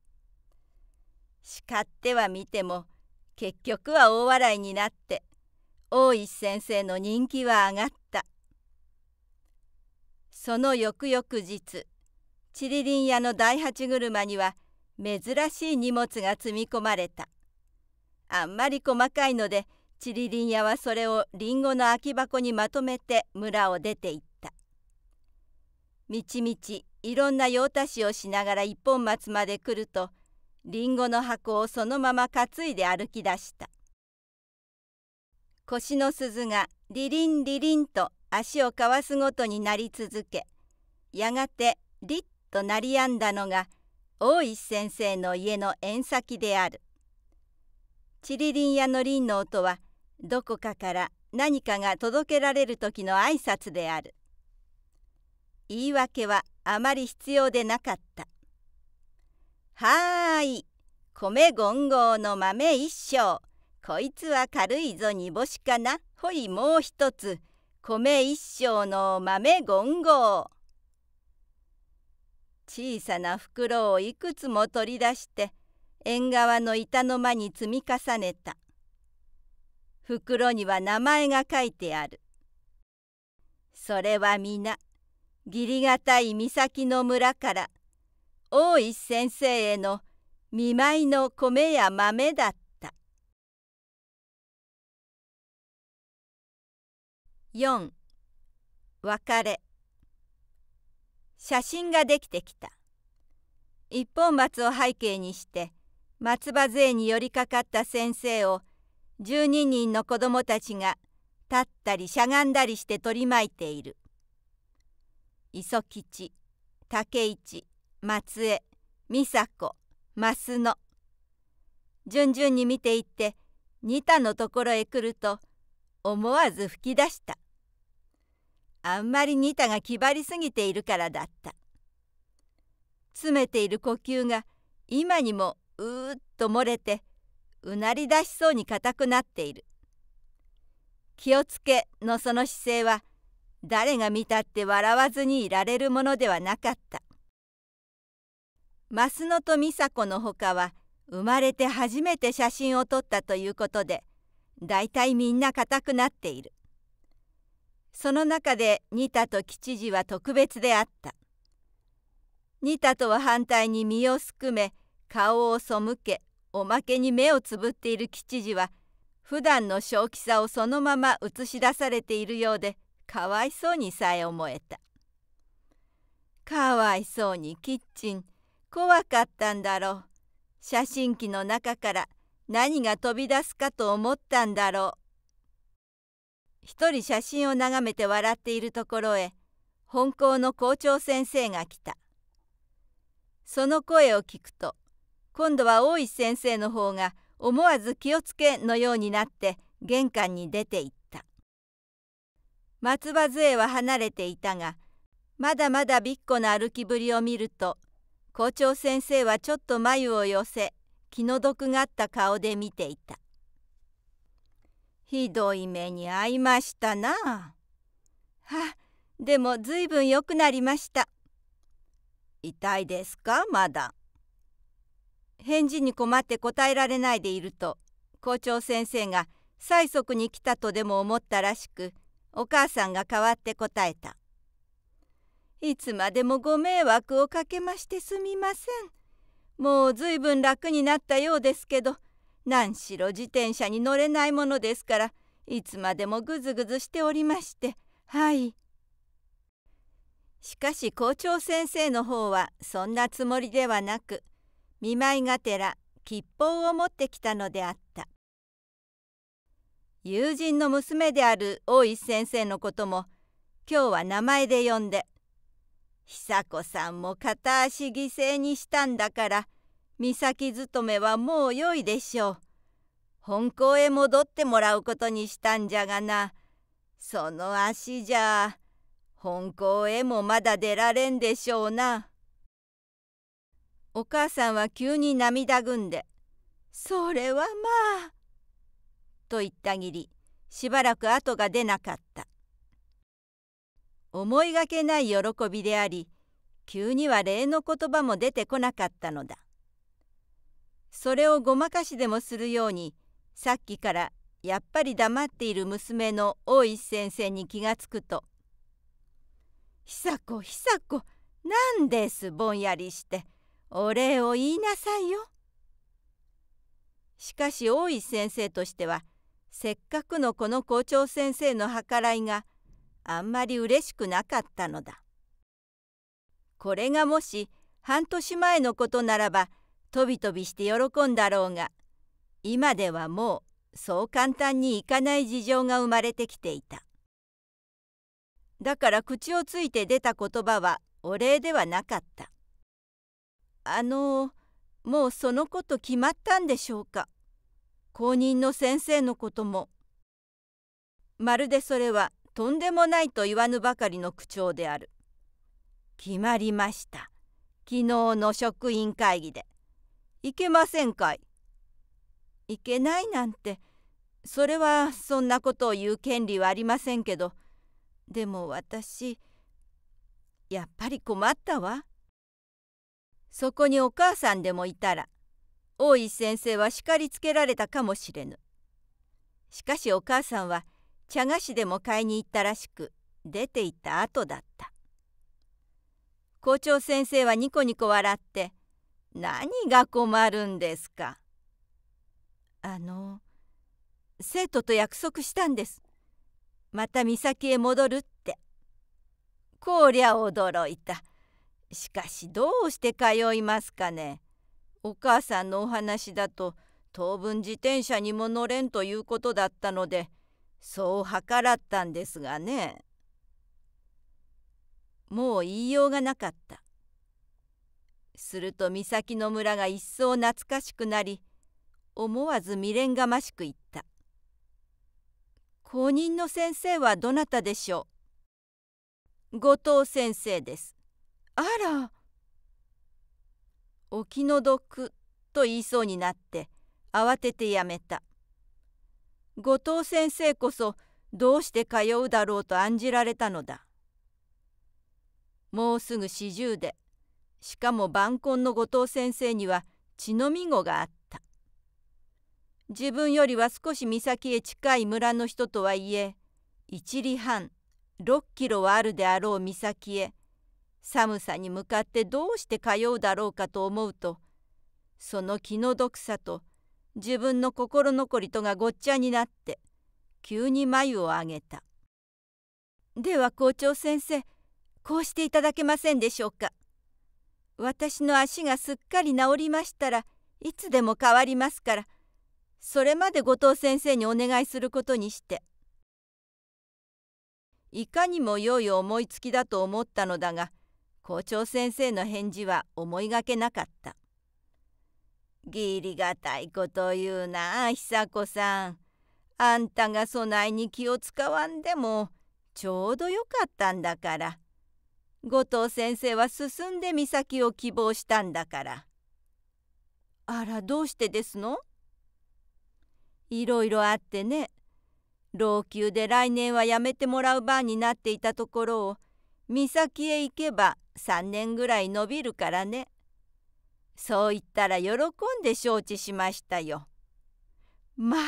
叱っては見ても結局は大笑いになって大石先生の人気は上がったその翌々日ちりりん屋の大八車には「珍しい荷物が積み込まれたあんまり細かいのでちりりん屋はそれをりんごの空き箱にまとめて村を出ていったみちみちいろんな用足しをしながら一本松まで来るとりんごの箱をそのまま担いで歩き出した腰の鈴がリリンリリンと足をかわすごとになり続けやがてリッと鳴りやんだのが大石先生の家の縁先であるチリリン屋のりの音はどこかから何かが届けられる時の挨拶である言い訳はあまり必要でなかったはーい米ご権号の豆一升こいつは軽いぞ煮干しかなほいもう一つ米一升の豆ご権号小さな袋をいくつも取り出して縁側の板の間に積み重ねた袋には名前が書いてあるそれは皆義理がたい岬の村から大石先生への見舞いの米や豆だった4別れ写真ができてきた一本松を背景にして松葉杖に寄りかかった先生を12人の子どもたちが立ったりしゃがんだりして取り巻いている磯吉竹市松江美佐子増野順々に見ていって二田のところへ来ると思わず吹き出した「あんまりニタが気張りすぎているからだった詰めている呼吸が今にもうーっと漏れてうなり出しそうに硬くなっている気をつけのその姿勢は誰が見たって笑わずにいられるものではなかった増野と美佐子のほかは生まれて初めて写真を撮ったということで大体みんな硬くなっているその中で仁田と吉次は特別であった仁田とは反対に身をすくめ顔を背けおまけに目をつぶっている吉次は普段の正気さをそのまま映し出されているようでかわいそうにさえ思えたかわいそうにキッチン怖かったんだろう写真機の中から何が飛び出すかと思ったんだろう一人写真を眺めて笑っているところへ本校の校長先生が来たその声を聞くと今度は大石先生の方が思わず気をつけのようになって玄関に出ていった松葉杖は離れていたがまだまだびっこの歩きぶりを見ると校長先生はちょっと眉を寄せ気の毒があった顔で見ていたひどい目に遭いましたな。はあ、でもずいぶん良くなりました。痛いですか、まだ。返事に困って答えられないでいると、校長先生が催促に来たとでも思ったらしく、お母さんが代わって答えた。いつまでもご迷惑をかけましてすみません。もうずいぶん楽になったようですけど、何しろ自転車に乗れないものですからいつまでもぐずぐずしておりましてはいしかし校長先生の方はそんなつもりではなく見舞いがてら吉報を持ってきたのであった友人の娘である大石先生のことも今日は名前で呼んで久子さんも片足犠牲にしたんだから岬勤めはもうよいでしょう。本校へ戻ってもらうことにしたんじゃがな。その足じゃ本校へもまだ出られんでしょうな。お母さんは急に涙ぐんで「それはまあ」と言ったぎりしばらく後が出なかった。思いがけない喜びであり急には礼の言葉も出てこなかったのだ。それをごまかしでもするようにさっきからやっぱり黙っている娘の大石先生に気がつくと「こひさこなんですぼんやりしてお礼を言いなさいよ」。しかし大石先生としてはせっかくのこの校長先生の計らいがあんまり嬉しくなかったのだ。これがもし半年前のことならばとびとびして喜んだろうが今ではもうそう簡単にいかない事情が生まれてきていただから口をついて出た言葉はお礼ではなかったあのもうそのこと決まったんでしょうか後任の先生のこともまるでそれはとんでもないと言わぬばかりの口調である決まりました昨日の職員会議でいけませんかい。いけないなんてそれはそんなことを言う権利はありませんけどでも私やっぱり困ったわ。そこにお母さんでもいたら大井先生は叱りつけられたかもしれぬ。しかしお母さんは茶菓子でも買いに行ったらしく出て行った後だった。校長先生はニコニコ笑って何が困るんですかあの生徒と約束したんですまた岬へ戻るってこりゃ驚いたしかしどうして通いますかねお母さんのお話だと当分自転車にも乗れんということだったのでそう計らったんですがねもう言いようがなかったすると岬の村が一層懐かしくなり思わず未練がましく言った「後任の先生はどなたでしょう?」「後藤先生です」「あら」「お気の毒」と言いそうになって慌ててやめた後藤先生こそどうして通うだろうと案じられたのだもうすぐ四十でしかも晩婚の後藤先生には血のみ子があった自分よりは少し岬へ近い村の人とはいえ一里半6キロはあるであろう岬へ寒さに向かってどうして通うだろうかと思うとその気の毒さと自分の心残りとがごっちゃになって急に眉を上げた。では校長先生こうしていただけませんでしょうか。私の足がすっかり治りましたらいつでも変わりますからそれまで後藤先生にお願いすることにしていかにも良い思いつきだと思ったのだが校長先生の返事は思いがけなかった義理がたいことを言うな久子さんあんたがそないに気を使わんでもちょうどよかったんだから後藤先生は進んで咲を希望したんだからあらどうしてですのいろいろあってね老朽で来年はやめてもらう番になっていたところを咲へ行けば3年ぐらい伸びるからねそう言ったら喜んで承知しましたよまあ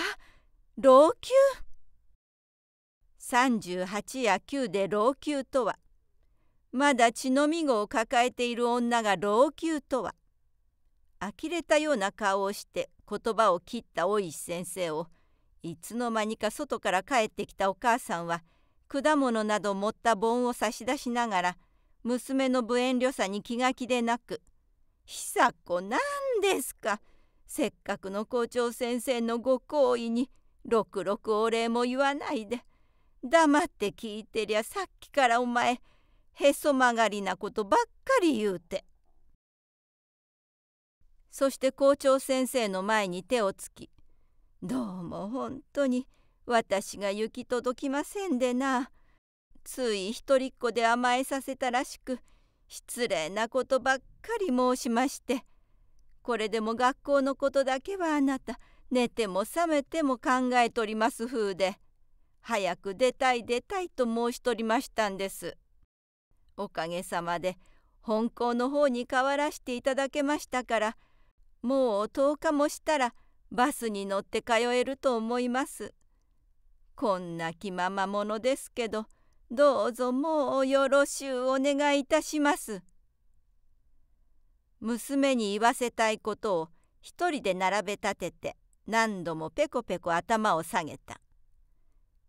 老朽38や9で老朽とはまだ血のみごを抱えている女が老朽とは呆れたような顔をして言葉を切った大石先生をいつの間にか外から帰ってきたお母さんは果物など持った盆を差し出しながら娘の無遠慮さに気が気でなく「久子何ですかせっかくの校長先生のご好意にろくろくお礼も言わないで黙って聞いてりゃさっきからお前へそ曲がりなことばっかり言うてそして校長先生の前に手をつき「どうも本当に私が行き届きませんでなつい一人っ子で甘えさせたらしく失礼なことばっかり申しましてこれでも学校のことだけはあなた寝ても覚めても考えとります風で早く出たい出たいと申しとりましたんです。おかげさまで本校の方に変わらしていただけましたからもう10日もしたらバスに乗って通えると思います。こんな気ままものですけどどうぞもうよろしゅうお願いいたします。娘に言わせたいことを一人で並べ立てて何度もペコペコ頭を下げた。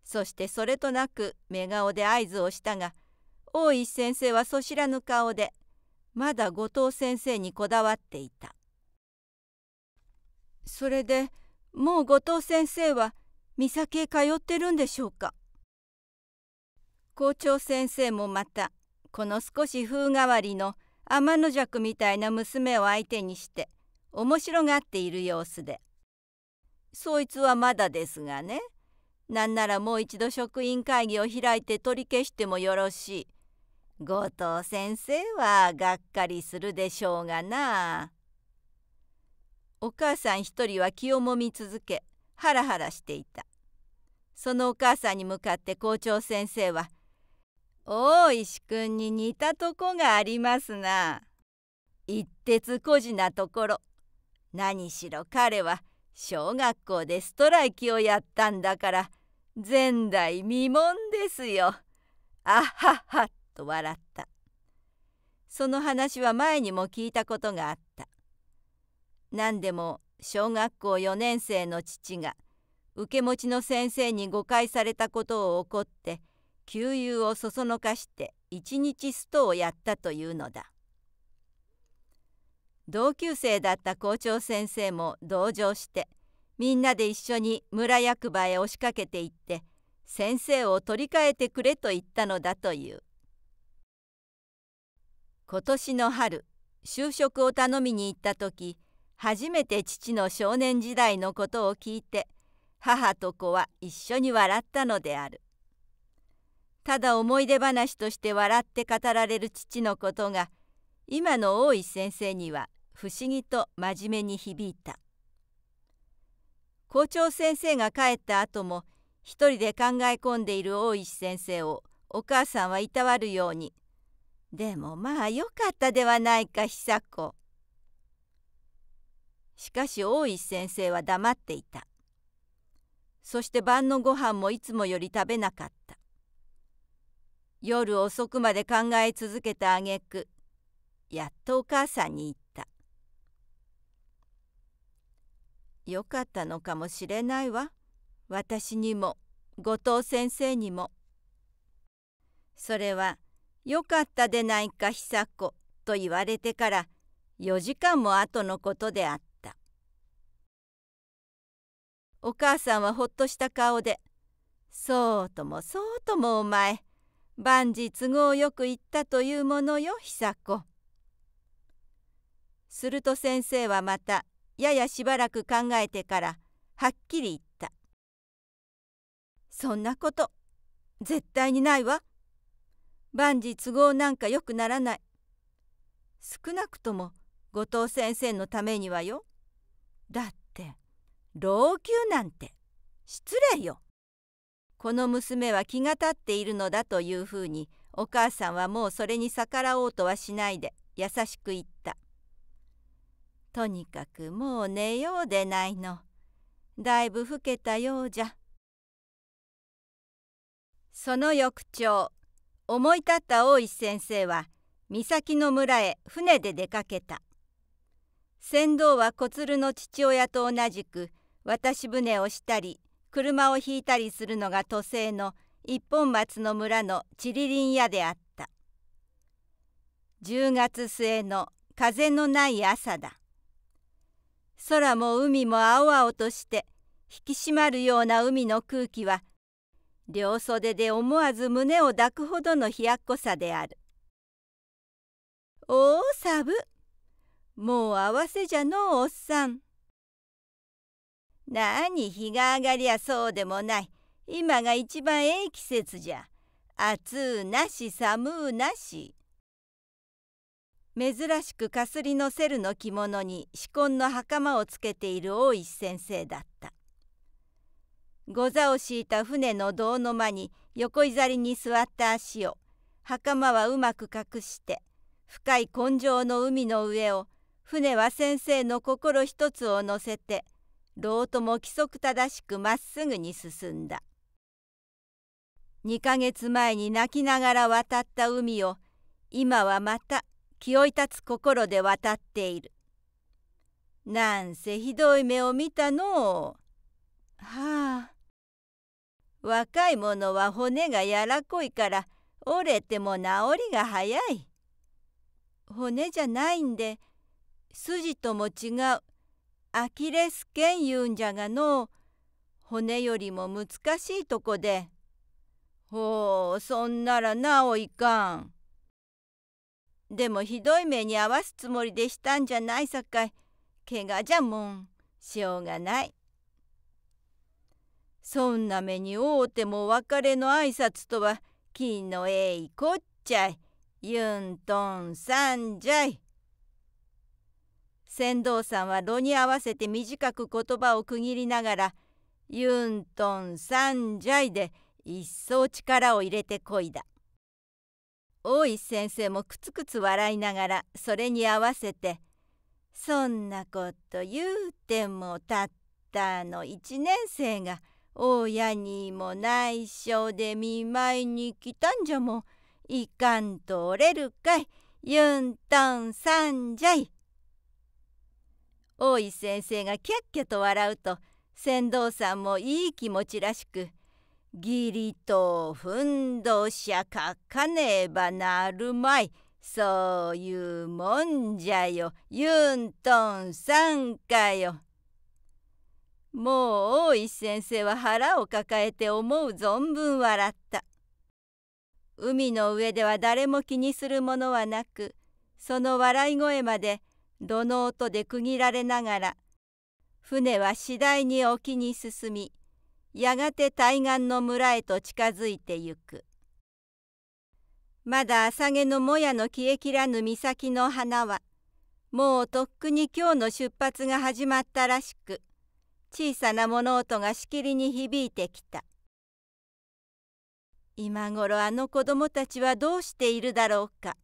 そしてそれとなく目顔で合図をしたが大石先生はそ知らぬ顔でまだ後藤先生にこだわっていたそれでもう後藤先生は三崎へ通ってるんでしょうか校長先生もまたこの少し風変わりの天の弱みたいな娘を相手にして面白がっている様子で「そいつはまだですがねなんならもう一度職員会議を開いて取り消してもよろしい後藤先生はがっかりするでしょうがなお母さん一人は気をもみ続けハラハラしていたそのお母さんに向かって校長先生は「大石くんに似たとこがありますな」一徹孤児なところ何しろ彼は小学校でストライキをやったんだから前代未聞ですよあははっと笑ったその話は前にも聞いたことがあった何でも小学校4年生の父が受け持ちの先生に誤解されたことを怒って給油をそそのかして一日ストをやったというのだ同級生だった校長先生も同情してみんなで一緒に村役場へ押しかけていって先生を取り替えてくれと言ったのだという今年の春就職を頼みに行った時初めて父の少年時代のことを聞いて母と子は一緒に笑ったのであるただ思い出話として笑って語られる父のことが今の大石先生には不思議と真面目に響いた校長先生が帰った後も一人で考え込んでいる大石先生をお母さんはいたわるようにでもまあよかったではないか久子。しかし大石先生は黙っていた。そして晩のご飯もいつもより食べなかった。夜遅くまで考え続けたげくやっとお母さんに言った。よかったのかもしれないわ。私にも、後藤先生にも。それは、よかったでないか久子」と言われてから4時間も後のことであったお母さんはほっとした顔で「そうともそうともお前万事都合よく言ったというものよ久子」すると先生はまたややしばらく考えてからはっきり言った「そんなこと絶対にないわ」。万事都合なんか良くならない少なくとも後藤先生のためにはよだって老朽なんて失礼よこの娘は気が立っているのだというふうにお母さんはもうそれに逆らおうとはしないで優しく言ったとにかくもう寝ようでないのだいぶ老けたようじゃその翌朝思い立った大石先生は岬の村へ船で出かけた船頭は小鶴の父親と同じく渡し船をしたり車を引いたりするのが都政の一本松の村のちりりん屋であった10月末の風のない朝だ空も海も青々として引き締まるような海の空気は両袖で思わず胸を抱くほどの冷やっこさである。おおサブもう合わせじゃのおっさん。なに日が上がりゃそうでもない。今が一番ええ季節じゃ。暑うなし寒うなし。珍しくかすりのセルの着物に紫紺の袴をつけている大石先生だった。御座を敷いた船の胴の間に横いざりに座った足を袴はうまく隠して深い根性の海の上を船は先生の心一つを乗せて老とも規則正しくまっすぐに進んだ2ヶ月前に泣きながら渡った海を今はまた気負い立つ心で渡っているなんせひどい目を見たのうはあ若い者は骨がやらこいから折れても治りが早い。骨じゃないんで筋とも違うアキレス腱いうんじゃがの骨よりも難しいとこで。ほうそんならなおいかん。でもひどい目に遭わすつもりでしたんじゃないさかい怪我じゃもんしょうがない。そんな目に会うても別れの挨拶とは気のえいこっちゃいユントンさんじゃい。船頭さんは炉に合わせて短く言葉を区切りながら「ユントンさんじゃい」で一層力を入れてこいだ。大石先生もくつくつ笑いながらそれに合わせて「そんなこと言うてもたったの1年生が」親にも内緒で見舞いに来たんじゃもいかんとおれるかいユンタンさんじゃい」。大井先生がキャッキャと笑うと船頭さんもいい気持ちらしく「義理とふんどしゃかかねえばなるまい」そういうもんじゃよユントンさんかよ。もう大石先生は腹を抱えて思う存分笑った海の上では誰も気にするものはなくその笑い声まで土の音で区切られながら船は次第に沖に進みやがて対岸の村へと近づいてゆくまだ朝毛のもやの消えきらぬ岬の花はもうとっくに今日の出発が始まったらしく小さな物音がしきりに響いてきた今頃あの子供たちはどうしているだろうか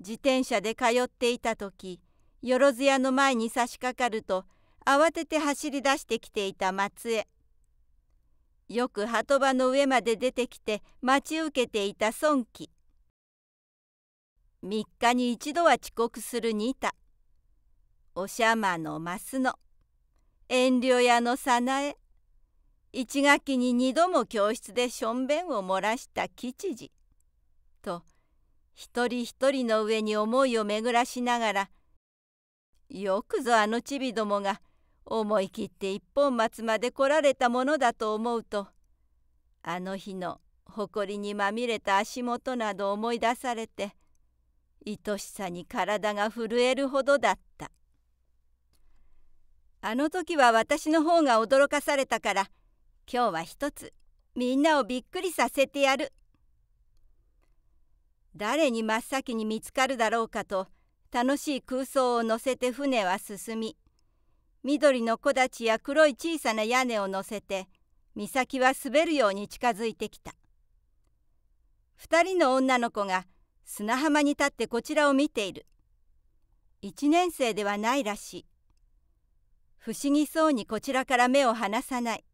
自転車で通っていた時よろず屋の前に差し掛かると慌てて走り出してきていた松江よく鳩場の上まで出てきて待ち受けていた孫貴3日に一度は遅刻する仁田おしゃまのマ野遠慮屋の早苗一学期に二度も教室でしょんべんを漏らした吉次と一人一人の上に思いを巡らしながらよくぞあのちびどもが思い切って一本松まで来られたものだと思うとあの日の誇りにまみれた足元など思い出されて愛しさに体が震えるほどだった。あの時は私の方が驚かされたから今日は一つみんなをびっくりさせてやる誰に真っ先に見つかるだろうかと楽しい空想を乗せて船は進み緑の木立や黒い小さな屋根を乗せて岬は滑るように近づいてきた2人の女の子が砂浜に立ってこちらを見ている1年生ではないらしい不思議そうにこちらから目を離さない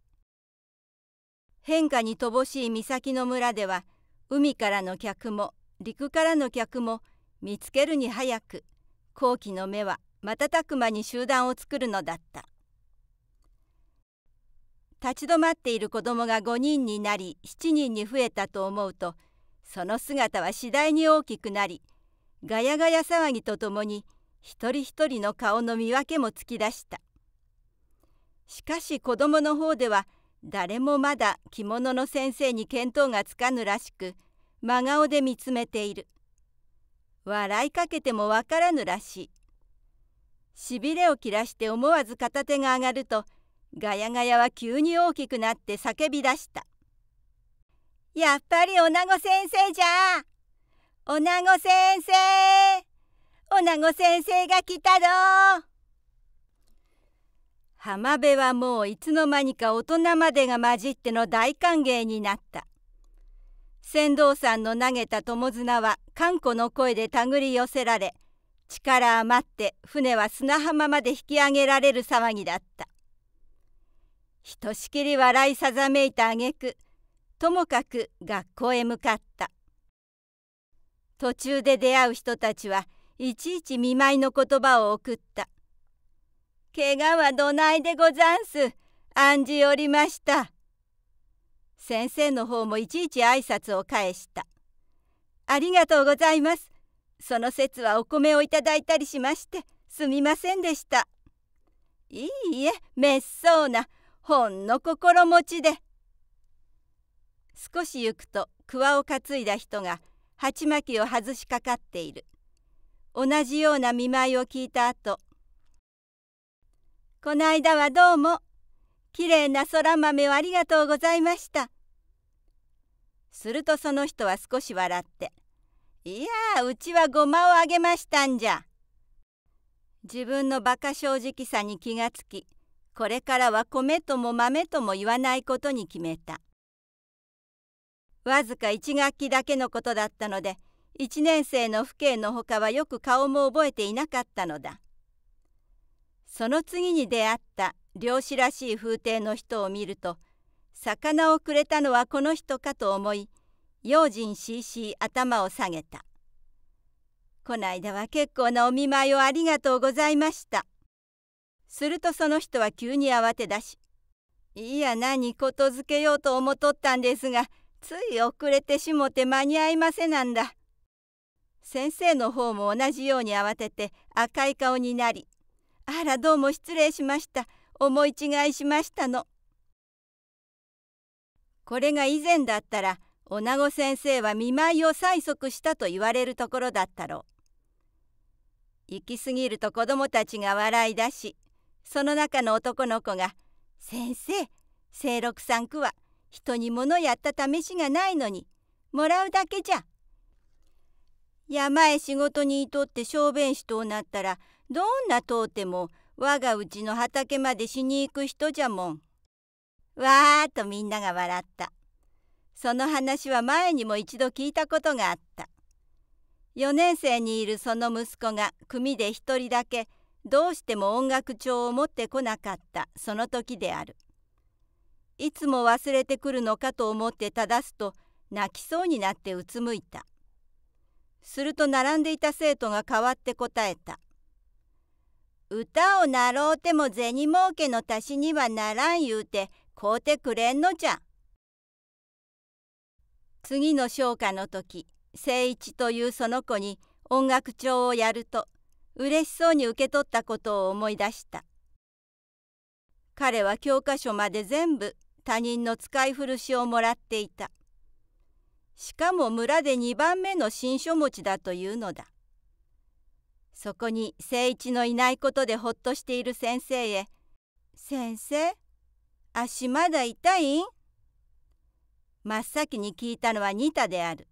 変化に乏しい岬の村では海からの客も陸からの客も見つけるに早く後期の目は瞬く間に集団を作るのだった立ち止まっている子供が5人になり7人に増えたと思うとその姿は次第に大きくなりガヤガヤ騒ぎとともに一人一人の顔の見分けもつき出したしかし子供の方では誰もまだ着物の先生に見当がつかぬらしく真顔で見つめている笑いかけてもわからぬらしいしびれを切らして思わず片手が上がるとガヤガヤは急に大きくなって叫び出した「やっぱりなご先生じゃなご先生なご先生が来たの？浜辺はもういつの間にか大人までが混じっての大歓迎になった船頭さんの投げた友綱はかんの声で手繰り寄せられ力余って船は砂浜まで引き上げられる騒ぎだったひとしきり笑いさざめいた挙句ともかく学校へ向かった途中で出会う人たちはいちいち見舞いの言葉を送った「怪我はどないでござんす。案じおりました。先生の方もいちいち挨拶を返した。ありがとうございます。その節はお米をいただいたりしましてすみませんでした。いいえ、めっそうな、ほんの心持ちで。少し行くと、桑を担いだ人が、鉢巻きを外しかかっている。同じような見舞いを聞いた後、この間はどうもきれいなそら豆をありがとうございました」するとその人は少し笑って「いやうちはごまをあげましたんじゃ」自分のバカ正直さに気がつきこれからは米とも豆とも言わないことに決めたわずか1学期だけのことだったので1年生の父兄のほかはよく顔も覚えていなかったのだその次に出会った漁師らしい風体の人を見ると魚をくれたのはこの人かと思い用心しいしい頭を下げた。こないだは結構なお見舞いをありがとうございました。するとその人は急に慌てだし、いや何ことづけようと思とったんですが、つい遅れてしもて間に合いませなんだ。先生の方も同じように慌てて赤い顔になり、あらどうも失礼しました思い違いしましたのこれが以前だったら女子先生は見舞いを催促したと言われるところだったろう行き過ぎると子供たちが笑い出しその中の男の子が「先生清六さんくは人に物やった試しがないのにもらうだけじゃ」山へ仕事にいとって小便士となったらどんなとうても我がうちの畑までしに行く人じゃもん。わーっとみんなが笑った。その話は前にも一度聞いたことがあった。4年生にいるその息子が組で一人だけどうしても音楽帳を持ってこなかったその時である。いつも忘れてくるのかと思って正すと泣きそうになってうつむいた。すると並んでいた生徒が代わって答えた。歌を習うても銭儲けの足しにはならん言うて買うてくれんのじゃ。次の昇華の時誠一というその子に音楽帳をやると嬉しそうに受け取ったことを思い出した彼は教科書まで全部他人の使い古しをもらっていたしかも村で2番目の新書持ちだというのだそこに誠一のいないことでほっとしている先生へ「先生足まだ痛いん?」真っ先に聞いたのはニタである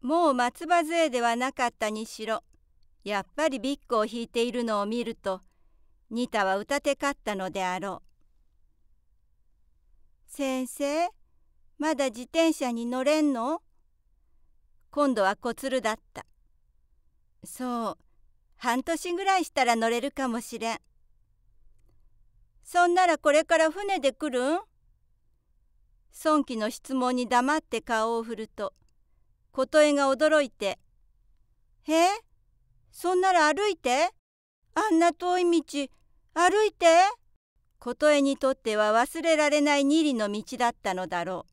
もう松葉杖ではなかったにしろやっぱりビッグを引いているのを見るとニタはうたてかったのであろう先生まだ自転車に乗れんの今度は小鶴だったそう半年ぐらいしたら乗れるかもしれんそんならこれから船で来るん孫貴の質問に黙って顔を振ると琴恵が驚いて「へえそんなら歩いてあんな遠い道歩いて」琴恵にとっては忘れられない二里の道だったのだろう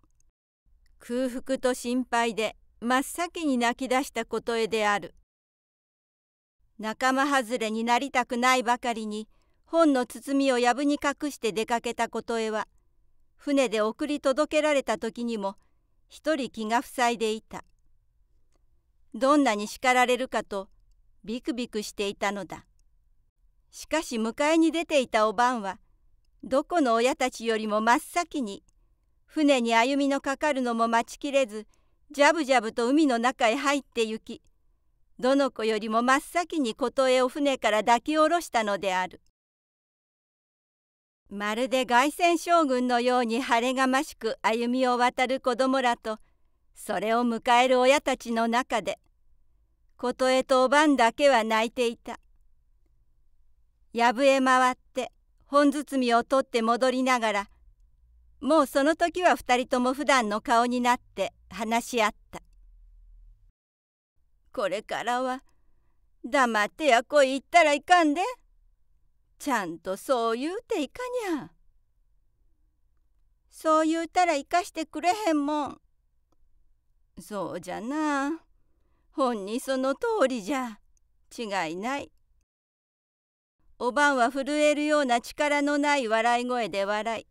空腹と心配で真っ先に泣き出した琴恵である仲間外れになりたくないばかりに本の包みをやぶに隠して出かけたことへは船で送り届けられた時にも一人気が塞いでいたどんなに叱られるかとビクビクしていたのだしかし迎えに出ていたおばんはどこの親たちよりも真っ先に船に歩みのかかるのも待ちきれずジャブジャブと海の中へ入って行きどの子よりも真っ先に琴絵を船から抱き下ろしたのであるまるで凱旋将軍のように晴れがましく歩みを渡る子供らとそれを迎える親たちの中で琴絵とおばんだけは泣いていたやぶへ回って本包みを取って戻りながらもうその時は2人とも普段の顔になって話し合ったこれからは黙ってやこい言ったらいかんでちゃんとそう言うていかにゃそう言うたら生かしてくれへんもんそうじゃな本にその通りじゃ違いないおばんは震えるような力のない笑い声で笑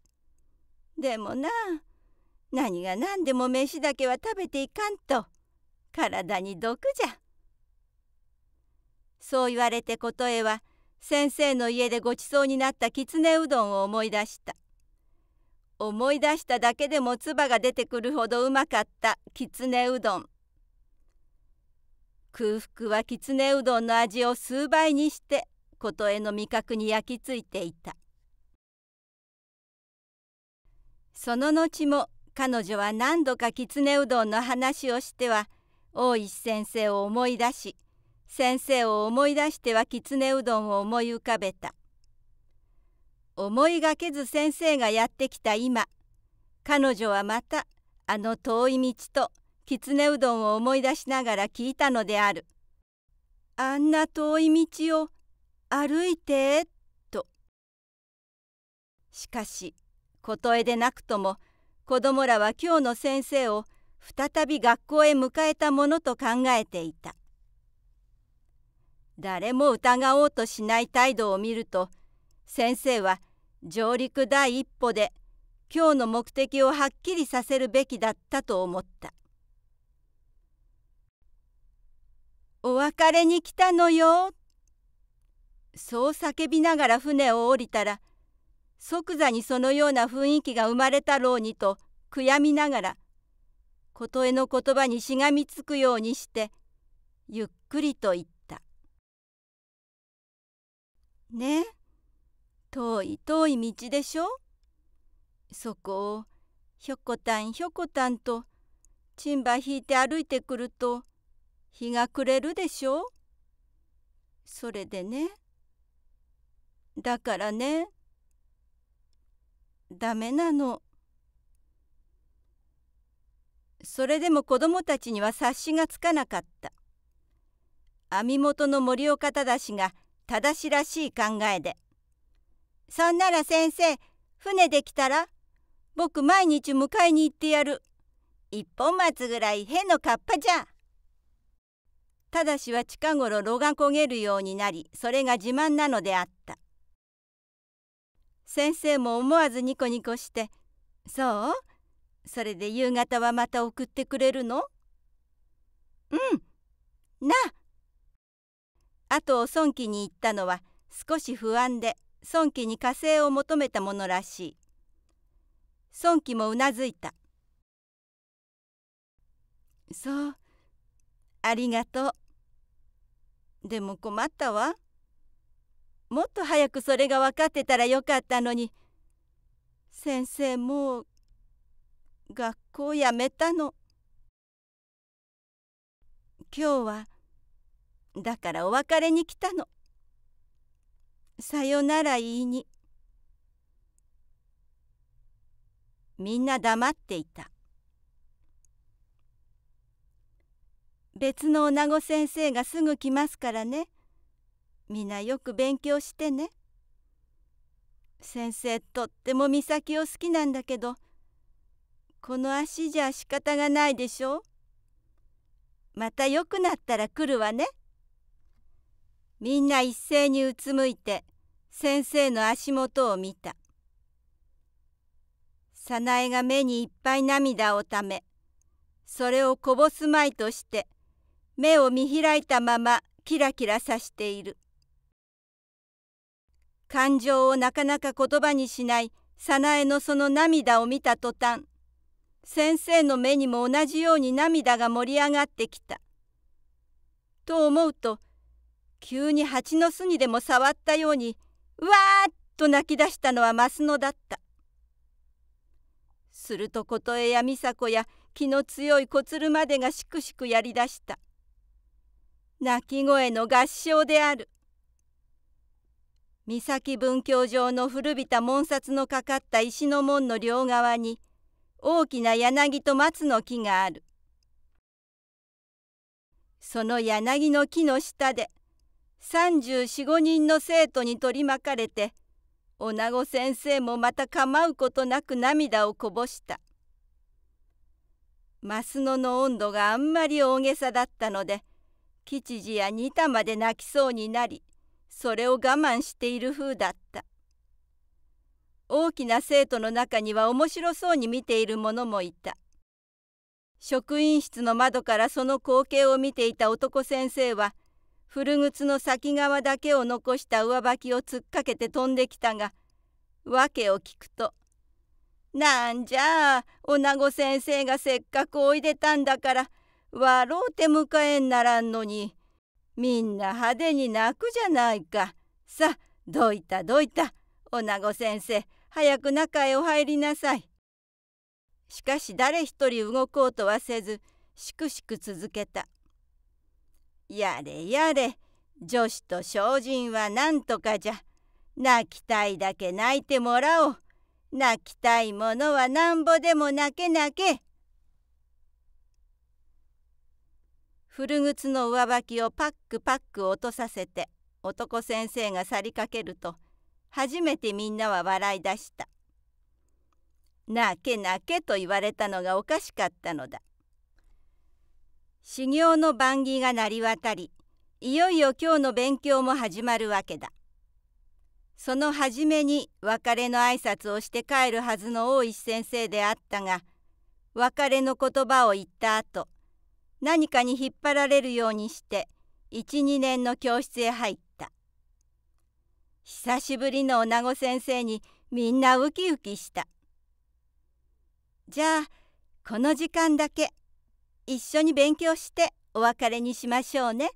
いでもな何が何でも飯だけは食べていかんと体に毒じゃそう言われて琴恵は先生の家でごちそうになったきつねうどんを思い出した思い出しただけでも唾が出てくるほどうまかったきつねうどん空腹はきつねうどんの味を数倍にして琴恵の味覚に焼き付いていたその後も彼女は何度かきつねうどんの話をしては大石先生を思い出し先生を思い出してはきつねうどんを思い浮かべた思いがけず先生がやってきた今彼女はまたあの遠い道ときつねうどんを思い出しながら聞いたのである「あんな遠い道を歩いて」としかし琴絵でなくとも子供らは今日の先生を再び学校へ迎えたものと考えていた誰も疑おうとしない態度を見ると先生は上陸第一歩で今日の目的をはっきりさせるべきだったと思った「お別れに来たのよ」そう叫びながら船を降りたら即座にそのような雰囲気が生まれたろうにと悔やみながら琴恵の言葉にしがみつくようにしてゆっくりと言った「ね遠い遠い道でしょそこをひょこたんひょこたんとちんば引いて歩いてくると日が暮れるでしょそれでねだからねダメなのそれでも子供たちには察しがつかなかった網元の森岡忠が正しらしい考えで「そんなら先生船で来たら僕毎日迎えに行ってやる一本松ぐらいへのかっぱじゃ」ただしは近頃炉が焦げるようになりそれが自慢なのであった先生も思わずニコニコして「そうそれで夕方はまた送ってくれるのうんなあと孫貴に行ったのは少し不安で孫貴に火星を求めたものらしい孫貴もうなずいたそうありがとうでも困ったわもっと早くそれが分かってたらよかったのに先生もう学校やめたの。今日はだからお別れに来たの。さよなら言いに。みんな黙っていた。別の女子先生がすぐ来ますからね。みんなよく勉強してね。先生とっても美咲を好きなんだけどこの足じゃ仕方がないでしょまた良くなったら来るわねみんな一斉にうつむいて先生の足元を見た早苗が目にいっぱい涙をためそれをこぼすまいとして目を見開いたままキラキラさしている感情をなかなか言葉にしない早苗のその涙を見た途端先生の目にも同じように涙が盛り上がってきた。と思うと急に蜂の巣にでも触ったようにうわーっと泣き出したのは増野だった。すると琴江や美佐子や気の強い小鶴までがしくしくやりだした。泣き声の合唱である。三崎文教場の古びた門札のかかった石の門の両側に大きな柳と松の木があるその柳の木の下で345人の生徒に取り巻かれて女子先生もまた構うことなく涙をこぼした増野の温度があんまり大げさだったので吉次や仁まで泣きそうになりそれを我慢している風だった。大きな生徒の中には面白そうに見ている者もいた職員室の窓からその光景を見ていた男先生は古靴の先側だけを残した上履きを突っかけて飛んできたが訳を聞くと「なんじゃあなご先生がせっかくおいでたんだから笑うて迎えんならんのにみんな派手に泣くじゃないかさあどいたどいたなご先生早く中へお入りなさい。しかし誰一人動こうとはせず、しくしく続けた。やれやれ、女子と精進はなんとかじゃ。泣きたいだけ泣いてもらおう。泣きたいものはなんぼでも泣け泣け。古靴の上履きをパックパック落とさせて男先生が去りかけると初めてみんなは笑い出した。泣け泣けと言われたのがおかしかったのだ。修行の番儀が鳴り渡り、いよいよ今日の勉強も始まるわけだ。その初めに別れの挨拶をして帰るはずの大石先生であったが、別れの言葉を言った後、何かに引っ張られるようにして、12年の教室へ入っ久しぶりの女子先生にみんなウキウキした。じゃあこの時間だけ一緒に勉強してお別れにしましょうね。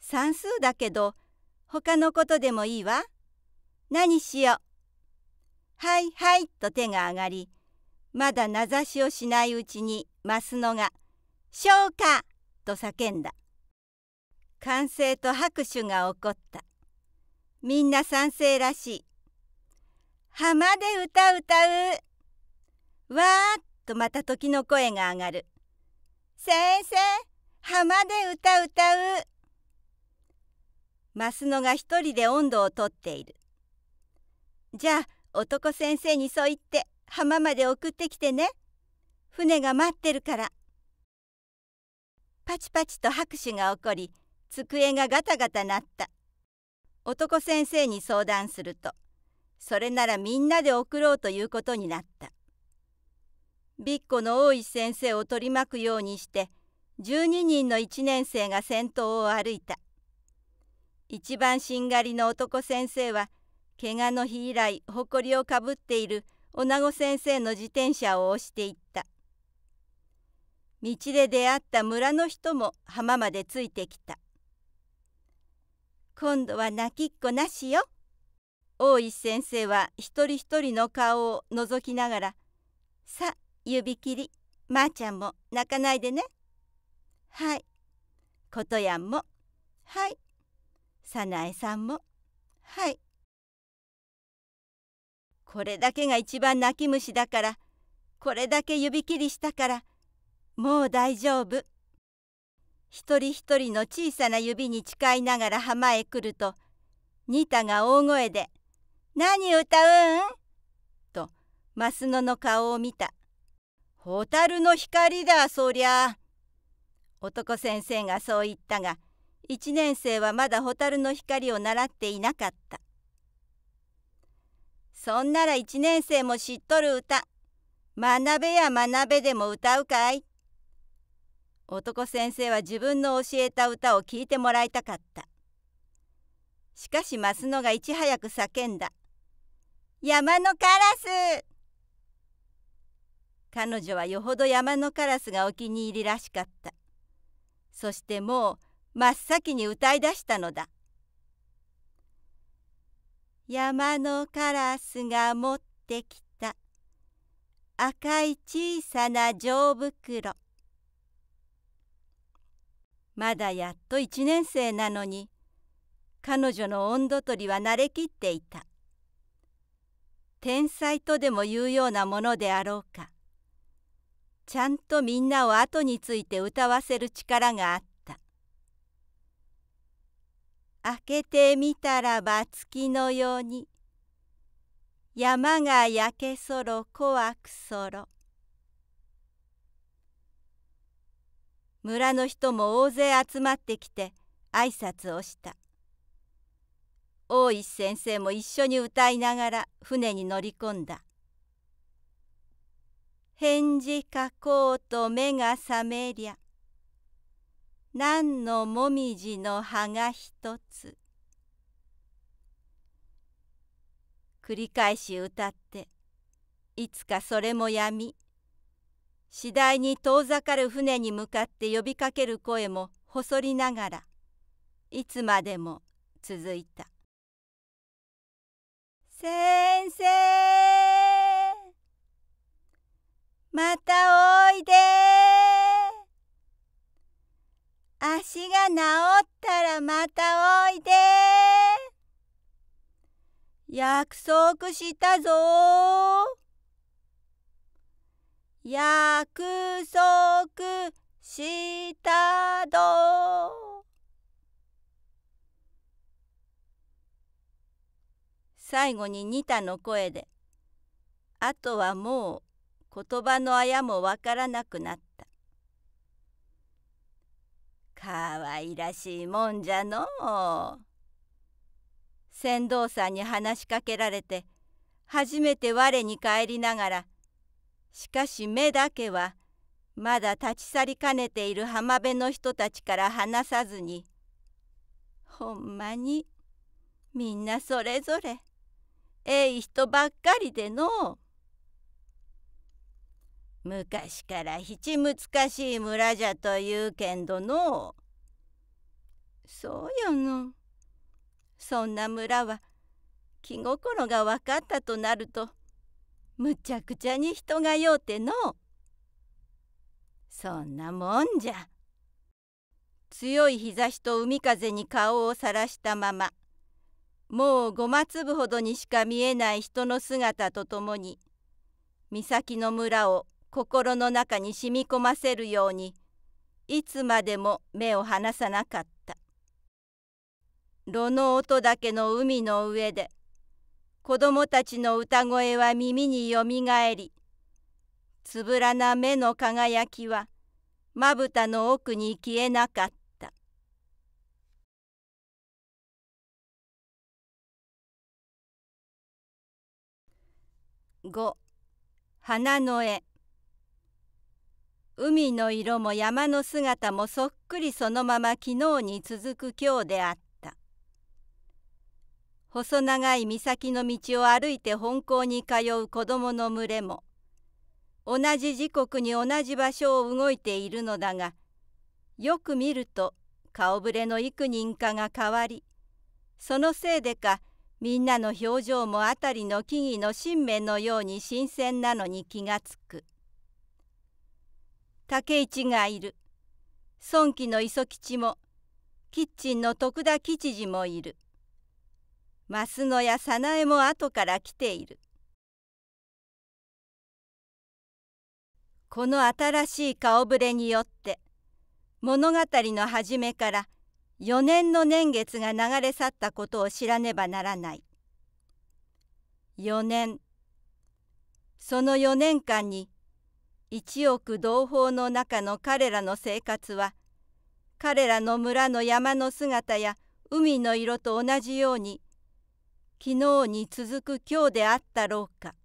算数だけど他のことでもいいわ。何しよう。はいはいと手が上がりまだ名指しをしないうちに増野が「消化!」と叫んだ歓声と拍手が起こったみんな賛成らしい。浜で歌歌う。わーっとまた時の声が上がる。先生、浜で歌歌う。マスノが一人で温度をとっている。じゃあ男先生にそう言って浜まで送ってきてね。船が待ってるから。パチパチと拍手が起こり机がガタガタ鳴った。男先生に相談するとそれならみんなで送ろうということになったびっこの大石先生を取り巻くようにして12人の1年生が先頭を歩いた一番しんがりの男先生は怪我の日以来ほこりをかぶっている女子先生の自転車を押していった道で出会った村の人も浜までついてきた今度は泣きっこなしよ。大石先生は一人一人の顔を覗きながら「さ指切りまー、あ、ちゃんも泣かないでね」「はい」「ことやんも」「はい」「早苗さんも」「はい」これだけが一番泣き虫だからこれだけ指切りしたからもう大丈夫一人一人の小さな指に誓いながら浜へ来るとニタが大声で「何歌うん?」と増野の顔を見た「蛍の光だそりゃ」男先生がそう言ったが一年生はまだ蛍の光を習っていなかったそんなら一年生も知っとる歌学べや学べでも歌うかい男先生は自分の教えた歌を聴いてもらいたかったしかしマスノがいち早く叫んだ「山のカラス!」彼女はよほど山のカラスがお気に入りらしかったそしてもう真っ先に歌い出したのだ「山のカラスが持ってきた赤い小さな錠袋」まだやっと1年生なのに彼女の温度取りは慣れきっていた天才とでもいうようなものであろうかちゃんとみんなを後について歌わせる力があった「開けてみたらば月のように山が焼けそろ怖くそろ」村の人も大勢集まってきて挨拶をした大石先生も一緒に歌いながら船に乗り込んだ「返事書こうと目が覚めりゃ何のもみじの葉が一つ」繰り返し歌っていつかそれもやみ次第に遠ざかる船に向かって呼びかける声も細りながらいつまでも続いた「先生またおいで足が治ったらまたおいで約束したぞ約束したど最後にニタの声であとはもう言葉のあやもわからなくなったかわいらしいもんじゃの船頭さんに話しかけられて初めて我に返りながらしかし目だけはまだ立ち去りかねている浜辺の人たちから離さずに「ほんまにみんなそれぞれえい人ばっかりでのう」昔から七難しい村じゃというけんどのそうよのそんな村は気心が分かったとなるとむちゃくちゃに人がようてのそんなもんじゃ強い日差しと海風に顔をさらしたままもうごま粒ほどにしか見えない人の姿とともに岬の村を心の中に染み込ませるようにいつまでも目を離さなかった炉の音だけの海の上で子供たちの歌声は耳によみがえりつぶらな目の輝きはまぶたの奥に消えなかった。五花の絵海の色も山の姿もそっくりそのまま昨日に続く今日であった細長い岬の道を歩いて本校に通う子どもの群れも同じ時刻に同じ場所を動いているのだがよく見ると顔ぶれの幾人かが変わりそのせいでかみんなの表情も辺りの木々の新芽のように新鮮なのに気がつく竹一がいる孫貴の磯吉もキッチンの徳田吉次もいる増野や早苗も後から来ているこの新しい顔ぶれによって物語の初めから4年の年月が流れ去ったことを知らねばならない4年その4年間に一億同胞の中の彼らの生活は彼らの村の山の姿や海の色と同じように昨日に続く今日であったろうか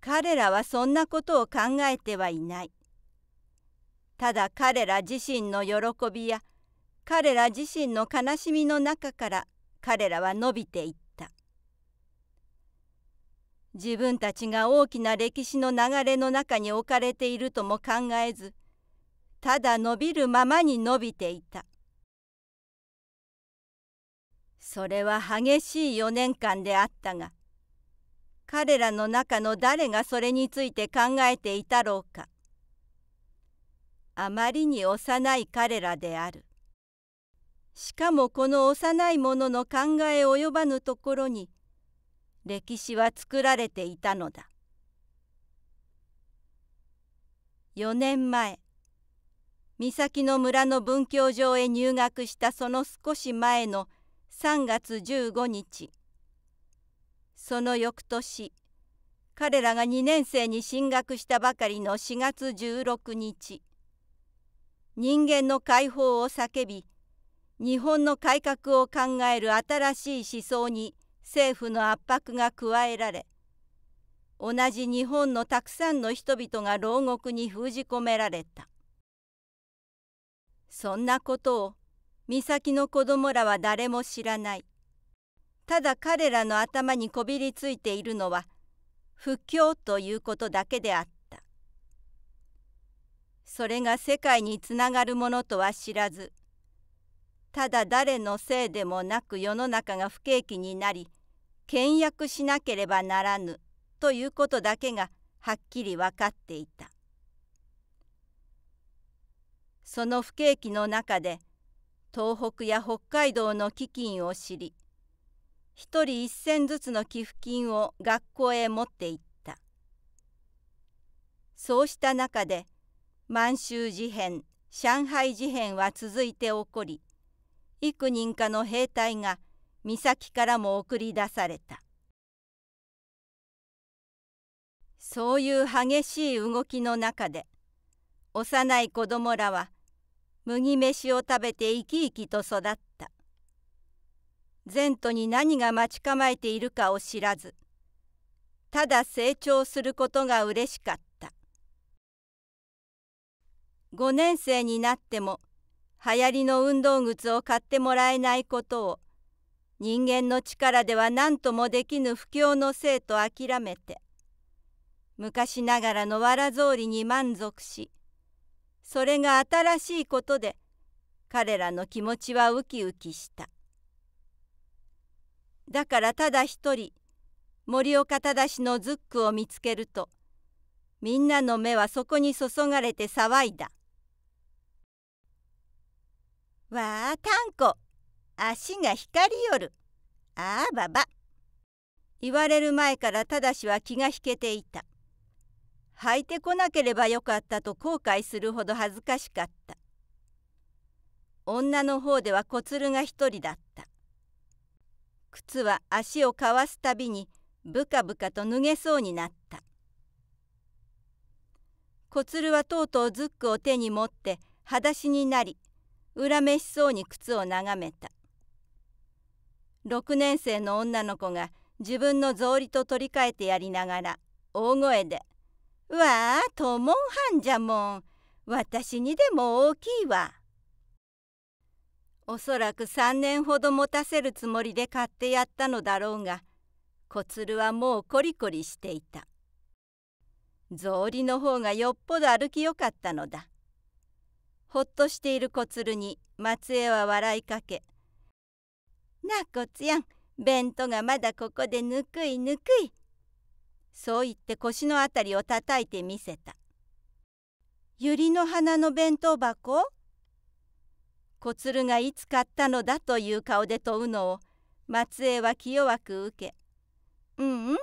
彼らはそんなことを考えてはいないただ彼ら自身の喜びや彼ら自身の悲しみの中から彼らは伸びていった自分たちが大きな歴史の流れの中に置かれているとも考えずただ伸びるままに伸びていたそれは激しい4年間であったが彼らの中の誰がそれについて考えていたろうかあまりに幼い彼らであるしかもこの幼い者の考え及ばぬところに歴史は作られていたのだ4年前三崎の村の文教場へ入学したその少し前の3月15日その翌年彼らが2年生に進学したばかりの4月16日人間の解放を叫び日本の改革を考える新しい思想に政府の圧迫が加えられ同じ日本のたくさんの人々が牢獄に封じ込められたそんなことを美の子供らは誰も知らないただ彼らの頭にこびりついているのは不況ということだけであったそれが世界につながるものとは知らずただ誰のせいでもなく世の中が不景気になり倹約しなければならぬということだけがはっきり分かっていたその不景気の中で東北や北海道の基金を知り一人一銭ずつの寄付金を学校へ持っていったそうした中で満州事変上海事変は続いて起こり幾人かの兵隊が岬からも送り出されたそういう激しい動きの中で幼い子供らは麦飯を食べて生き生きと育った前途に何が待ち構えているかを知らずただ成長することがうれしかった5年生になっても流行りの運動靴を買ってもらえないことを人間の力では何ともできぬ不況のせいと諦めて昔ながらのわら草履に満足しそれが新しいことで彼らの気持ちはウキウキしただからただ一人森岡忠のズックを見つけるとみんなの目はそこに注がれて騒いだ「わあタんこ足が光りよるああばば」言われる前からただしは気が引けていた。履いてこなければよかったと後悔するほど恥ずかしかった女の方では小鶴が一人だった靴は足をかわすたびにブカブカと脱げそうになった小鶴はとうとうズックを手に持って裸足になり恨めしそうに靴を眺めた6年生の女の子が自分の草履と取り替えてやりながら大声で「わあともんはんじゃもん私にでも大きいわおそらく3年ほど持たせるつもりで買ってやったのだろうが小鶴はもうコリコリしていた草履の方がよっぽど歩きよかったのだほっとしている小鶴に松江は笑いかけ「なあこつやん弁当がまだここでぬくいぬくいそう言って腰のあたりをたたいてみせた。百合の花の弁当箱小鶴がいつ買ったのだという顔で問うのを松江は気弱く受け「うんうん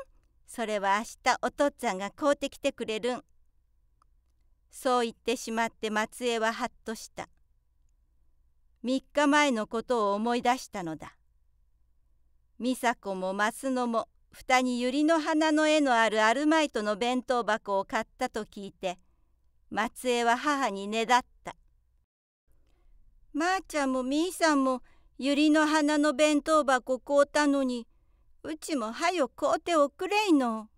それは明日お父っつぁんが買うてきてくれるん」そう言ってしまって松江はハッとした3日前のことを思い出したのだ美佐子も増野も蓋に百合の花の絵のあるアルマイトの弁当箱を買ったと聞いて松江は母にねだった「まー、あ、ちゃんもみーさんも百合の花の弁当箱買うたのにうちもはよ買うておくれいの」。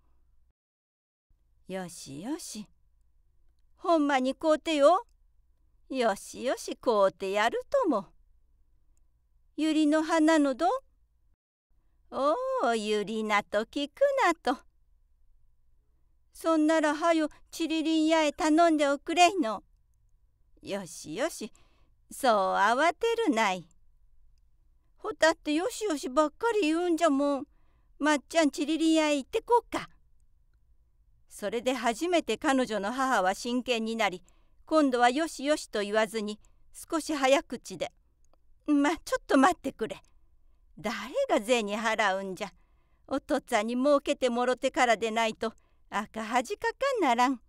よしよしほんまに買うてよ。よしよし買うてやるとも。百合の花のどおおゆりなと聞くなとそんならはよちりりん屋へ頼んでおくれいのよしよしそう慌てるないほたってよしよしばっかり言うんじゃもんまっちゃんちりりん屋へ行ってこっかそれで初めて彼女の母は真剣になり今度はよしよしと言わずに少し早口で「まちょっと待ってくれ。誰が銭払うんじゃお父っつぁんに儲けてもろてからでないと赤恥かかならん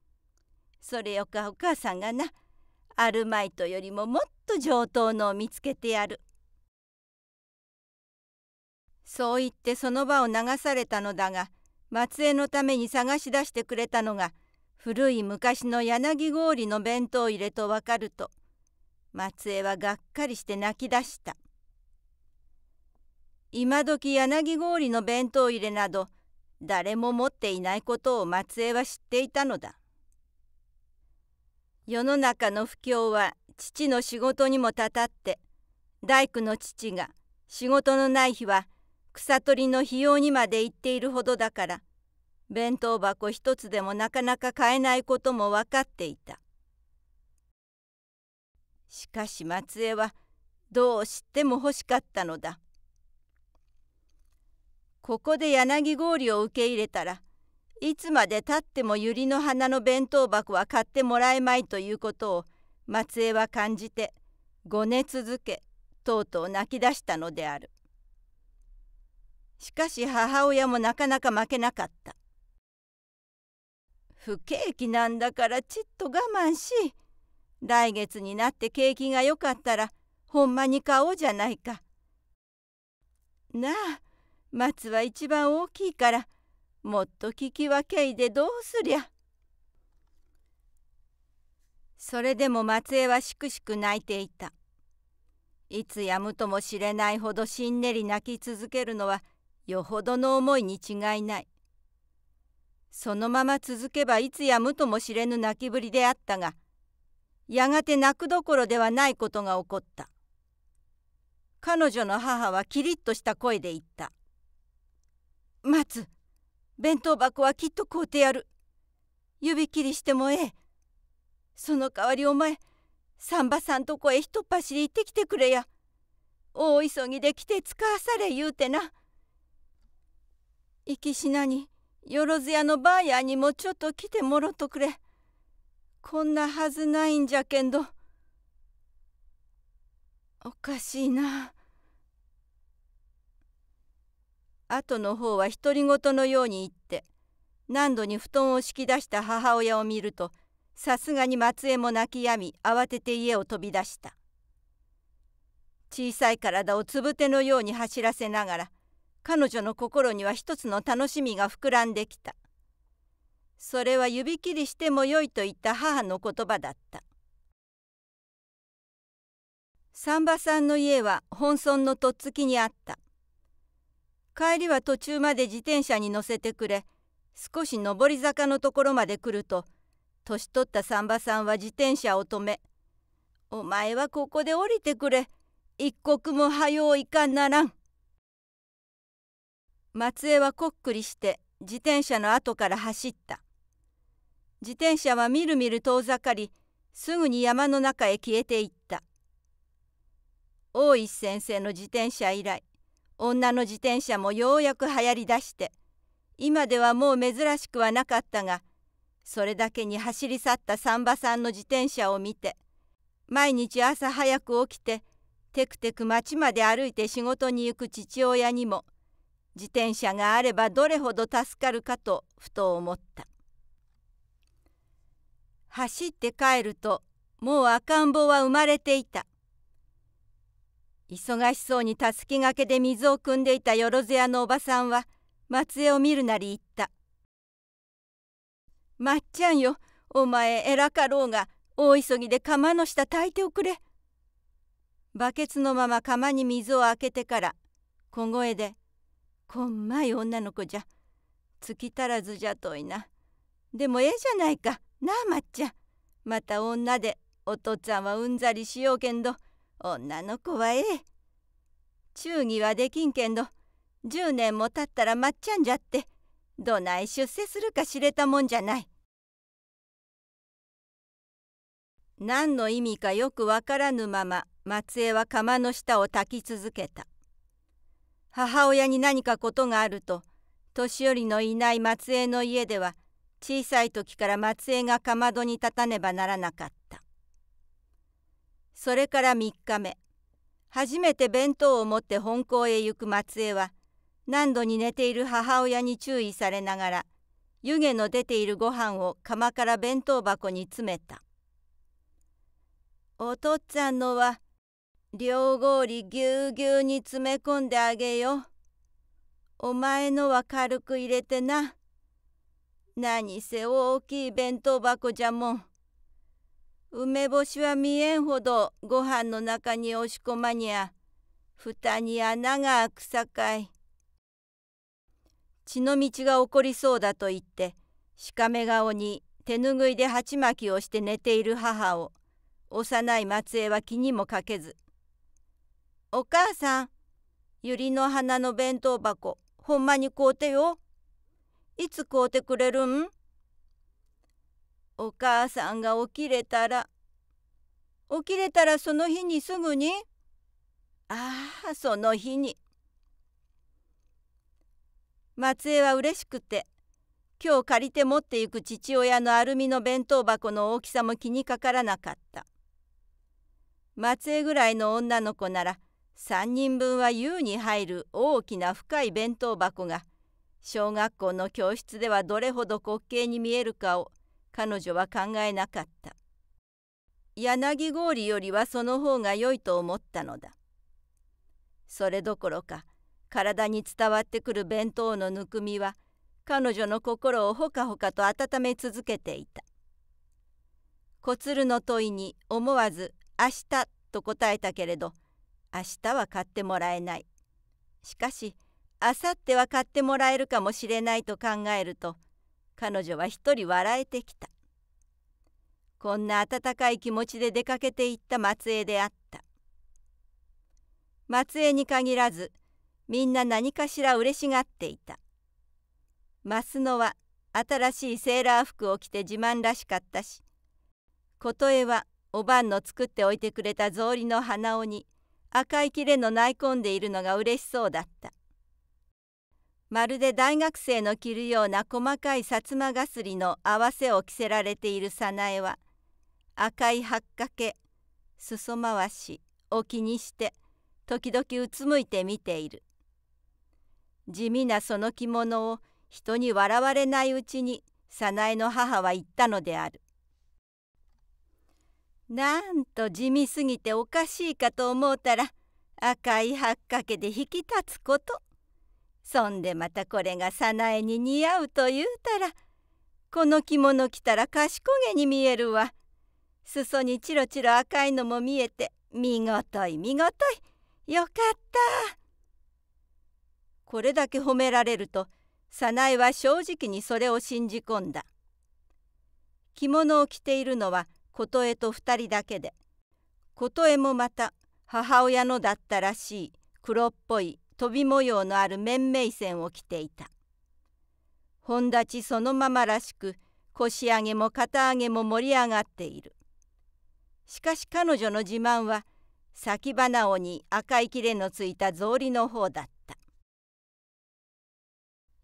それよかお母さんがなアルマイトよりももっと上等のを見つけてやるそう言ってその場を流されたのだが松江のために探し出してくれたのが古い昔の柳氷の弁当入れと分かると松江はがっかりして泣き出した。今時柳氷の弁当入れなど誰も持っていないことを松江は知っていたのだ世の中の不況は父の仕事にもたたって大工の父が仕事のない日は草取りの費用にまで行っているほどだから弁当箱一つでもなかなか買えないことも分かっていたしかし松江はどうしても欲しかったのだここで柳氷を受け入れたらいつまでたっても百合の花の弁当箱は買ってもらえまいということを松江は感じて5年続けとうとう泣き出したのであるしかし母親もなかなか負けなかった不景気なんだからちっと我慢し来月になって景気が良かったらほんまに買おうじゃないかなあ松は一番大きいからもっと聞き分けいでどうすりゃ。それでも松江はしくしく泣いていた。いつやむともしれないほどしんねり泣き続けるのはよほどの思いに違いない。そのまま続けばいつやむとも知れぬ泣きぶりであったが、やがて泣くどころではないことが起こった。彼女の母はキリッとした声で言った。待つ弁当箱はきっと買うてやる指切りしてもええその代わりお前さんばさんとこへひとっ走り行ってきてくれや大急ぎで来て使わされ言うてな生きしなによろず屋のばあやにもちょっと来てもろとくれこんなはずないんじゃけんどおかしいな後の方は独り言のように言って何度に布団を敷き出した母親を見るとさすがに松江も泣きやみ慌てて家を飛び出した小さい体をつぶてのように走らせながら彼女の心には一つの楽しみが膨らんできたそれは指切りしてもよいと言った母の言葉だった三馬さんの家は本村のとっつきにあった帰りは途中まで自転車に乗せてくれ少し上り坂のところまで来ると年取った三馬さんは自転車を止め「お前はここで降りてくれ一刻も早ういかんならん」松江はこっくりして自転車の後から走った自転車はみるみる遠ざかりすぐに山の中へ消えていった大石先生の自転車以来女の自転車もようやく流行りだして今ではもう珍しくはなかったがそれだけに走り去った三馬さんの自転車を見て毎日朝早く起きててくてく町まで歩いて仕事に行く父親にも自転車があればどれほど助かるかとふと思った走って帰るともう赤ん坊は生まれていた。忙しそうにたすきがけで水を汲んでいたよろず屋のおばさんは松江を見るなり言った「まっちゃんよお前偉かろうが大急ぎで釜の下炊いておくれ」バケツのまま釜に水をあけてから小声で「こんまい女の子じゃ月足らずじゃといなでもええじゃないかなあまっちゃんまた女でお父っつぁんはうんざりしようけんど」女の子はええ忠義はできんけんど10年も経ったらまっちゃんじゃってどない出世するか知れたもんじゃない何の意味かよくわからぬまま松江は釜の下を炊き続けた母親に何かことがあると年寄りのいない松江の家では小さい時から松江がかまどに立たねばならなかったそれから3日目初めて弁当を持って本校へ行く松江は何度に寝ている母親に注意されながら湯気の出ているご飯を釜から弁当箱に詰めたお父っつぁんのは両氷ぎゅうぎゅうに詰め込んであげよお前のは軽く入れてな何せ大きい弁当箱じゃもん梅干しは見えんほどご飯の中に押し込まにゃ蓋に穴が開くさかい血の道が起こりそうだと言ってしかめ顔に手ぬぐいで鉢巻きをして寝ている母を幼い松江は気にもかけず「お母さん百合の花の弁当箱ほんまに買うてよいつ買うてくれるんお母さんが起きれたら起きれたらその日にすぐにああその日に松江はうれしくて今日借りて持っていく父親のアルミの弁当箱の大きさも気にかからなかった松江ぐらいの女の子なら3人分は優に入る大きな深い弁当箱が小学校の教室ではどれほど滑稽に見えるかを彼女は考えなかった。柳氷よりはその方が良いと思ったのだ。それどころか体に伝わってくる弁当のぬくみは彼女の心をほかほかと温め続けていた。小鶴の問いに思わず「明日」と答えたけれど明日は買ってもらえない。しかし明後日は買ってもらえるかもしれないと考えると彼女は一人笑えてきたこんな温かい気持ちで出かけていった松江であった松江に限らずみんな何かしら嬉しがっていた増野は新しいセーラー服を着て自慢らしかったし琴恵はおばんの作っておいてくれた草履の鼻緒に赤い切れのない込んでいるのが嬉しそうだったまるで大学生の着るような細かい薩摩がすりの合わせを着せられている早苗は赤い八掛け裾回しを気にして時々うつむいて見ている地味なその着物を人に笑われないうちに早苗の母は言ったのであるなんと地味すぎておかしいかと思うたら赤い八掛けで引き立つことそんでまたこれが早苗に似合うと言うたらこの着物着たら賢げに見えるわ裾にチロチロ赤いのも見えて見事い見事いよかったこれだけ褒められると早苗は正直にそれを信じ込んだ着物を着ているのは琴恵と2人だけで琴恵もまた母親のだったらしい黒っぽい飛び模様のある綿々線を着ていた本立ちそのままらしく腰上げも肩上げも盛り上がっているしかし彼女の自慢は先花尾に赤い切れのついた草履の方だった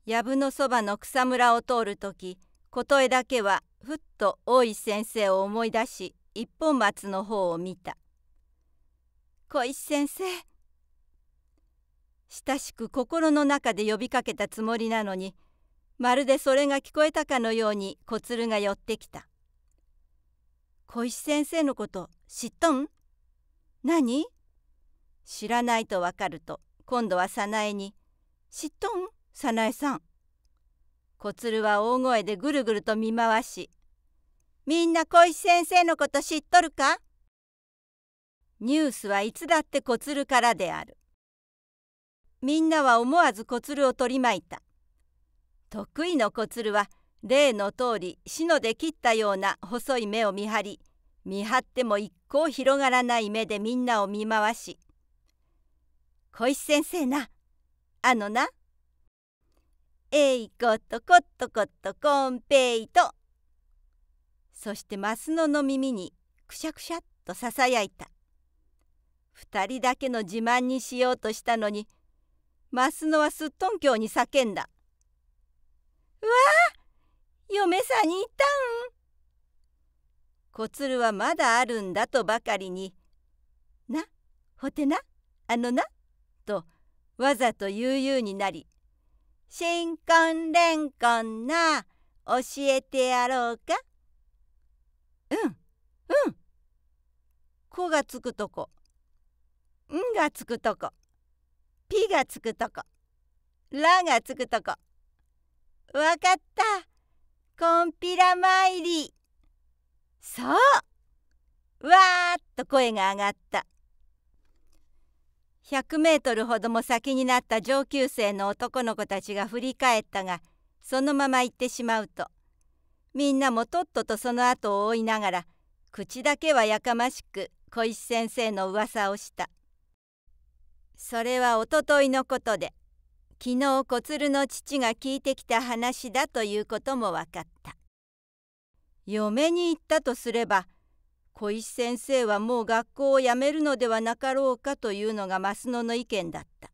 藪のそばの草むらを通る時琴絵だけはふっと大石先生を思い出し一本松の方を見た「小石先生親しく心の中で呼びかけたつもりなのにまるでそれが聞こえたかのように小鶴が寄ってきた「小石先生のこと知っとん何?」知らないとわかると今度は早苗に「知っとん早苗さん」小鶴は大声でぐるぐると見回し「みんな小石先生のこと知っとるか?」ニュースはいつだって小鶴からである。みんなは思わず小鶴を取りまいた得意の小鶴は例の通り篠で切ったような細い目を見張り見張っても一向広がらない目でみんなを見回し「小石先生なあのなえいことこっとこっとこんぺいと」そして増野の耳にくしゃくしゃっとささやいた二人だけの自慢にしようとしたのにマスノはすっとんきょうに叫んだ。わあ嫁さんにいたん小鶴はまだあるんだとばかりに「なほてなあのな」とわざと悠々になり「新婚レンな教えてやろうか」うんうん「こ」がつくとこ「ん」がつくとこ「ピがつくとこラがつくとこわかったこんぴら参りそうわーっと声が上がった100メートルほども先になった上級生の男の子たちが振り返ったがそのまま行ってしまうとみんなもとっととその後を追いながら口だけはやかましく小石先生の噂をした。それはおとといのことで昨日小鶴の父が聞いてきた話だということも分かった嫁に行ったとすれば小石先生はもう学校を辞めるのではなかろうかというのが増野の意見だった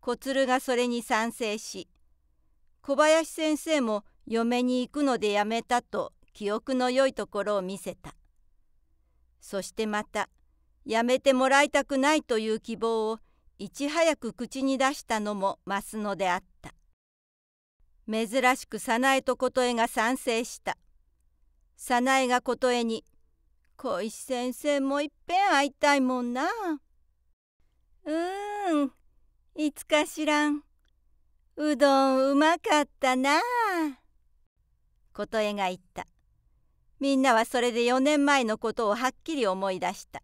小鶴がそれに賛成し小林先生も嫁に行くので辞めたと記憶の良いところを見せたそしてまた「やめてもらいたくないという希望をいち早く口に出したのも増のであった珍しく早苗と琴恵が賛成した早苗が琴恵に「小石先生もいっぺん会いたいもんな」「うーんいつか知らんうどんうまかったな」琴恵が言ったみんなはそれで4年前のことをはっきり思い出した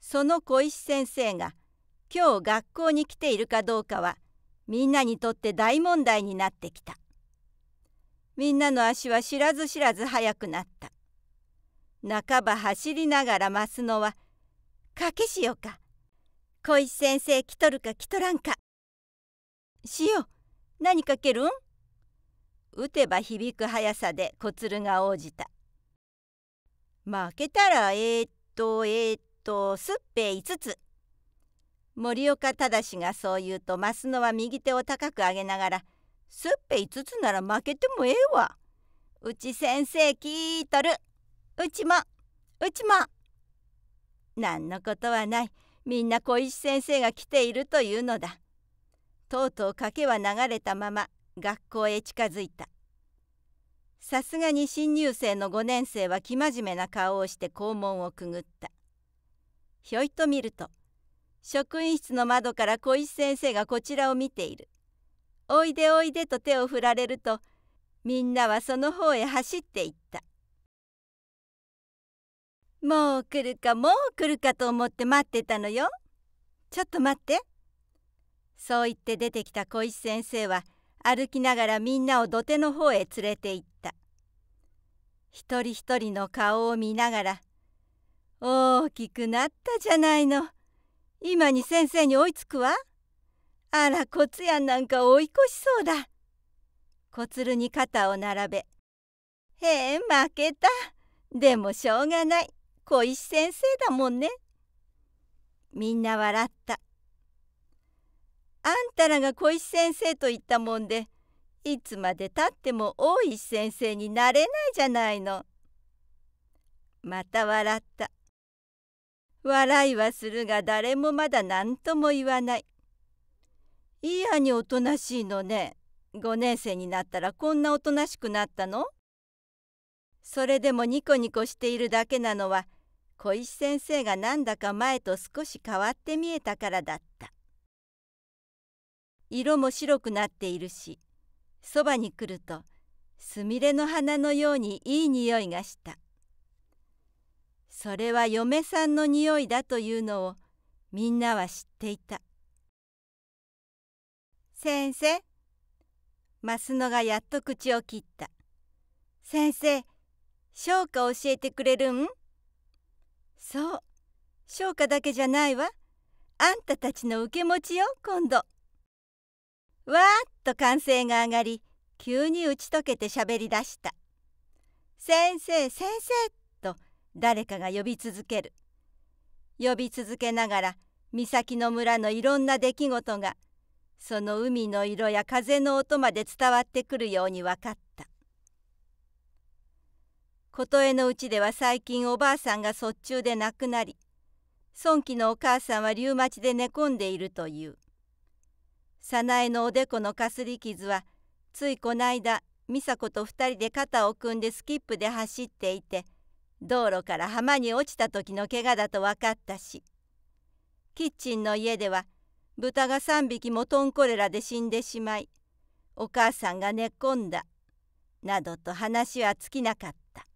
その小石先生が今日学校に来ているかどうかはみんなにとって大問題になってきたみんなの足は知らず知らず速くなった半ば走りながら増すのは「賭けしようか小石先生来とるか来とらんか」「しよう何かけるん?」打てば響く速さで小鶴が応じた「負けたらえー、っとえー、っとすっぺ5つ森岡忠がそう言うと増野は右手を高く上げながら「すっぺ5つなら負けてもええわ」「うち先生聞いとる」「うちもうちも」何のことはないみんな小石先生が来ているというのだとうとう賭けは流れたまま学校へ近づいたさすがに新入生の5年生は生真面目な顔をして校門をくぐったひょいと見ると職員室の窓から小石先生がこちらを見ている。おいでおいでと手を振られるとみんなはその方へ走っていった。もう来るかもう来るかと思って待ってたのよ。ちょっと待って。そう言って出てきた小石先生は歩きながらみんなを土手の方へ連れて行った。一人一人の顔を見ながら大きくなったじゃないの今に先生に追いつくわあらコツヤンなんか追い越しそうだ小鶴に肩を並べ「へえ負けたでもしょうがない小石先生だもんね」みんな笑ったあんたらが小石先生と言ったもんでいつまでたっても大石先生になれないじゃないの。また笑った。笑いはするが誰もまだ何とも言わない。いやにおとなしいのね。5年生になったらこんなおとなしくなったのそれでもニコニコしているだけなのは小石先生がなんだか前と少し変わって見えたからだった色も白くなっているしそばに来るとすみれの花のようにいい匂いがした。それは嫁さんの匂いだというのをみんなは知っていた先生増のがやっと口を切った先生昇華教えてくれるんそう昇華だけじゃないわあんたたちの受け持ちよ今度わーっと歓声が上がり急に打ち解けてしゃべりだした先生先生誰かが呼び続ける呼び続けながら岬の村のいろんな出来事がその海の色や風の音まで伝わってくるように分かった琴恵のうちでは最近おばあさんが卒中で亡くなり孫貴のお母さんはリウマチで寝込んでいるという早苗のおでこのかすり傷はついこないだ美佐子と2人で肩を組んでスキップで走っていて「道路から浜に落ちた時の怪我だと分かったしキッチンの家では豚が3匹もトンコレラで死んでしまいお母さんが寝込んだなどと話は尽きなかった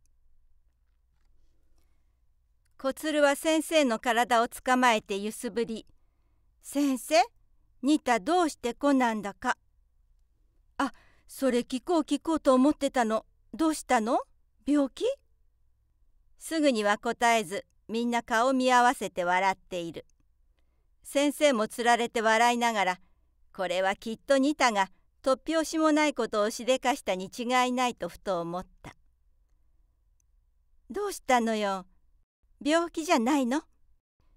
小鶴は先生の体をつかまえてゆすぶり「先生ニタどうしてこなんだか」「あそれ聞こう聞こうと思ってたのどうしたの病気?」すぐには答えずみんな顔見合わせて笑っている先生もつられて笑いながらこれはきっと似たが突拍子もないことをしでかしたに違いないとふと思ったどうしたのよ病気じゃないの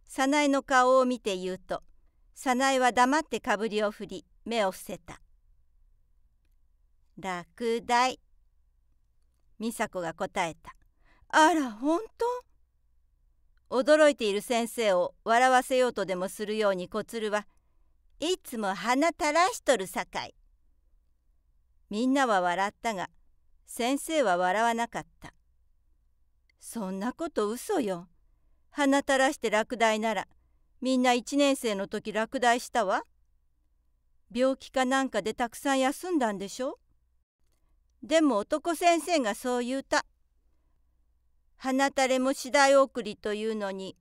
早苗の顔を見て言うと早苗は黙ってかぶりを振り目を伏せた「落第」美佐子が答えたあら本当驚いている先生を笑わせようとでもするように小鶴はいつも鼻垂らしとるさかい。みんなは笑ったが先生は笑わなかった。そんなこと嘘よ。鼻垂らして落第ならみんな1年生の時落第したわ。病気かなんかでたくさん休んだんでしょでも男先生がそう言うた。花垂れも次第送りというのに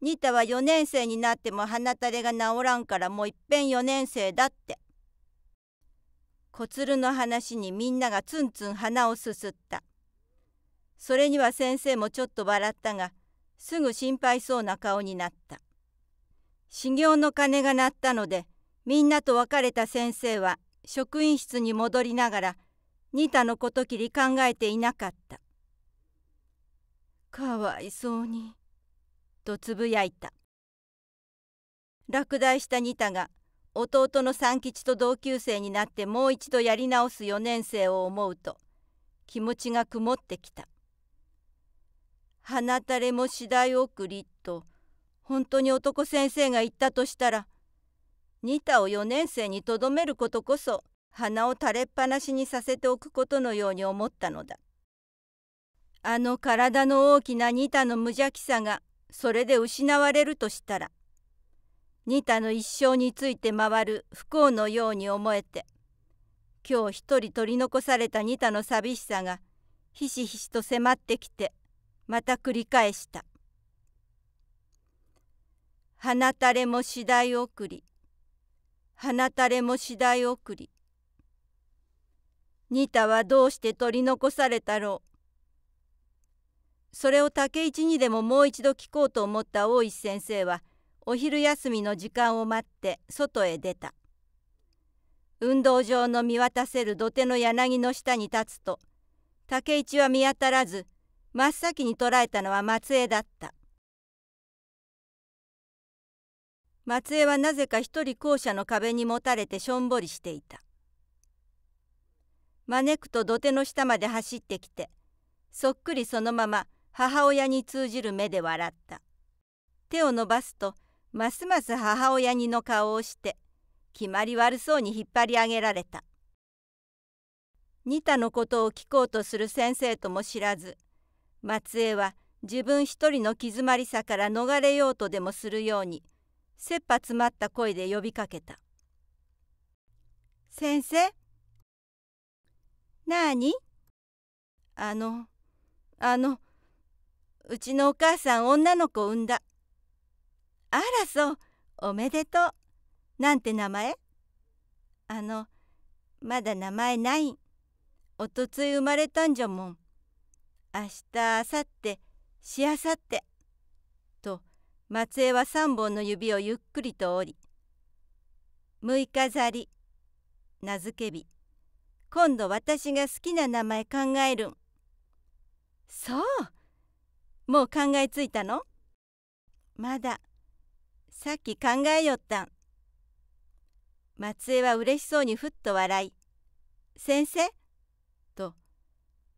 ニタは4年生になっても花垂れが治らんからもういっぺん4年生だって小鶴の話にみんながツンツン鼻をすすったそれには先生もちょっと笑ったがすぐ心配そうな顔になった修行の鐘が鳴ったのでみんなと別れた先生は職員室に戻りながらニタのこときり考えていなかったかわいそうに」とつぶやいた落第した仁田が弟の三吉と同級生になってもう一度やり直す4年生を思うと気持ちが曇ってきた「鼻垂れも次第送り」と本当に男先生が言ったとしたら仁田を4年生にとどめることこそ鼻を垂れっぱなしにさせておくことのように思ったのだ。あの体の大きなニタの無邪気さがそれで失われるとしたらニタの一生について回る不幸のように思えて今日一人取り残されたニタの寂しさがひしひしと迫ってきてまた繰り返した「放たれも次第送り放たれも次第送り」ニタはどうして取り残されたろうそれを竹一にでももう一度聞こうと思った大石先生はお昼休みの時間を待って外へ出た運動場の見渡せる土手の柳の下に立つと竹一は見当たらず真っ先に捉えたのは松江だった松江はなぜか一人校舎の壁にもたれてしょんぼりしていた招くと土手の下まで走ってきてそっくりそのまま母親に通じる目で笑った。手を伸ばすと、ますます母親にの顔をして、決まり悪そうに引っ張り上げられた。似たのことを聞こうとする先生とも知らず、松江は自分一人の気詰まりさから逃れようとでもするように、切羽詰まった声で呼びかけた。先生なあにあの、あの、うちのお母さん女の子産んだ。あらそう、おめでとう。なんて名前あの、まだ名前ない。おとつい生まれたんじゃもん。明日、明後日、しあさって。と、松江は3本の指をゆっくりと折り。六日ざり、名付け日。今度私が好きな名前考えるん。そうもう考えついたのまださっき考えよったん松江は嬉しそうにふっと笑い「先生?」と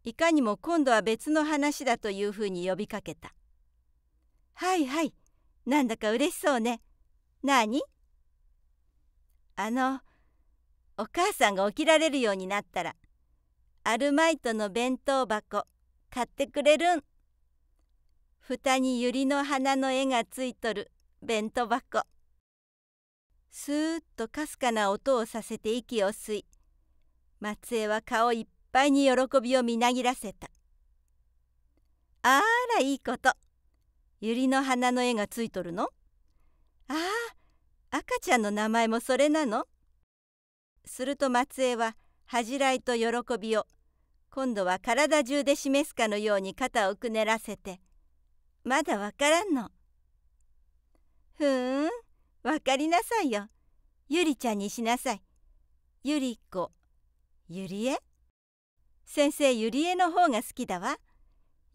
いかにも今度は別の話だというふうに呼びかけた「はいはいなんだか嬉しそうね何?」あのお母さんが起きられるようになったらアルマイトの弁当箱買ってくれるん。蓋に百合の花の絵がついとる弁当箱すーっとかすかな音をさせて息を吸い松江は顔いっぱいに喜びをみなぎらせたあらいいこと百合の花の絵がついとるのああ赤ちゃんの名前もそれなのすると松江は恥じらいと喜びを今度は体中で示すかのように肩をくねらせてまだわからんの。ふーん、わかりなさいよ。ゆりちゃんにしなさい。ゆりこ、ゆりえ先生、ゆりえの方が好きだわ。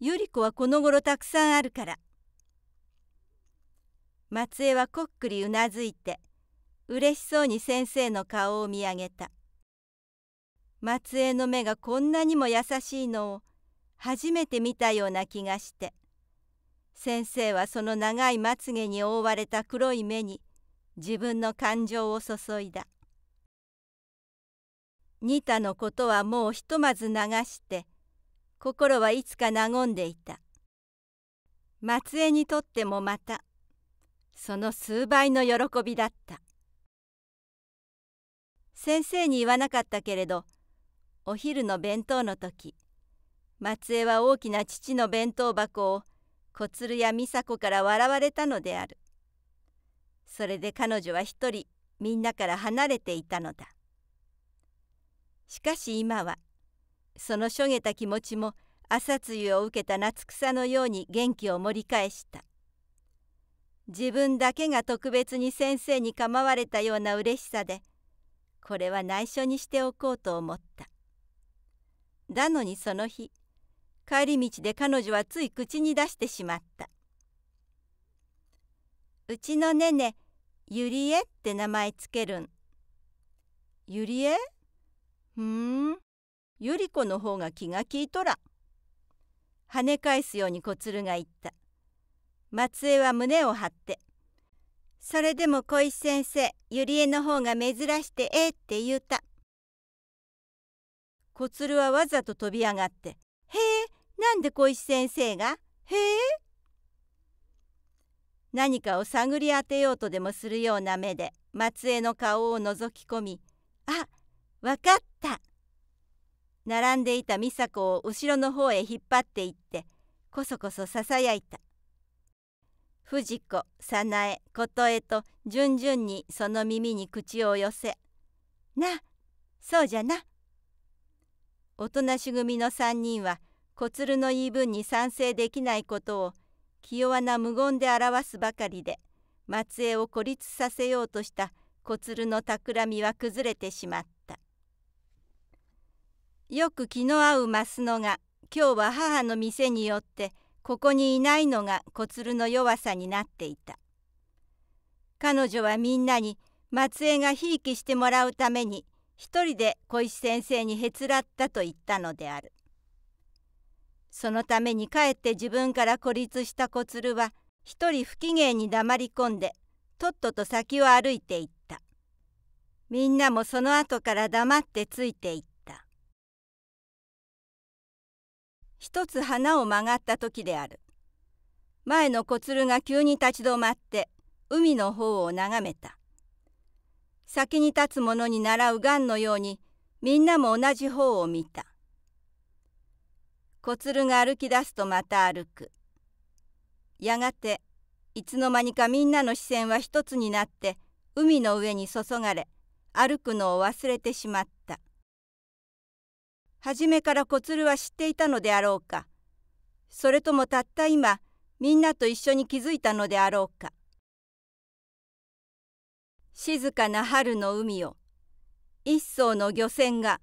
ゆり子はこの頃たくさんあるから。松江はこっくりうなずいて、嬉しそうに先生の顔を見上げた。松江の目がこんなにも優しいのを初めて見たような気がして先生はその長いまつげに覆われた黒い目に自分の感情を注いだニタのことはもうひとまず流して心はいつか和んでいた松江にとってもまたその数倍の喜びだった先生に言わなかったけれどお昼の弁当の時松江は大きな父の弁当箱を小鶴や美佐子から笑われたのであるそれで彼女は一人みんなから離れていたのだしかし今はそのしょげた気持ちも朝露を受けた夏草のように元気を盛り返した自分だけが特別に先生に構われたような嬉しさでこれは内緒にしておこうと思っただのにその日帰り道で彼女はつい口に出してしまった「うちのねねゆりえって名前つけるん」「ゆりえふんゆり子の方が気が利いとら」跳ね返すように小鶴が言った松江は胸を張って「それでも小石先生ゆりえの方が珍してええって言うた」小鶴はわざと飛び上がって「へえなんで小石先生が「へえ?」何かを探り当てようとでもするような目で松江の顔を覗き込み「あわかった」並んでいた美佐子を後ろの方へ引っ張っていってこそこそささやいた藤子早苗琴恵と順々にその耳に口を寄せ「なそうじゃな」おとなし組の3人は小鶴の言い分に賛成できないことを気弱な無言で表すばかりで松江を孤立させようとした小鶴の企みは崩れてしまったよく気の合う増野が今日は母の店によってここにいないのが小鶴の弱さになっていた彼女はみんなに松江がひいきしてもらうために一人で小石先生にへつらったと言ったのであるそのためにかえって自分から孤立した小鶴は一人不機嫌に黙り込んでとっとと先を歩いていったみんなもその後から黙ってついていった一つ花を曲がった時である前の小鶴が急に立ち止まって海の方を眺めた先に立つ者に倣うがんのようにみんなも同じ方を見た小鶴が歩き出すとまた歩くやがていつの間にかみんなの視線は一つになって海の上に注がれ歩くのを忘れてしまった初めから小鶴は知っていたのであろうかそれともたった今みんなと一緒に気づいたのであろうか静かな春の海を一艘の漁船が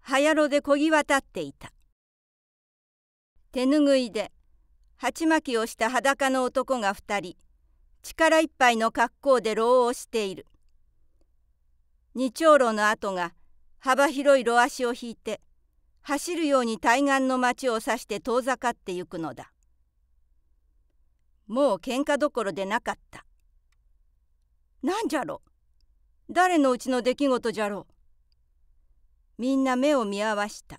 早炉でこぎ渡っていた。手ぬぐいで鉢巻きをした裸の男が2人力いっぱいの格好で牢をしている二丁路の跡が幅広い路足を引いて走るように対岸の町を指して遠ざかってゆくのだもう喧嘩どころでなかったなんじゃろ誰のうちの出来事じゃろうみんな目を見合わした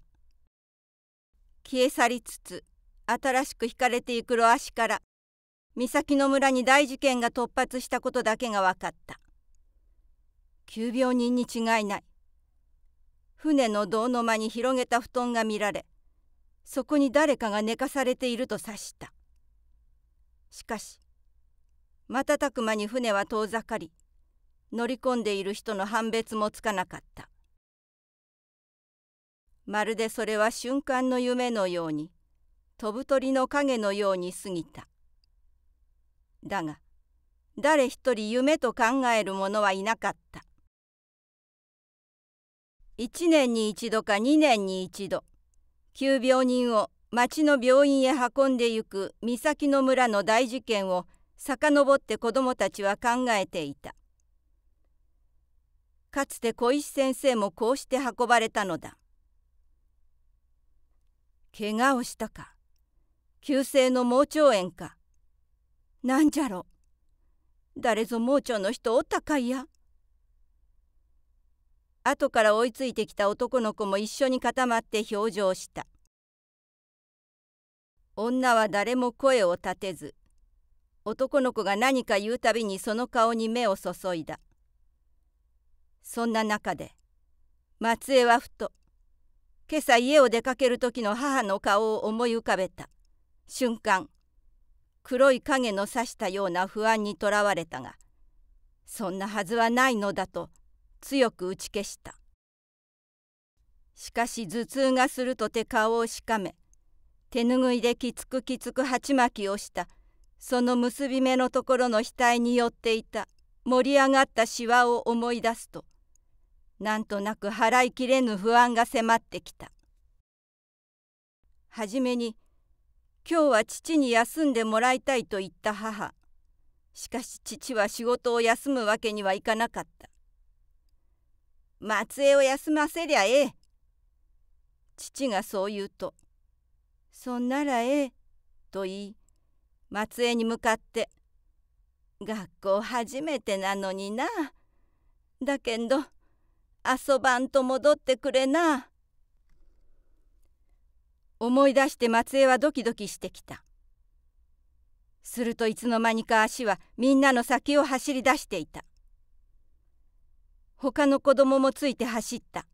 消え去りつつ新しく引かれていくロアシから岬の村に大事件が突発したことだけが分かった急病人に違いない船の胴の間に広げた布団が見られそこに誰かが寝かされていると察したしかし瞬く間に船は遠ざかり乗り込んでいる人の判別もつかなかったまるでそれは瞬間の夢のように飛ぶ鳥の影のように過ぎただが誰一人夢と考える者はいなかった1年に1度か2年に1度急病人を町の病院へ運んでゆく三崎の村の大事件を遡って子供たちは考えていたかつて小石先生もこうして運ばれたのだ怪我をしたか急性の盲腸炎かなんじゃろ誰ぞ盲腸の人おったかいや後から追いついてきた男の子も一緒に固まって表情した女は誰も声を立てず男の子が何か言うたびにその顔に目を注いだそんな中で松江はふと今朝家を出かける時の母の顔を思い浮かべた瞬間黒い影の差したような不安にとらわれたがそんなはずはないのだと強く打ち消したしかし頭痛がするとて顔をしかめ手ぬぐいできつくきつく鉢巻きをしたその結び目のところの額に寄っていた盛り上がったしわを思い出すとなんとなく払いきれぬ不安が迫ってきたはじめに「今日は父に休んでもらいたい」と言った母しかし父は仕事を休むわけにはいかなかった松江を休ませりゃええ父がそう言うと「そんならええ」と言い松江に向かって「学校初めてなのになだけんど遊ばんと戻ってくれな。思い出して松江はドキドキしてきた。するといつの間にか足はみんなの先を走り出していた。他の子供もついて走った。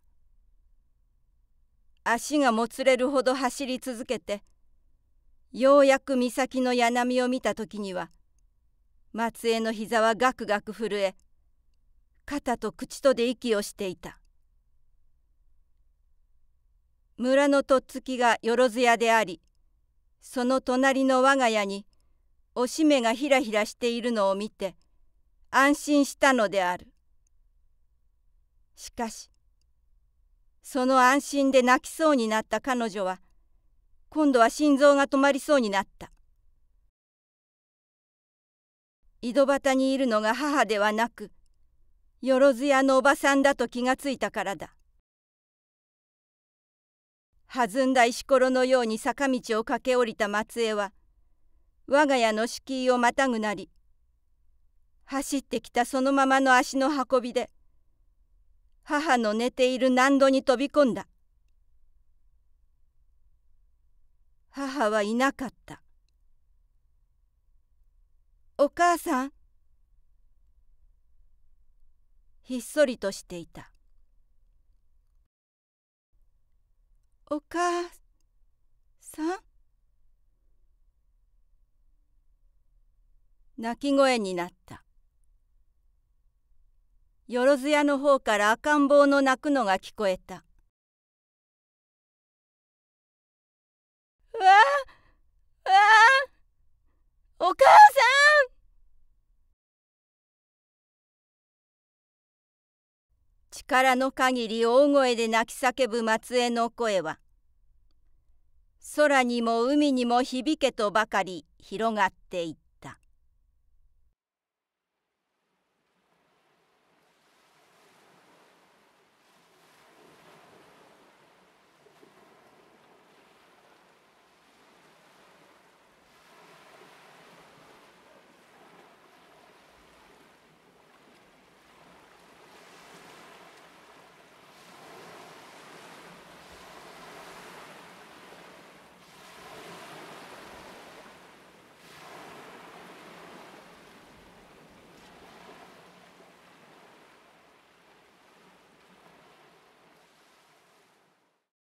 足がもつれるほど走り続けて、ようやく岬の柳を見た時には、松江の膝はガクガク震え、肩と口とで息をしていた村のとっつきがよろず屋でありその隣の我が家におしめがひらひらしているのを見て安心したのであるしかしその安心で泣きそうになった彼女は今度は心臓が止まりそうになった井戸端にいるのが母ではなくよろずやのおばさんだと気がついたからだ弾んだ石ころのように坂道を駆け下りた松江は我が家の敷居をまたぐなり走ってきたそのままの足の運びで母の寝ている難度に飛び込んだ母はいなかったお母さんひっそりとしていた「お母さん?」泣き声になったよろずやの方から赤ん坊の泣くのが聞こえた「わあわあお母さんの限り大声で泣き叫ぶ松江の声は空にも海にも響けとばかり広がっていた。